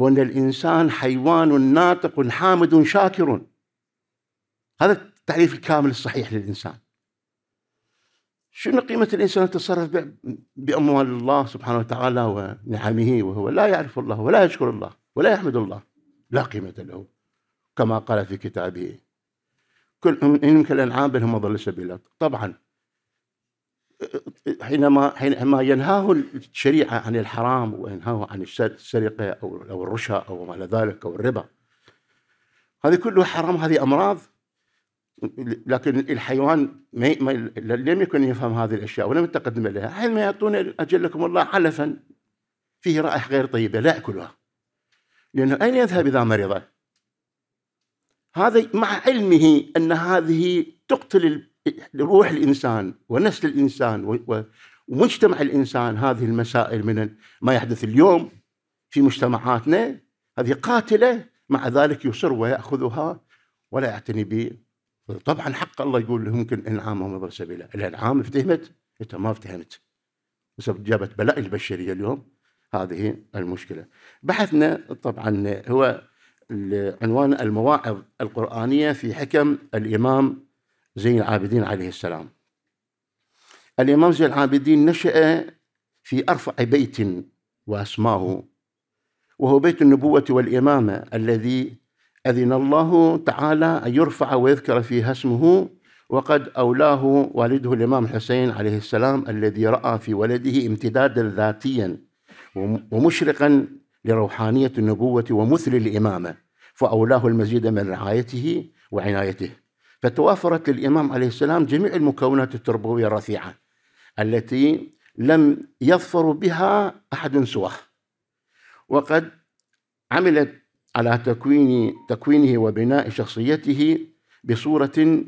هو أن الإنسان حيوان ناطق حامد شاكر هذا التعريف الكامل الصحيح للإنسان شنو قيمة الإنسان يتصرف بأموال الله سبحانه وتعالى ونعمه وهو لا يعرف الله ولا يشكر الله ولا يحمد الله لا قيمة له كما قال في كتابه كل إن يمكن الأنعام بينهم مضل سبيلات طبعا حينما حينما ينهاه الشريعة عن الحرام وينهاه عن السرقة أو الرشا أو ما إلى ذلك أو الربا هذه كلها حرام هذه أمراض لكن الحيوان ما لم يكن يفهم هذه الاشياء ولم يتقدم لها حينما يعطون اجلكم الله علفا فيه رائحه غير طيبه لا اكلها لانه اين يذهب اذا مرض؟ هذا مع علمه ان هذه تقتل روح الانسان ونسل الانسان ومجتمع الانسان هذه المسائل من ما يحدث اليوم في مجتمعاتنا هذه قاتله مع ذلك يصر وياخذها ولا يعتني طبعا حق الله يقول ممكن انعام او مدرسه الانعام افتهمت انت ما افتهمت بسبب جابت بلاء البشريه اليوم هذه المشكله بحثنا طبعا هو عنوان المواعظ القرانيه في حكم الامام زين العابدين عليه السلام الامام زين العابدين نشا في ارفع بيت واسماه وهو بيت النبوه والامامه الذي أذن الله تعالى أن يرفع ويذكر فيها اسمه وقد أولاه والده الإمام حسين عليه السلام الذي رأى في ولده امتدادا ذاتيا ومشرقا لروحانية النبوة ومثل الإمامة فأولاه المزيد من رعايته وعنايته فتوافرت للإمام عليه السلام جميع المكونات التربوية الرفيعة التي لم يظفر بها أحد سواه وقد عملت على تكوين تكوينه وبناء شخصيته بصورة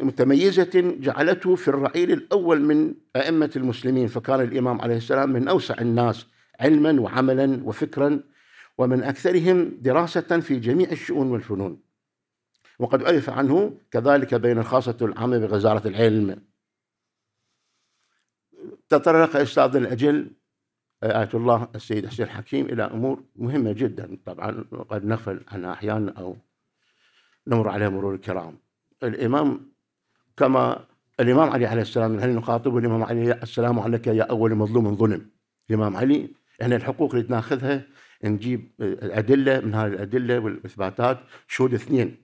متميزة جعلته في الرعيل الأول من أئمة المسلمين فكان الإمام عليه السلام من أوسع الناس علما وعملا وفكرا ومن أكثرهم دراسة في جميع الشؤون والفنون وقد عرف عنه كذلك بين الخاصة العامة بغزارة العلم تطرق أستاذ الأجل آية الله السيد حسين الحكيم إلى أمور مهمة جدا طبعا قد نغفل عنها أحيانا أو نمر عليها مرور الكرام الإمام كما الإمام علي عليه السلام هل نخاطبه الإمام علي السلام عليك يا أول مظلوم ظلم الإمام علي احنا الحقوق اللي ناخذها نجيب الأدلة من هذه الأدلة والإثباتات شهود اثنين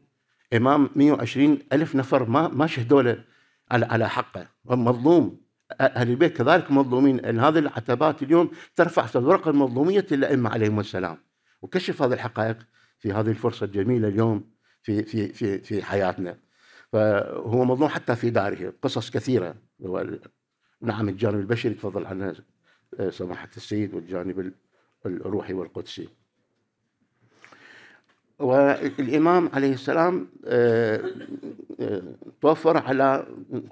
إمام 120 ألف نفر ما ما شهدوا له على على حقه مظلوم أهل البيت كذلك مظلومين أن هذه العتبات اليوم ترفع تدرق المظلومية الأئمة عليهم السلام وكشف هذه الحقائق في هذه الفرصة الجميلة اليوم في في في في حياتنا فهو مظلوم حتى في داره قصص كثيرة نعم الجانب البشري تفضل عنها سماحة السيد والجانب الروحي والقدسي والإمام عليه السلام آه، آه، توفر على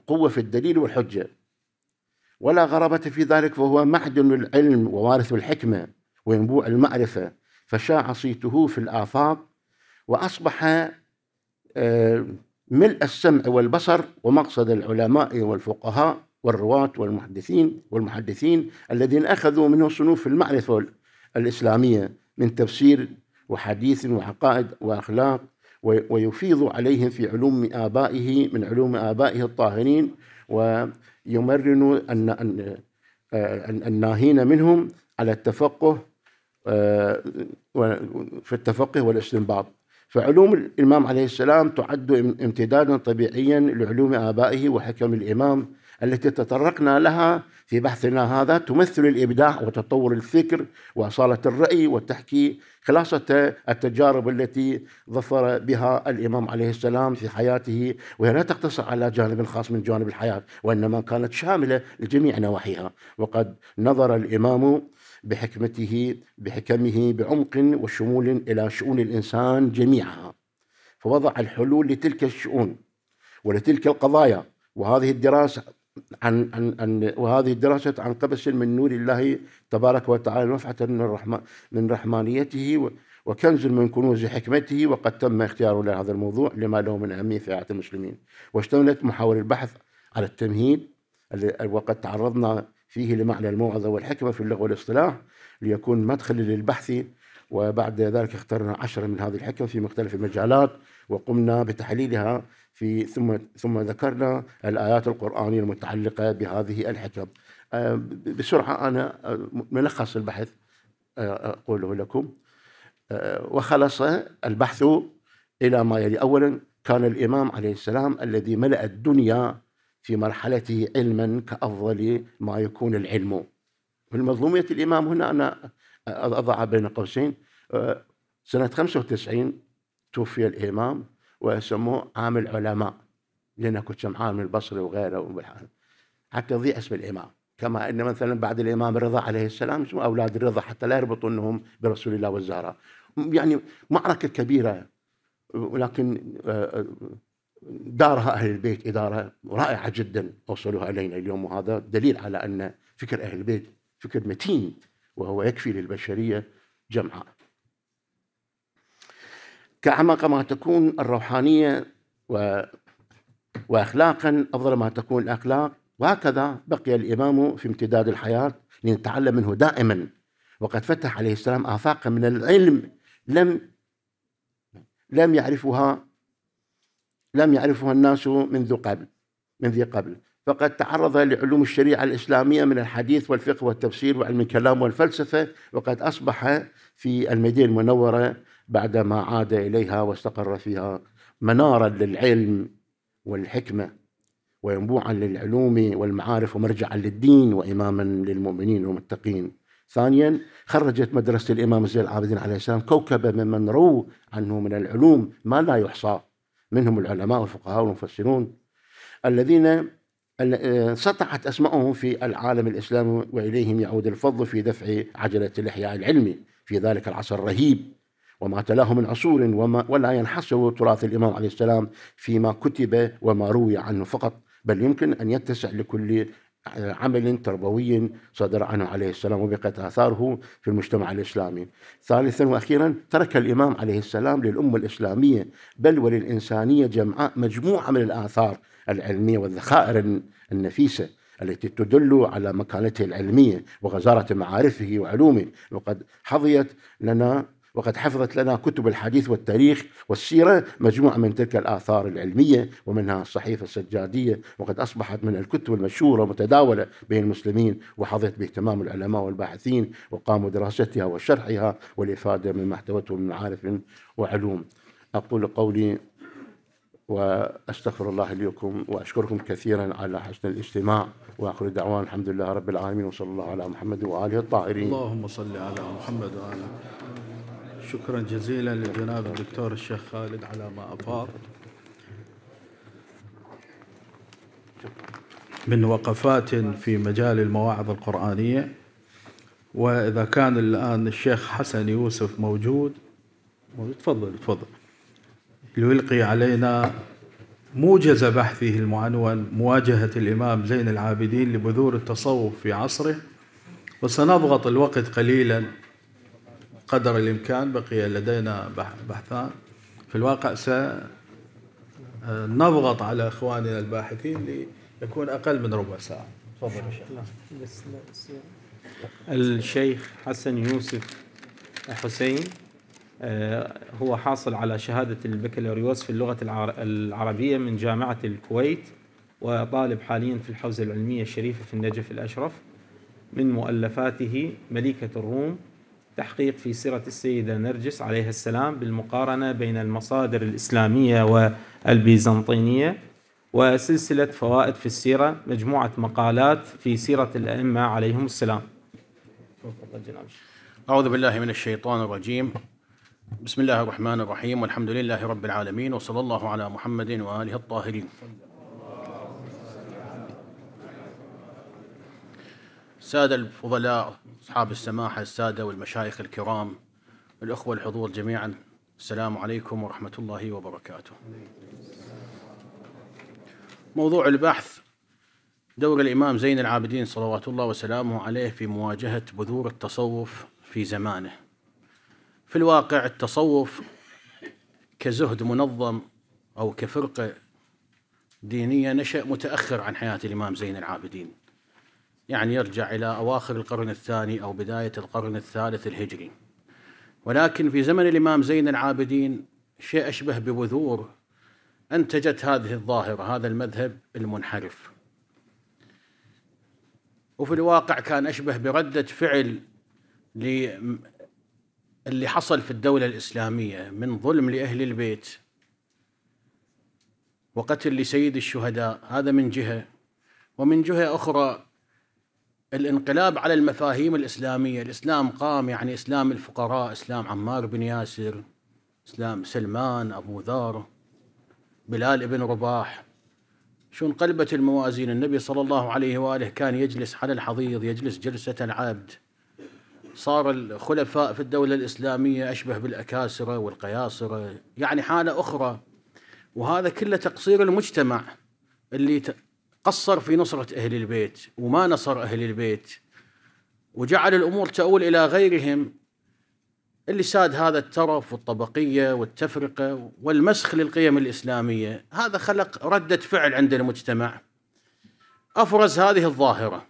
قوة في الدليل والحجة ولا غرابة في ذلك فهو معدن العلم ووارث الحكمة وينبوع المعرفة فشاع صيته في الآفاق وأصبح آه، ملء السمع والبصر ومقصد العلماء والفقهاء والرواة والمحدثين والمحدثين الذين أخذوا منه صنوف المعرفة الإسلامية من تفسير وحديث وعقائد وأخلاق ويفيض عليهم في علوم آبائه من علوم آبائه الطاهرين يمرن آه، الناهين منهم على التفقه آه، في التفقه والاستنباط فعلوم الإمام عليه السلام تعد امتدادا طبيعيا لعلوم آبائه وحكم الإمام التي تطرقنا لها في بحثنا هذا تمثل الابداع وتطور الفكر واصاله الراي وتحكي خلاصه التجارب التي ظفر بها الامام عليه السلام في حياته وهي لا تقتصر على جانب خاص من جانب الحياه وانما كانت شامله لجميع نواحيها وقد نظر الامام بحكمته بحكمه بعمق وشمول الى شؤون الانسان جميعها فوضع الحلول لتلك الشؤون ولتلك القضايا وهذه الدراسه عن عن عن وهذه الدراسه عن قبس من نور الله تبارك وتعالى نفحة من الرحمن من رحمانيته وكنز من كنوز حكمته وقد تم اختيار لهذا الموضوع لما له من أهمية في حياة المسلمين واشتملت محاور البحث على التمهيد وقد تعرضنا فيه لمعنى الموعظة والحكمة في اللغة والاصطلاح ليكون مدخل للبحث وبعد ذلك اخترنا عشرة من هذه الحكم في مختلف المجالات وقمنا بتحليلها في ثم ثم ذكرنا الايات القرانيه المتعلقه بهذه الحكم آه، بسرعه انا آه، ملخص البحث آه، اقوله لكم وخلص البحث الى ما يلي اولا كان الامام عليه السلام الذي ملا الدنيا في مرحلته علما كافضل ما يكون العلم المظلومية الامام هنا انا اضع بين قوسين سنه 95 توفي الامام ويسموه عام العلماء لان كنت شمعان من البصري وغيره حتى يضيع اسم الإمام كما أن مثلا بعد الإمام الرضا عليه السلام اسمه أولاد الرضا حتى لا يربطونهم أنهم برسول الله والزهراء يعني معركة كبيرة ولكن آه، آه، دارها أهل البيت إدارة رائعة جدا أوصلوها إلينا اليوم وهذا دليل على أن فكر أهل البيت فكر متين وهو يكفي للبشرية جمعاء كأعمق ما تكون الروحانية و وأخلاقا أفضل ما تكون الأخلاق وهكذا بقي الإمام في امتداد الحياة لنتعلم منه دائما وقد فتح عليه السلام آفاقا من العلم لم لم يعرفها لم يعرفها الناس منذ قبل من ذي قبل فقد تعرض لعلوم الشريعة الإسلامية من الحديث والفقه والتفسير وعلم الكلام والفلسفة وقد أصبح في المدينة المنورة بعدما عاد إليها واستقر فيها منارا للعلم والحكمة وينبوعا للعلوم والمعارف ومرجعا للدين وإماما للمؤمنين والمتقين ثانيا خرجت مدرسة الإمام زين العابدين عليه السلام كوكبة ممن رووا عنه من العلوم ما لا يحصى منهم العلماء والفقهاء والمفسرون الذين آه، سطعت أسمائهم في العالم الإسلامي وإليهم يعود الفضل في دفع عجلة الإحياء العلمي في ذلك العصر الرهيب وما تلاه من عصور وما ولا ينحصر تراث الإمام عليه السلام فيما كتب وما روي عنه فقط بل يمكن أن يتسع لكل عمل تربوي صدر عنه عليه السلام وبقت آثاره في المجتمع الإسلامي ثالثا وأخيرا ترك الإمام عليه السلام للأمة الإسلامية بل وللإنسانية جمعاء مجموعة من الآثار العلمية والذخائر النفيسة التي تدل على مكانته العلمية وغزارة معارفه وعلومه وقد حظيت لنا وقد حفظت لنا كتب الحديث والتاريخ والسيرة مجموعة من تلك الآثار العلمية ومنها الصحيفة السجادية وقد أصبحت من الكتب المشهورة متداولة بين المسلمين وحظيت باهتمام العلماء والباحثين وقاموا دراستها وشرحها والإفادة من محتوته من معارف وعلوم أقول قولي واستغفر الله لكم واشكركم كثيرا على حسن الاستماع واخر دعوان الحمد لله رب العالمين وصلى الله على محمد واله الطاهرين. اللهم صل على محمد وآله شكرا جزيلا للجناب الدكتور الشيخ خالد على ما أفاض من وقفات في مجال المواعظ القرآنية وإذا كان الآن الشيخ حسن يوسف موجود موجود تفضل تفضل ليلقي علينا موجز بحثه المعنون مواجهة الإمام زين العابدين لبذور التصوف في عصره وسنضغط الوقت قليلا قدر الإمكان بقي لدينا بحثان في الواقع سنضغط على إخواننا الباحثين ليكون أقل من ربع ساعة تفضل الشيخ حسن يوسف حسين آه، هو حاصل على شهادة البكالوريوس في اللغة العربية من جامعة الكويت وطالب حاليا في الحوزة العلمية الشريفة في النجف الأشرف من مؤلفاته مليكة الروم تحقيق في سيرة السيدة نرجس عليها السلام بالمقارنة بين المصادر الإسلامية والبيزنطينية وسلسلة فوائد في السيرة مجموعة مقالات في سيرة الأئمة عليهم السلام أعوذ بالله من الشيطان الرجيم بسم الله الرحمن الرحيم والحمد لله رب العالمين وصلى الله على محمد وآله الطاهرين سادة الفضلاء أصحاب السماحة السادة والمشايخ الكرام الأخوة الحضور جميعا السلام عليكم ورحمة الله وبركاته موضوع البحث دور الإمام زين العابدين صلوات الله وسلامه عليه في مواجهة بذور التصوف في زمانه في الواقع التصوف كزهد منظم أو كفرقة دينية نشأ متأخر عن حياة الإمام زين العابدين يعني يرجع إلى أواخر القرن الثاني أو بداية القرن الثالث الهجري ولكن في زمن الإمام زين العابدين شيء أشبه ببذور أنتجت هذه الظاهرة هذا المذهب المنحرف وفي الواقع كان أشبه بردة فعل اللي حصل في الدولة الإسلامية من ظلم لأهل البيت وقتل لسيد الشهداء هذا من جهة ومن جهة أخرى الانقلاب على المفاهيم الإسلامية الإسلام قام يعني إسلام الفقراء إسلام عمار بن ياسر إسلام سلمان أبو ذر بلال بن رباح شو انقلبت الموازين النبي صلى الله عليه وآله كان يجلس على الحضيض يجلس جلسة العبد صار الخلفاء في الدولة الإسلامية أشبه بالأكاسرة والقياصرة يعني حالة أخرى وهذا كله تقصير المجتمع اللي قصر في نصرة أهل البيت وما نصر أهل البيت وجعل الأمور تؤول إلى غيرهم اللي ساد هذا الترف والطبقية والتفرقة والمسخ للقيم الإسلامية هذا خلق ردة فعل عند المجتمع أفرز هذه الظاهرة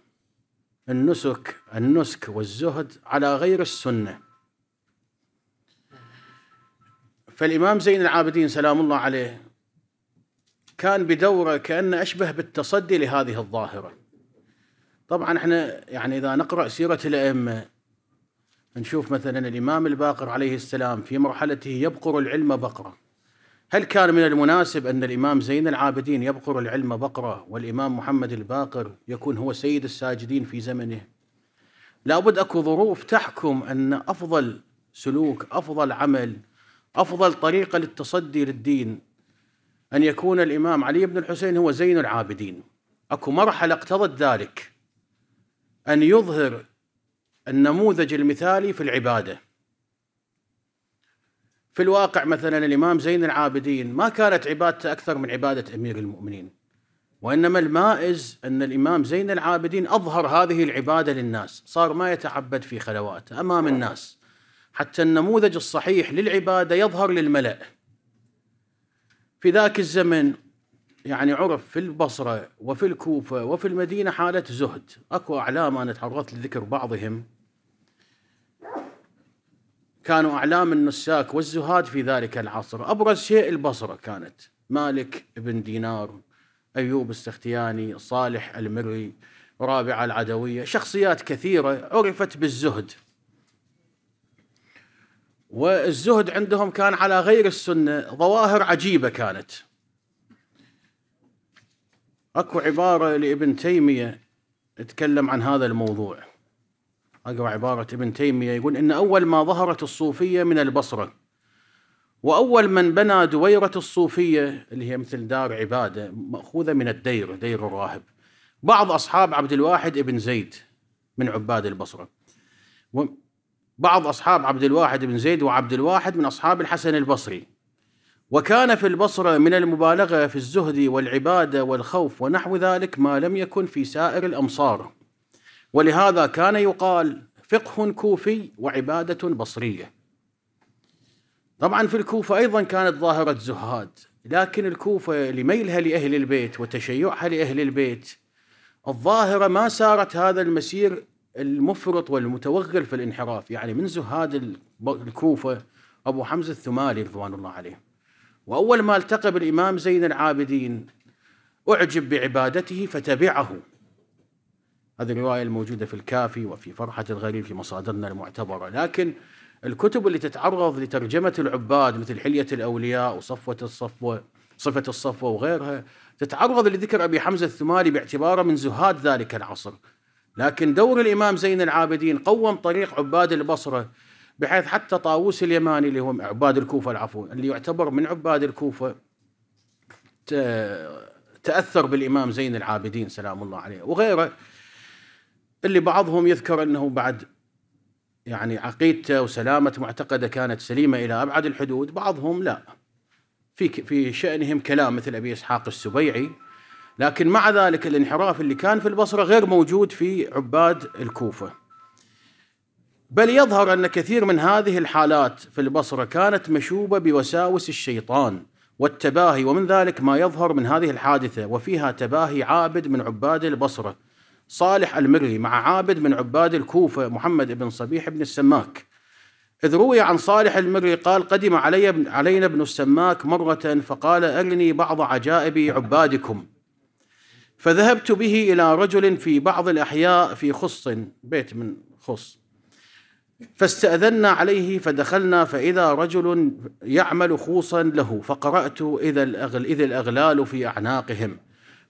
النسك النسك والزهد على غير السنة فالإمام زين العابدين سلام الله عليه كان بدوره كأنه أشبه بالتصدي لهذه الظاهرة طبعا احنا يعني إذا نقرأ سيرة الأئمة نشوف مثلا الإمام الباقر عليه السلام في مرحلته يبقر العلم بقرة هل كان من المناسب أن الإمام زين العابدين يبقر العلم بقرة والإمام محمد الباقر يكون هو سيد الساجدين في زمنه لابد أكو ظروف تحكم أن أفضل سلوك أفضل عمل أفضل طريقة للتصدي للدين أن يكون الإمام علي بن الحسين هو زين العابدين أكو مرحلة اقتضت ذلك أن يظهر النموذج المثالي في العبادة في الواقع مثلا الإمام زين العابدين ما كانت عبادته أكثر من عبادة أمير المؤمنين وإنما المائز أن الإمام زين العابدين أظهر هذه العبادة للناس صار ما يتعبد في خلواته أمام الناس حتى النموذج الصحيح للعبادة يظهر للملأ في ذاك الزمن يعني عرف في البصرة وفي الكوفة وفي المدينة حالة زهد أكو أعلام أنا تعرضت لذكر بعضهم كانوا أعلام النساك والزهاد في ذلك العصر أبرز شيء البصرة كانت مالك بن دينار أيوب السختياني صالح المري رابعة العدوية شخصيات كثيرة عرفت بالزهد والزهد عندهم كان على غير السنة ظواهر عجيبة كانت اكو عبارة لابن تيمية تكلم عن هذا الموضوع اقرا عبارة ابن تيمية يقول ان اول ما ظهرت الصوفية من البصرة واول من بنى دويرة الصوفية اللي هي مثل دار عبادة مأخوذة من الدير دير الراهب بعض اصحاب عبد الواحد ابن زيد من عباد البصرة بعض أصحاب عبد الواحد بن زيد وعبد الواحد من أصحاب الحسن البصري وكان في البصرة من المبالغة في الزهد والعبادة والخوف ونحو ذلك ما لم يكن في سائر الأمصار ولهذا كان يقال فقه كوفي وعبادة بصرية طبعا في الكوفة أيضا كانت ظاهرة زهاد لكن الكوفة لميلها لأهل البيت وتشيعها لأهل البيت الظاهرة ما سارت هذا المسير المفرط والمتوغل في الانحراف يعني من زهاد الكوفة أبو حمزة الثمالي رضوان الله عليه وأول ما التقى بالإمام زين العابدين أعجب بعبادته فتبعه هذه الرواية الموجودة في الكافي وفي فرحة الغريب في مصادرنا المعتبرة لكن الكتب اللي تتعرض لترجمة العباد مثل حلية الأولياء وصفوة الصفوة صفة الصفوة وغيرها تتعرض لذكر أبي حمزة الثمالي باعتباره من زهاد ذلك العصر لكن دور الإمام زين العابدين قوم طريق عباد البصرة بحيث حتى طاووس اليماني اللي هم عباد الكوفة العفو اللي يعتبر من عباد الكوفة تأثر بالإمام زين العابدين سلام الله عليه وغيره اللي بعضهم يذكر أنه بعد يعني عقيدته وسلامة معتقده كانت سليمة إلى أبعد الحدود بعضهم لا في في شأنهم كلام مثل أبي إسحاق السبيعي لكن مع ذلك الانحراف اللي كان في البصرة غير موجود في عباد الكوفة بل يظهر أن كثير من هذه الحالات في البصرة كانت مشوبة بوساوس الشيطان والتباهي ومن ذلك ما يظهر من هذه الحادثة وفيها تباهي عابد من عباد البصرة صالح المري مع عابد من عباد الكوفة محمد بن صبيح بن السماك إذ روي عن صالح المري قال قدم علي علينا ابن السماك مرة فقال أرني بعض عجائب عبادكم فذهبت به إلى رجل في بعض الأحياء في خص بيت من خص فاستأذنا عليه فدخلنا فإذا رجل يعمل خوصا له فقرأت إذا الأغلال في أعناقهم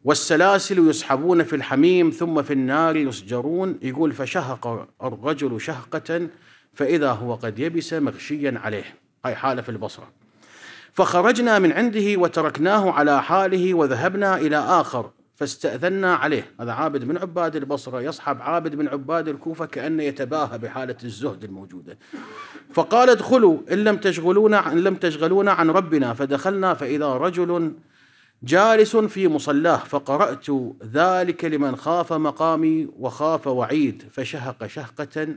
والسلاسل يسحبون في الحميم ثم في النار يسجرون يقول فشهق الرجل شهقة فإذا هو قد يبس مغشيا عليه أي حالة في البصرة فخرجنا من عنده وتركناه على حاله وذهبنا إلى آخر فاستأذنا عليه هذا عابد من عباد البصرة يصحب عابد من عباد الكوفة كأنه يتباهى بحالة الزهد الموجودة فقال ادخلوا إن لم تشغلونا إن لم تشغلونا عن ربنا فدخلنا فإذا رجل جالس في مصلاه فقرأت ذلك لمن خاف مقامي وخاف وعيد فشهق شهقة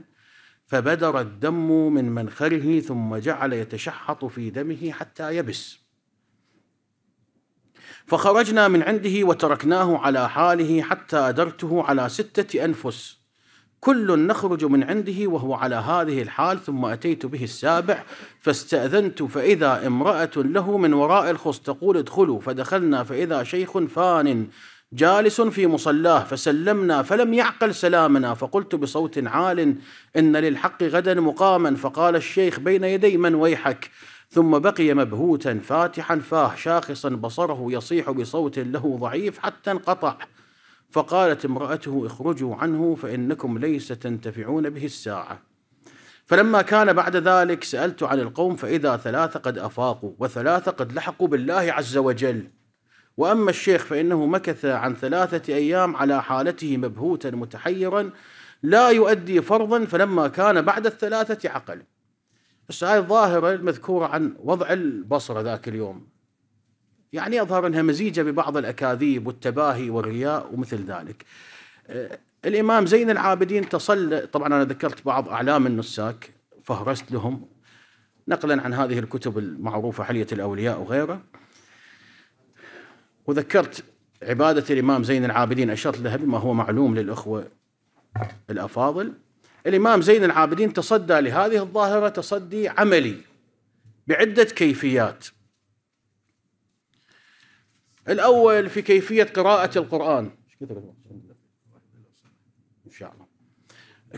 فبدر الدم من منخره ثم جعل يتشحط في دمه حتى يبس فخرجنا من عنده وتركناه على حاله حتى أدرته على ستة أنفس كل نخرج من عنده وهو على هذه الحال ثم أتيت به السابع فاستأذنت فإذا امرأة له من وراء الخص تقول ادخلوا فدخلنا فإذا شيخ فان جالس في مصلاه فسلمنا فلم يعقل سلامنا فقلت بصوت عال إن للحق غدا مقاما فقال الشيخ بين يدي من ويحك ثم بقي مبهوتا فاتحا فاه شاخصا بصره يصيح بصوت له ضعيف حتى انقطع فقالت امرأته اخرجوا عنه فإنكم ليس تنتفعون به الساعة فلما كان بعد ذلك سألت عن القوم فإذا ثلاثة قد أفاقوا وثلاثة قد لحقوا بالله عز وجل وأما الشيخ فإنه مكث عن ثلاثة أيام على حالته مبهوتا متحيرا لا يؤدي فرضا فلما كان بعد الثلاثة عقل بس هاي الظاهرة المذكورة عن وضع البصرة ذاك اليوم يعني يظهر أنها مزيجة ببعض الأكاذيب والتباهي والرياء ومثل ذلك آه، الإمام زين العابدين تصل طبعا أنا ذكرت بعض أعلام النساك فهرست لهم نقلا عن هذه الكتب المعروفة حلية الأولياء وغيره وذكرت عبادة الإمام زين العابدين أشرت لها بما هو معلوم للأخوة الأفاضل الإمام زين العابدين تصدى لهذه الظاهرة تصدي عملي بعدة كيفيات الأول في كيفية قراءة القرآن إن شاء الله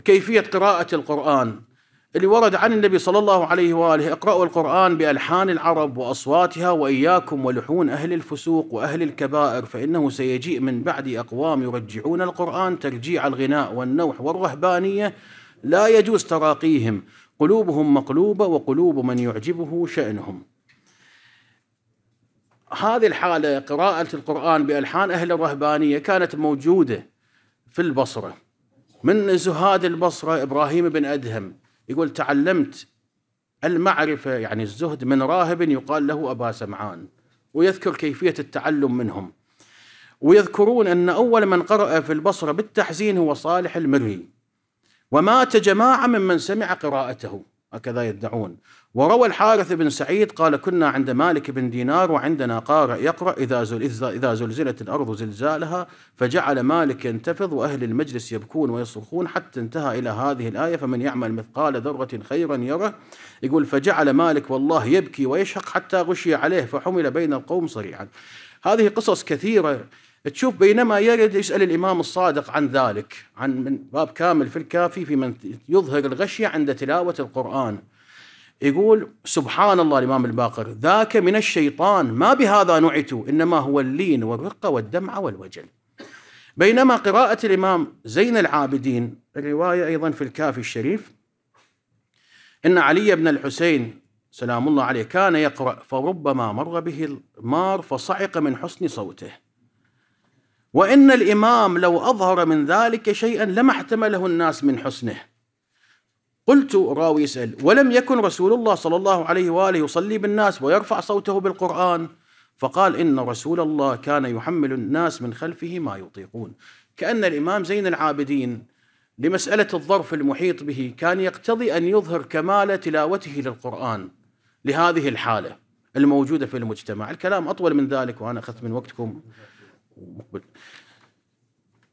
كيفية قراءة القرآن اللي ورد عن النبي صلى الله عليه وآله اقرأوا القرآن بألحان العرب وأصواتها وإياكم ولحون أهل الفسوق وأهل الكبائر فإنه سيجيء من بعد أقوام يرجعون القرآن ترجيع الغناء والنوح والرهبانية لا يجوز تراقيهم قلوبهم مقلوبة وقلوب من يعجبه شأنهم هذه الحالة قراءة القرآن بألحان أهل الرهبانية كانت موجودة في البصرة من زهاد البصرة إبراهيم بن أدهم يقول تعلمت المعرفة يعني الزهد من راهب يقال له أبا سمعان ويذكر كيفية التعلم منهم ويذكرون أن أول من قرأ في البصرة بالتحزين هو صالح المري ومات جماعة ممن سمع قراءته هكذا يدعون وروى الحارث بن سعيد قال كنا عند مالك بن دينار وعندنا قارئ يقرأ إذا, زل إذا زلزلت الأرض زلزالها فجعل مالك ينتفض وأهل المجلس يبكون ويصرخون حتى انتهى إلى هذه الآية فمن يعمل مثقال ذرة خيرا يره يقول فجعل مالك والله يبكي ويشهق حتى غشي عليه فحمل بين القوم صريعا هذه قصص كثيرة تشوف بينما يرد يسأل الإمام الصادق عن ذلك عن من باب كامل في الكافي في من يظهر الغشية عند تلاوة القرآن يقول سبحان الله الإمام الباقر ذاك من الشيطان ما بهذا نعت إنما هو اللين والرقة والدمعة والوجل بينما قراءة الإمام زين العابدين الرواية أيضا في الكافي الشريف إن علي بن الحسين سلام الله عليه كان يقرأ فربما مر به المار فصعق من حسن صوته وإن الإمام لو أظهر من ذلك شيئا لما احتمله الناس من حسنه قلت راوي يسأل ولم يكن رسول الله صلى الله عليه وآله يصلي بالناس ويرفع صوته بالقرآن فقال إن رسول الله كان يحمل الناس من خلفه ما يطيقون كأن الإمام زين العابدين لمسألة الظرف المحيط به كان يقتضي أن يظهر كمال تلاوته للقرآن لهذه الحالة الموجودة في المجتمع الكلام أطول من ذلك وأنا أخذت من وقتكم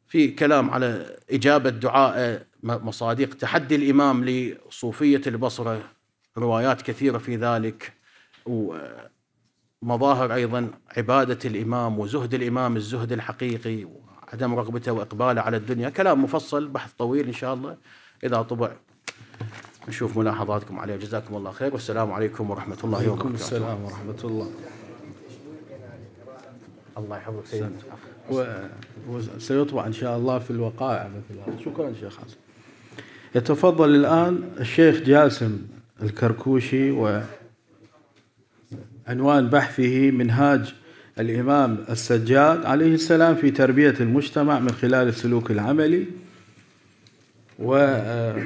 في كلام على إجابة دعاء مصادق تحدي الإمام لصوفية البصرة روايات كثيرة في ذلك ومظاهر أيضا عبادة الإمام وزهد الإمام الزهد الحقيقي وعدم رغبته وإقباله على الدنيا كلام مفصل بحث طويل إن شاء الله إذا طبع نشوف ملاحظاتكم عليه جزاكم الله خير والسلام عليكم ورحمة الله وبركاته السلام ورحمة الله الله يحفظك سيدنا وسيطبع إن شاء الله في الوقائع مثل هذا شكرا شيخ حسن يتفضل الآن الشيخ جاسم الكركوشي وعنوان بحثه منهاج الإمام السجاد عليه السلام في تربية المجتمع من خلال السلوك العملي و آه،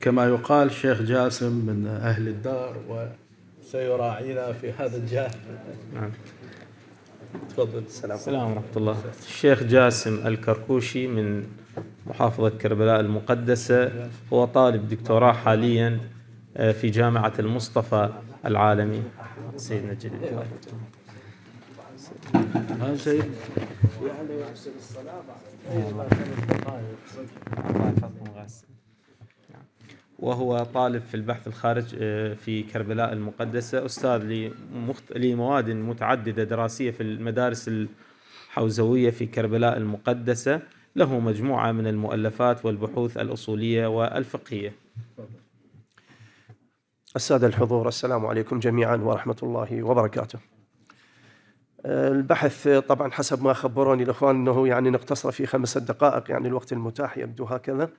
كما يقال الشيخ جاسم من أهل الدار وسيراعينا في هذا الجانب نعم. تفضل السلام السلام ورحمة الله الشيخ جاسم الكركوشي من محافظة كربلاء المقدسة هو طالب دكتوراه حاليا آه، في جامعة المصطفى العالمي سيدنا جليل ها سيد يعني يحسن الصلاة بعد وهو طالب في البحث الخارج آه، في كربلاء المقدسة أستاذ لمواد متعددة دراسية في المدارس الحوزوية في كربلاء المقدسة له مجموعة من المؤلفات والبحوث الأصولية والفقهية السادة الحضور السلام عليكم جميعا ورحمة الله وبركاته آه، البحث طبعا حسب ما خبروني الإخوان أنه يعني نقتصر في خمس دقائق يعني الوقت المتاح يبدو هكذا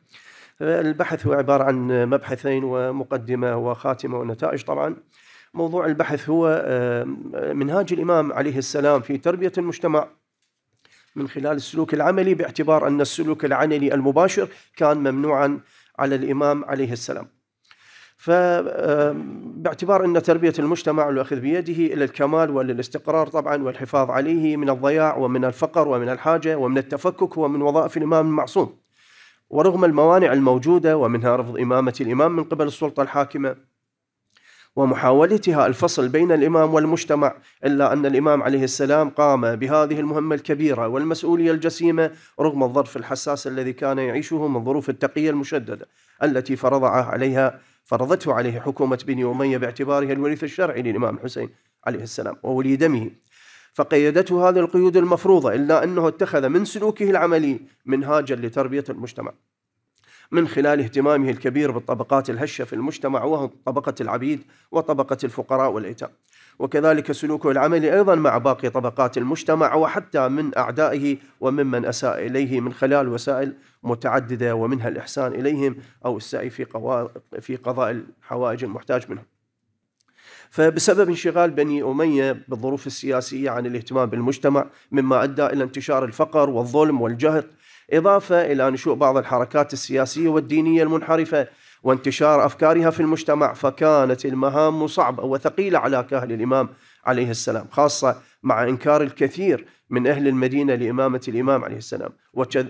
البحث هو عبارة عن مبحثين ومقدمة وخاتمة ونتائج طبعا موضوع البحث هو آه، منهاج الإمام عليه السلام في تربية المجتمع من خلال السلوك العملي باعتبار أن السلوك العملي المباشر كان ممنوعا على الإمام عليه السلام فباعتبار آه، أن تربية المجتمع والأخذ بيده إلى الكمال وللاستقرار طبعا والحفاظ عليه من الضياع ومن الفقر ومن الحاجة ومن التفكك هو من وظائف الإمام المعصوم ورغم الموانع الموجودة ومنها رفض إمامة الإمام من قبل السلطة الحاكمة ومحاولتها الفصل بين الإمام والمجتمع إلا أن الإمام عليه السلام قام بهذه المهمة الكبيرة والمسؤولية الجسيمة رغم الظرف الحساس الذي كان يعيشه من ظروف التقية المشددة التي فرضها عليها فرضته عليه حكومة بني أمية باعتباره الوريث الشرعي للإمام الحسين عليه السلام وولي دمه فقيدته هذه القيود المفروضة إلا أنه اتخذ من سلوكه العملي منهاجا لتربية المجتمع من خلال اهتمامه الكبير بالطبقات الهشة في المجتمع وهو طبقة العبيد وطبقة الفقراء والأيتام وكذلك سلوكه العملي أيضا مع باقي طبقات المجتمع وحتى من أعدائه وممن أساء إليه من خلال وسائل متعددة ومنها الإحسان إليهم أو السعي في, في قضاء الحوائج المحتاج منهم فبسبب انشغال بني أمية بالظروف السياسية عن الاهتمام بالمجتمع مما أدى إلى انتشار الفقر والظلم والجهل إضافة إلى نشوء بعض الحركات السياسية والدينية المنحرفة وانتشار أفكارها في المجتمع فكانت المهام صعبة وثقيلة على كاهل الإمام عليه السلام خاصة مع إنكار الكثير من أهل المدينة لإمامة الإمام عليه السلام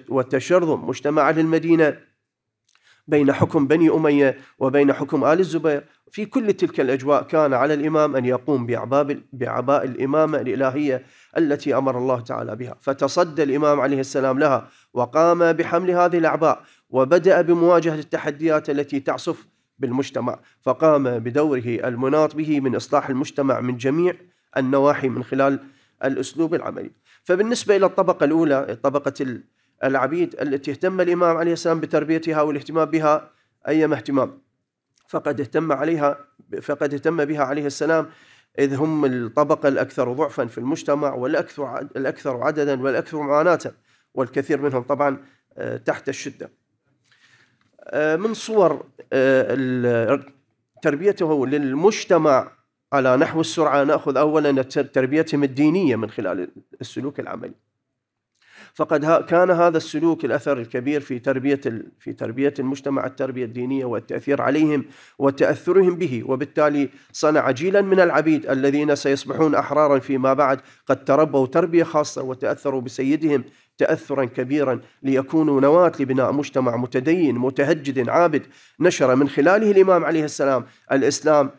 وتشرذم مجتمع أهل المدينة بين حكم بني أمية وبين حكم آل الزبير في كل تلك الأجواء كان على الإمام أن يقوم بعباء الإمامة الإلهية التي أمر الله تعالى بها فتصدى الإمام عليه السلام لها وقام بحمل هذه الأعباء وبدأ بمواجهة التحديات التي تعصف بالمجتمع فقام بدوره المناط به من إصلاح المجتمع من جميع النواحي من خلال الأسلوب العملي فبالنسبة إلى الطبقة الأولى طبقة العبيد التي اهتم الإمام عليه السلام بتربيتها والاهتمام بها أيما اهتمام فقد اهتم عليها فقد اهتم بها عليه السلام إذ هم الطبقة الأكثر ضعفا في المجتمع والأكثر الأكثر عددا والأكثر معاناة والكثير منهم طبعا آه، تحت الشدة آه، من صور آه، تربيته للمجتمع على نحو السرعة نأخذ أولا تربيتهم الدينية من خلال السلوك العملي فقد كان هذا السلوك الاثر الكبير في تربيه في تربيه المجتمع التربيه الدينيه والتاثير عليهم وتاثرهم به وبالتالي صنع جيلا من العبيد الذين سيصبحون احرارا فيما بعد قد تربوا تربيه خاصه وتاثروا بسيدهم تاثرا كبيرا ليكونوا نواه لبناء مجتمع متدين متهجد عابد نشر من خلاله الامام عليه السلام الاسلام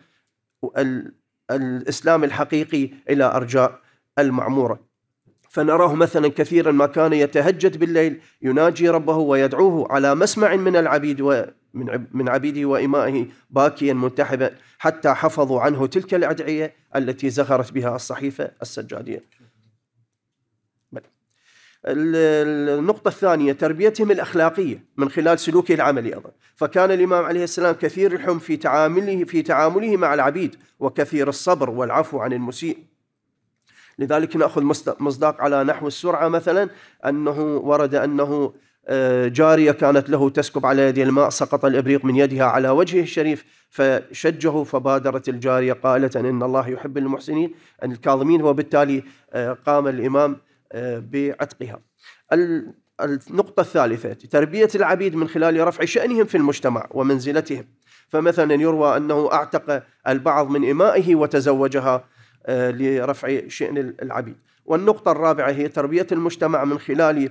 الاسلام الحقيقي الى ارجاء المعموره فنراه مثلا كثيرا ما كان يتهجد بالليل يناجي ربه ويدعوه على مسمع من العبيد ومن من عبيده وإمائه باكيا منتحبا حتى حفظوا عنه تلك الأدعية التي زخرت بها الصحيفة السجادية النقطة الثانية تربيتهم الأخلاقية من خلال سلوكه العملي أيضا فكان الإمام عليه السلام كثير الحم في تعامله في تعامله مع العبيد وكثير الصبر والعفو عن المسيء لذلك نأخذ مصداق على نحو السرعة مثلا أنه ورد أنه آه، جارية كانت له تسكب على يد الماء سقط الإبريق من يدها على وجهه الشريف فشجه فبادرت الجارية قائلة إن الله يحب المحسنين أن الكاظمين وبالتالي آه، قام الإمام آه، بعتقها النقطة الثالثة تربية العبيد من خلال رفع شأنهم في المجتمع ومنزلتهم فمثلا يروى أنه أعتق البعض من إمائه وتزوجها لرفع شأن العبيد والنقطة الرابعة هي تربية المجتمع من خلال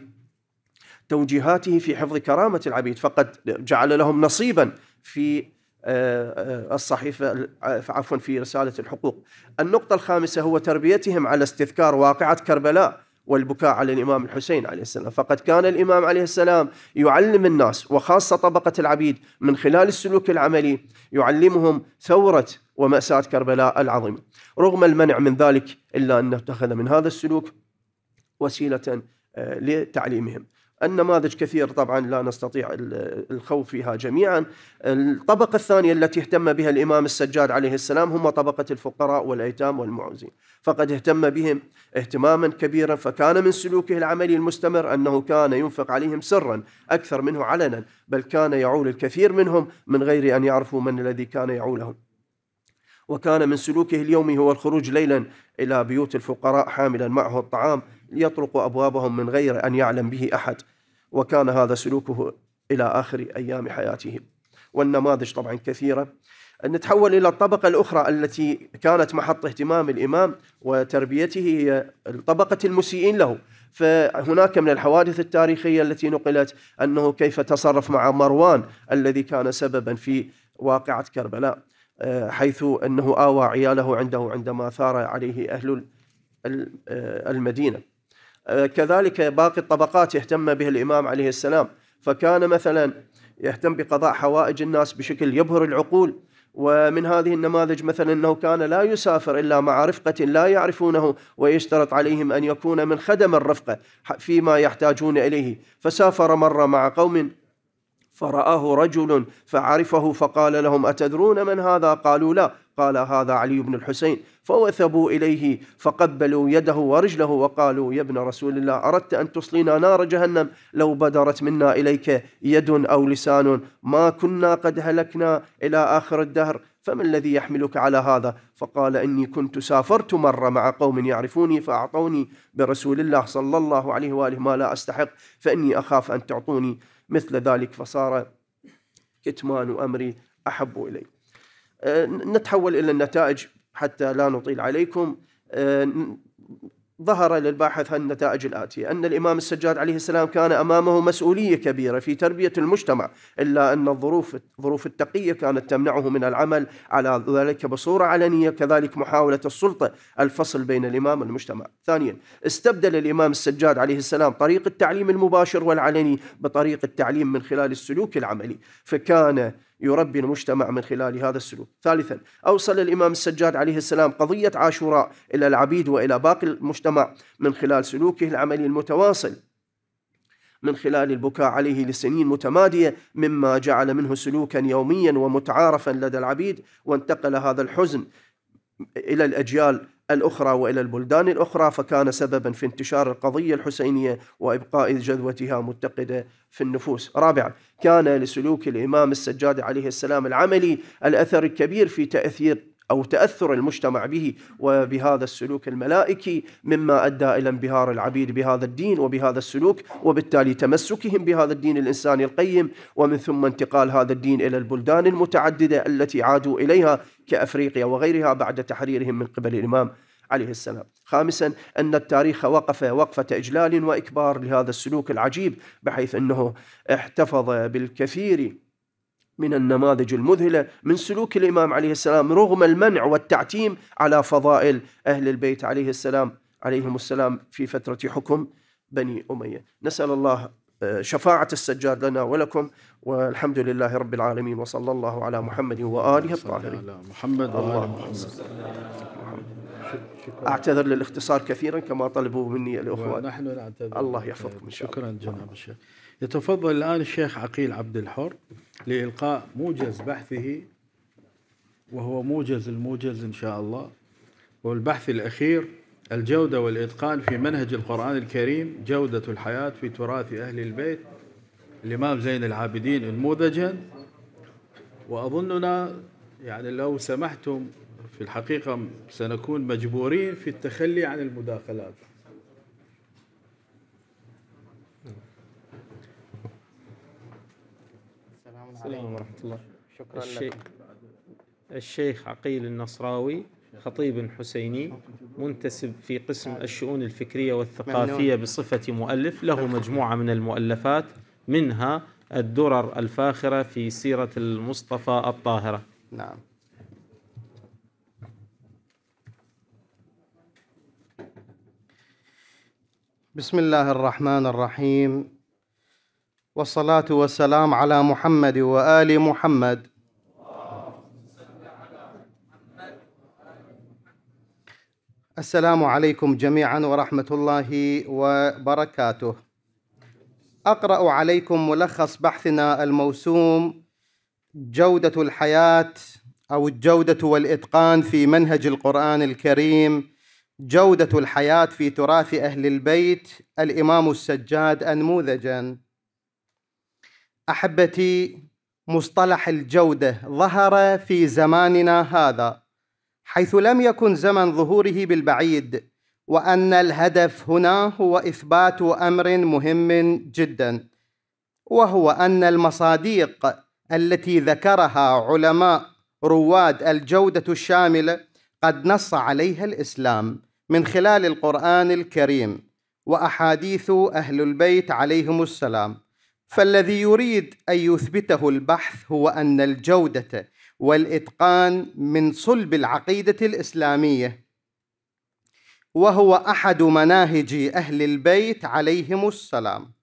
توجيهاته في حفظ كرامة العبيد فقد جعل لهم نصيبا في آه، آه، الصحيفة عفوا في رسالة الحقوق النقطة الخامسة هو تربيتهم على استذكار واقعة كربلاء والبكاء على الإمام الحسين عليه السلام فقد كان الإمام عليه السلام يعلم الناس وخاصة طبقة العبيد من خلال السلوك العملي يعلمهم ثورة ومأساة كربلاء العظيمة رغم المنع من ذلك إلا أنه اتخذ من هذا السلوك وسيلة آه، لتعليمهم النماذج كثير طبعا لا نستطيع الخوض فيها جميعا الطبقة الثانية التي اهتم بها الإمام السجاد عليه السلام هم طبقة الفقراء والأيتام والمعوزين فقد اهتم بهم اهتماما كبيرا فكان من سلوكه العملي المستمر أنه كان ينفق عليهم سرا أكثر منه علنا بل كان يعول الكثير منهم من غير أن يعرفوا من الذي كان يعولهم وكان من سلوكه اليومي هو الخروج ليلا إلى بيوت الفقراء حاملا معه الطعام ليطرق أبوابهم من غير أن يعلم به أحد وكان هذا سلوكه إلى آخر أيام حياته والنماذج طبعا كثيرة نتحول إلى الطبقة الأخرى التي كانت محط اهتمام الإمام وتربيته هي طبقة المسيئين له فهناك من الحوادث التاريخية التي نقلت أنه كيف تصرف مع مروان الذي كان سببا في واقعة كربلاء حيث أنه آوى عياله عنده عندما ثار عليه أهل المدينة كذلك باقي الطبقات يهتم به الإمام عليه السلام فكان مثلا يهتم بقضاء حوائج الناس بشكل يبهر العقول ومن هذه النماذج مثلا أنه كان لا يسافر إلا مع رفقة لا يعرفونه ويشترط عليهم أن يكون من خدم الرفقة فيما يحتاجون إليه فسافر مرة مع قوم فرآه رجل فعرفه فقال لهم أتدرون من هذا؟ قالوا لا قال هذا علي بن الحسين فوثبوا إليه فقبلوا يده ورجله وقالوا يا ابن رسول الله أردت أن تصلينا نار جهنم لو بدرت منا إليك يد أو لسان ما كنا قد هلكنا إلى آخر الدهر فما الذي يحملك على هذا فقال إني كنت سافرت مرة مع قوم يعرفوني فأعطوني برسول الله صلى الله عليه وآله ما لا أستحق فإني أخاف أن تعطوني مثل ذلك فصار كتمان أمري أحب إلي أه، نتحول إلى النتائج حتى لا نطيل عليكم أه، ظهر للباحث النتائج الآتية أن الإمام السجاد عليه السلام كان أمامه مسؤولية كبيرة في تربية المجتمع إلا أن الظروف ظروف التقية كانت تمنعه من العمل على ذلك بصورة علنية كذلك محاولة السلطة الفصل بين الإمام والمجتمع ثانيا استبدل الإمام السجاد عليه السلام طريق التعليم المباشر والعلني بطريق التعليم من خلال السلوك العملي فكان يربي المجتمع من خلال هذا السلوك ثالثا أوصل الإمام السجاد عليه السلام قضية عاشوراء إلى العبيد وإلى باقي المجتمع من خلال سلوكه العملي المتواصل من خلال البكاء عليه لسنين متمادية مما جعل منه سلوكا يوميا ومتعارفا لدى العبيد وانتقل هذا الحزن إلى الأجيال الأخرى وإلى البلدان الأخرى فكان سببا في انتشار القضية الحسينية وإبقاء جذوتها متقدة في النفوس رابعا كان لسلوك الإمام السجاد عليه السلام العملي الأثر الكبير في تأثير أو تأثر المجتمع به وبهذا السلوك الملائكي مما أدى إلى انبهار العبيد بهذا الدين وبهذا السلوك وبالتالي تمسكهم بهذا الدين الإنساني القيم ومن ثم انتقال هذا الدين إلى البلدان المتعددة التي عادوا إليها كأفريقيا وغيرها بعد تحريرهم من قبل الإمام عليه السلام خامسا أن التاريخ وقف وقفة إجلال وإكبار لهذا السلوك العجيب بحيث أنه احتفظ بالكثير من النماذج المذهلة من سلوك الإمام عليه السلام رغم المنع والتعتيم على فضائل أهل البيت عليه السلام عليهم السلام في فترة حكم بني أمية نسأل الله آه، شفاعة السجاد لنا ولكم والحمد لله رب العالمين وصلى الله على محمد وآله الطاهرين محمد وآل محمد أعتذر للاختصار كثيرا كما طلبوا مني الاخوه نحن نعتذر الله يحفظكم إن شاء الله شكرا جناب الشيخ يتفضل الآن الشيخ عقيل عبد الحر لإلقاء موجز بحثه وهو موجز الموجز إن شاء الله والبحث الأخير الجودة والإتقان في منهج القرآن الكريم جودة الحياة في تراث أهل البيت الإمام زين العابدين انموذجا وأظننا يعني لو سمحتم في الحقيقة سنكون مجبورين في التخلي عن المداخلات السلام ورحمة الله شكرا الشي... لكم الشيخ عقيل النصراوي خطيب حسيني منتسب في قسم الشؤون الفكرية والثقافية بصفة مؤلف له مجموعة من المؤلفات منها الدرر الفاخرة في سيرة المصطفى الطاهرة نعم بسم الله الرحمن الرحيم والصلاة والسلام على محمد وآل محمد السلام عليكم جميعا ورحمة الله وبركاته أقرأ عليكم ملخص بحثنا الموسوم جودة الحياة أو الجودة والإتقان في منهج القرآن الكريم جودة الحياة في تراث أهل البيت الإمام السجاد أنموذجاً احبتي مصطلح الجوده ظهر في زماننا هذا حيث لم يكن زمن ظهوره بالبعيد وان الهدف هنا هو اثبات امر مهم جدا وهو ان المصاديق التي ذكرها علماء رواد الجوده الشامله قد نص عليها الاسلام من خلال القران الكريم واحاديث اهل البيت عليهم السلام فالذي يريد ان يثبته البحث هو ان الجوده والاتقان من صلب العقيده الاسلاميه وهو احد مناهج اهل البيت عليهم السلام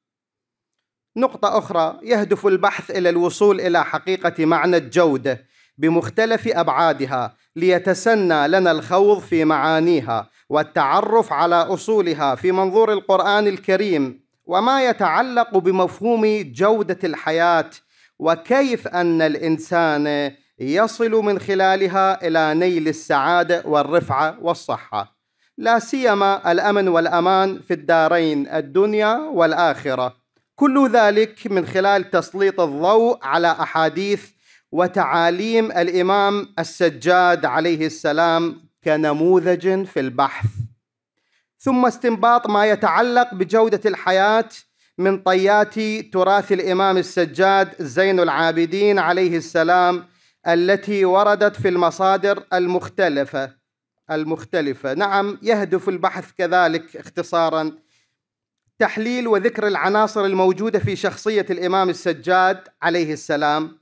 نقطه اخرى يهدف البحث الى الوصول الى حقيقه معنى الجوده بمختلف ابعادها ليتسنى لنا الخوض في معانيها والتعرف على اصولها في منظور القران الكريم وما يتعلق بمفهوم جودة الحياة وكيف أن الإنسان يصل من خلالها إلى نيل السعادة والرفعة والصحة لا سيما الأمن والأمان في الدارين الدنيا والآخرة كل ذلك من خلال تسليط الضوء على أحاديث وتعاليم الإمام السجاد عليه السلام كنموذج في البحث ثم استنباط ما يتعلق بجودة الحياة من طيات تراث الإمام السجاد زين العابدين عليه السلام التي وردت في المصادر المختلفة المختلفة نعم يهدف البحث كذلك اختصارا تحليل وذكر العناصر الموجودة في شخصية الإمام السجاد عليه السلام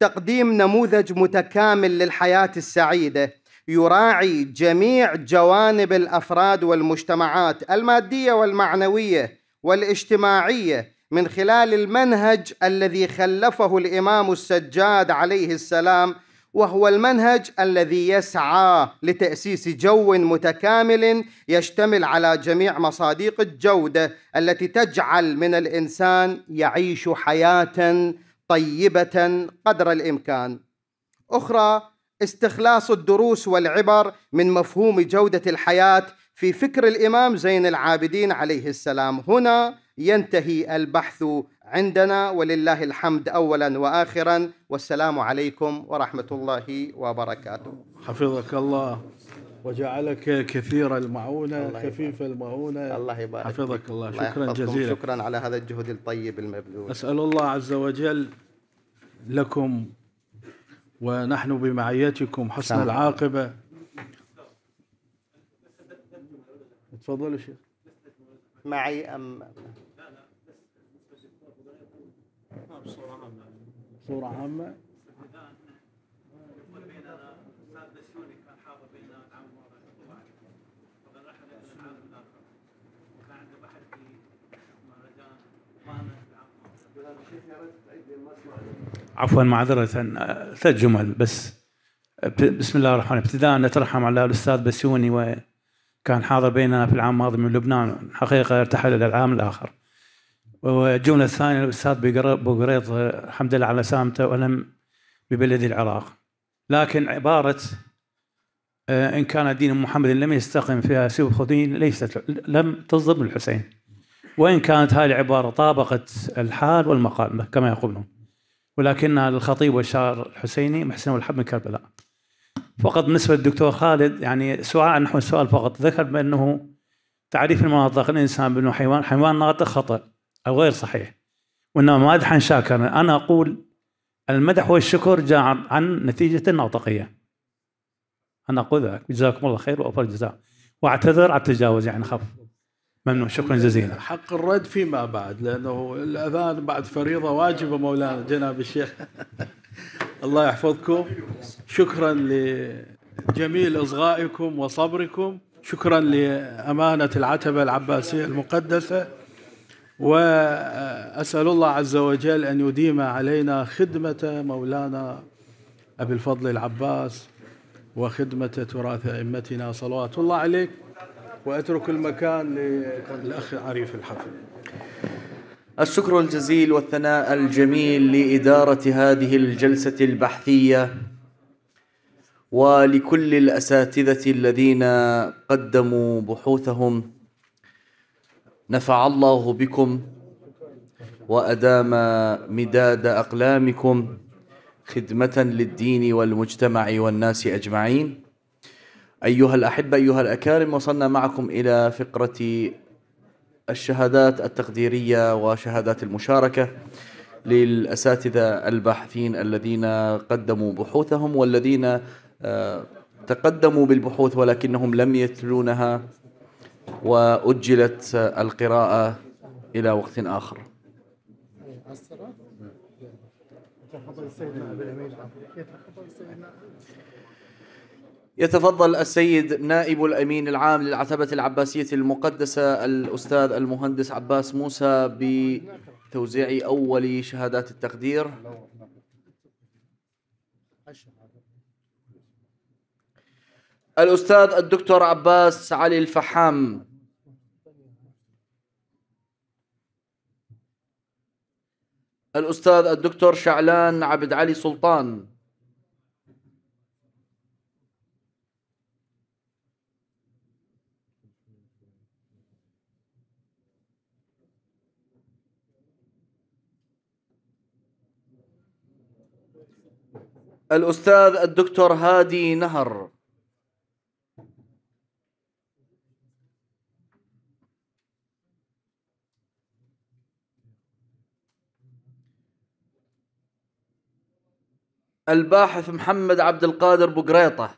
تقديم نموذج متكامل للحياة السعيدة يراعي جميع جوانب الافراد والمجتمعات الماديه والمعنويه والاجتماعيه من خلال المنهج الذي خلفه الامام السجاد عليه السلام وهو المنهج الذي يسعى لتاسيس جو متكامل يشتمل على جميع مصادق الجوده التي تجعل من الانسان يعيش حياه طيبه قدر الامكان. اخرى استخلاص الدروس والعبر من مفهوم جودة الحياة في فكر الإمام زين العابدين عليه السلام هنا ينتهي البحث عندنا ولله الحمد أولا وآخرا والسلام عليكم ورحمة الله وبركاته حفظك الله وجعلك كثير المعونة خفيف المعونة الله يبارك حفظك الله, الله شكرا جزيلا شكرا على هذا الجهد الطيب المبذول أسأل الله عز وجل لكم ونحن بمعيتكم حسن العاقبة تفضل يا شيخ معي أم صورة عامة عفوا معذرة ثلاث جمل بس بسم الله الرحمن الرحيم ابتداء نترحم على الأستاذ بسيوني وكان حاضر بيننا في العام الماضي من لبنان حقيقة ارتحل إلى العام الآخر والجملة الثانية الأستاذ بقريط الحمد لله على سامته ولم ببلد العراق لكن عبارة إن كان دين محمد لم يستقم فيها سوى الخدين ليست لم تصدم الحسين وإن كانت هذه العبارة طابقت الحال والمقال كما يقولون ولكنها للخطيب والشاعر الحسيني محسن والحب من كربلاء فقط بالنسبة للدكتور خالد يعني سؤال نحو السؤال فقط ذكر بأنه تعريف المناطق الإنسان بأنه حيوان حيوان ناطق خطأ أو غير صحيح وإنما مادحا شاكرا أنا أقول المدح والشكر جاء عن نتيجة ناطقية أنا أقول ذلك جزاكم الله خير وأوفر الجزاء وأعتذر على التجاوز يعني خف ممنوع شكرا جزيلا حق الرد فيما بعد لأنه الأذان بعد فريضة واجبة مولانا جناب الشيخ الله يحفظكم شكرا لجميل إصغائكم وصبركم شكرا لأمانة العتبة العباسية المقدسة وأسأل الله عز وجل أن يديم علينا خدمة مولانا أبي الفضل العباس وخدمة تراث أئمتنا صلوات الله عليه وأترك المكان للأخ عريف الحفل الشكر الجزيل والثناء الجميل لإدارة هذه الجلسة البحثية ولكل الأساتذة الذين قدموا بحوثهم نفع الله بكم وأدام مداد أقلامكم خدمة للدين والمجتمع والناس أجمعين أيها الأحبة أيها الأكارم وصلنا معكم إلى فقرة الشهادات التقديرية وشهادات المشاركة للأساتذة الباحثين الذين قدموا بحوثهم والذين آه، تقدموا بالبحوث ولكنهم لم يتلونها وأجلت القراءة إلى وقت آخر يتفضل السيد نائب الأمين العام للعتبة العباسية المقدسة الأستاذ المهندس عباس موسى بتوزيع أول شهادات التقدير الأستاذ الدكتور عباس علي الفحام الأستاذ الدكتور شعلان عبد علي سلطان الأستاذ الدكتور هادي نهر الباحث محمد عبد القادر بقريطة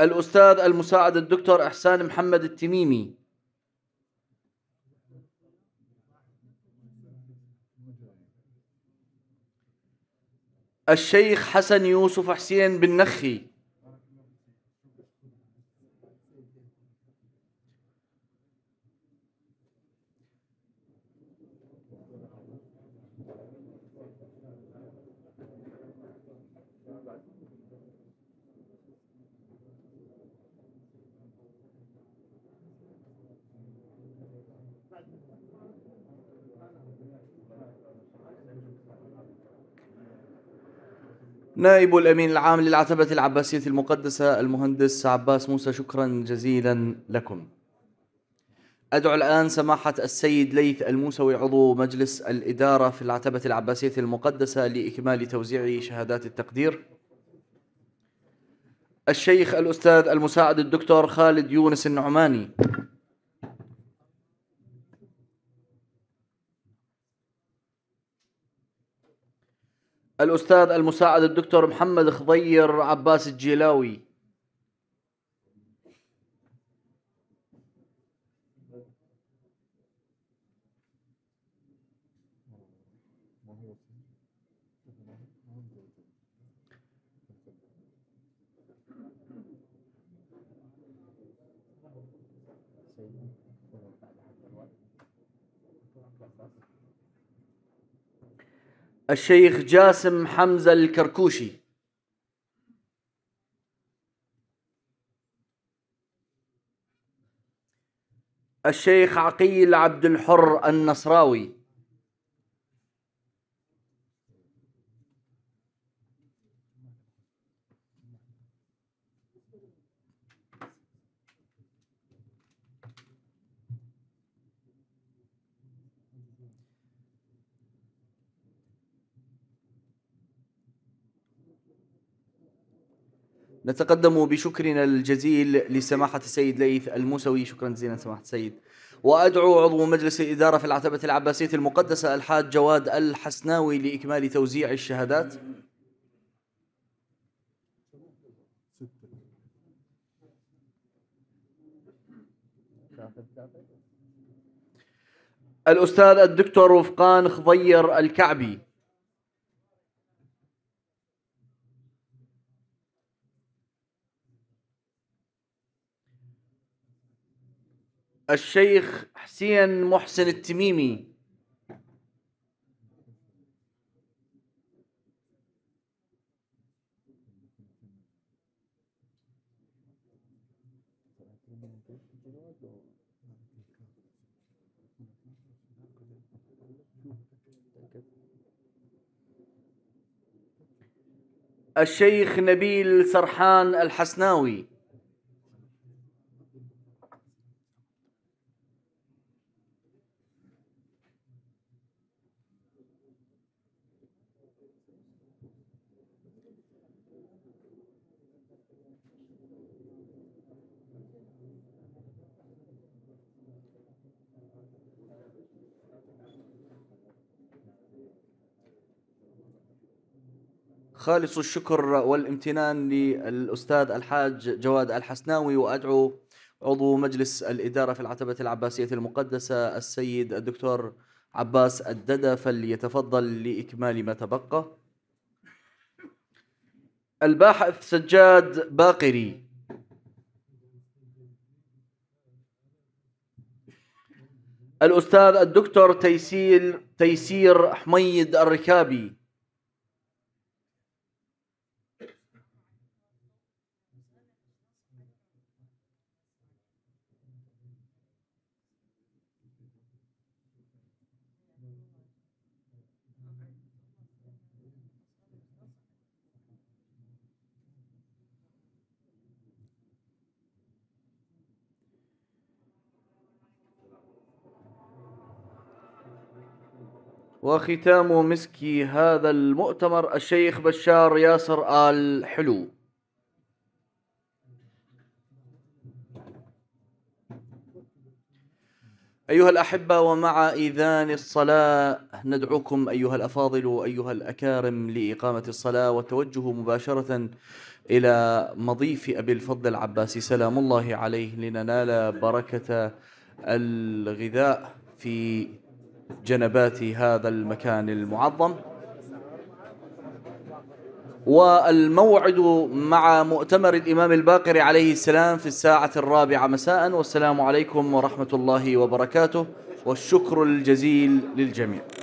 الأستاذ المساعد الدكتور إحسان محمد التميمي الشيخ حسن يوسف حسين بن نخي نائب الأمين العام للعتبة العباسية المقدسة المهندس عباس موسى شكرا جزيلا لكم أدعو الآن سماحة السيد ليث الموسوي عضو مجلس الإدارة في العتبة العباسية المقدسة لإكمال توزيع شهادات التقدير الشيخ الأستاذ المساعد الدكتور خالد يونس النعماني الأستاذ المساعد الدكتور محمد خضير عباس الجيلاوي الشيخ جاسم حمزة الكركوشي الشيخ عقيل عبد الحر النصراوي نتقدم بشكرنا الجزيل لسماحة السيد ليث الموسوي شكرا جزيلا سماحة السيد وأدعو عضو مجلس الإدارة في العتبة العباسية المقدسة الحاج جواد الحسناوي لإكمال توزيع الشهادات الأستاذ الدكتور وفقان خضير الكعبي الشيخ حسين محسن التميمي الشيخ نبيل سرحان الحسناوي خالص الشكر والامتنان للأستاذ الحاج جواد الحسناوي وأدعو عضو مجلس الإدارة في العتبة العباسية المقدسة السيد الدكتور عباس الددى فليتفضل لإكمال ما تبقى الباحث سجاد باقري الأستاذ الدكتور تيسير تيسير حميد الركابي وختام مسكي هذا المؤتمر الشيخ بشار ياسر آل حلو أيها الأحبة ومع إذان الصلاة ندعوكم أيها الأفاضل وأيها الأكارم لإقامة الصلاة والتوجه مباشرة إلى مضيف أبي الفضل العباسي سلام الله عليه لننال بركة الغذاء في جنبات هذا المكان المعظم والموعد مع مؤتمر الإمام الباقر عليه السلام في الساعة الرابعة مساء والسلام عليكم ورحمة الله وبركاته والشكر الجزيل للجميع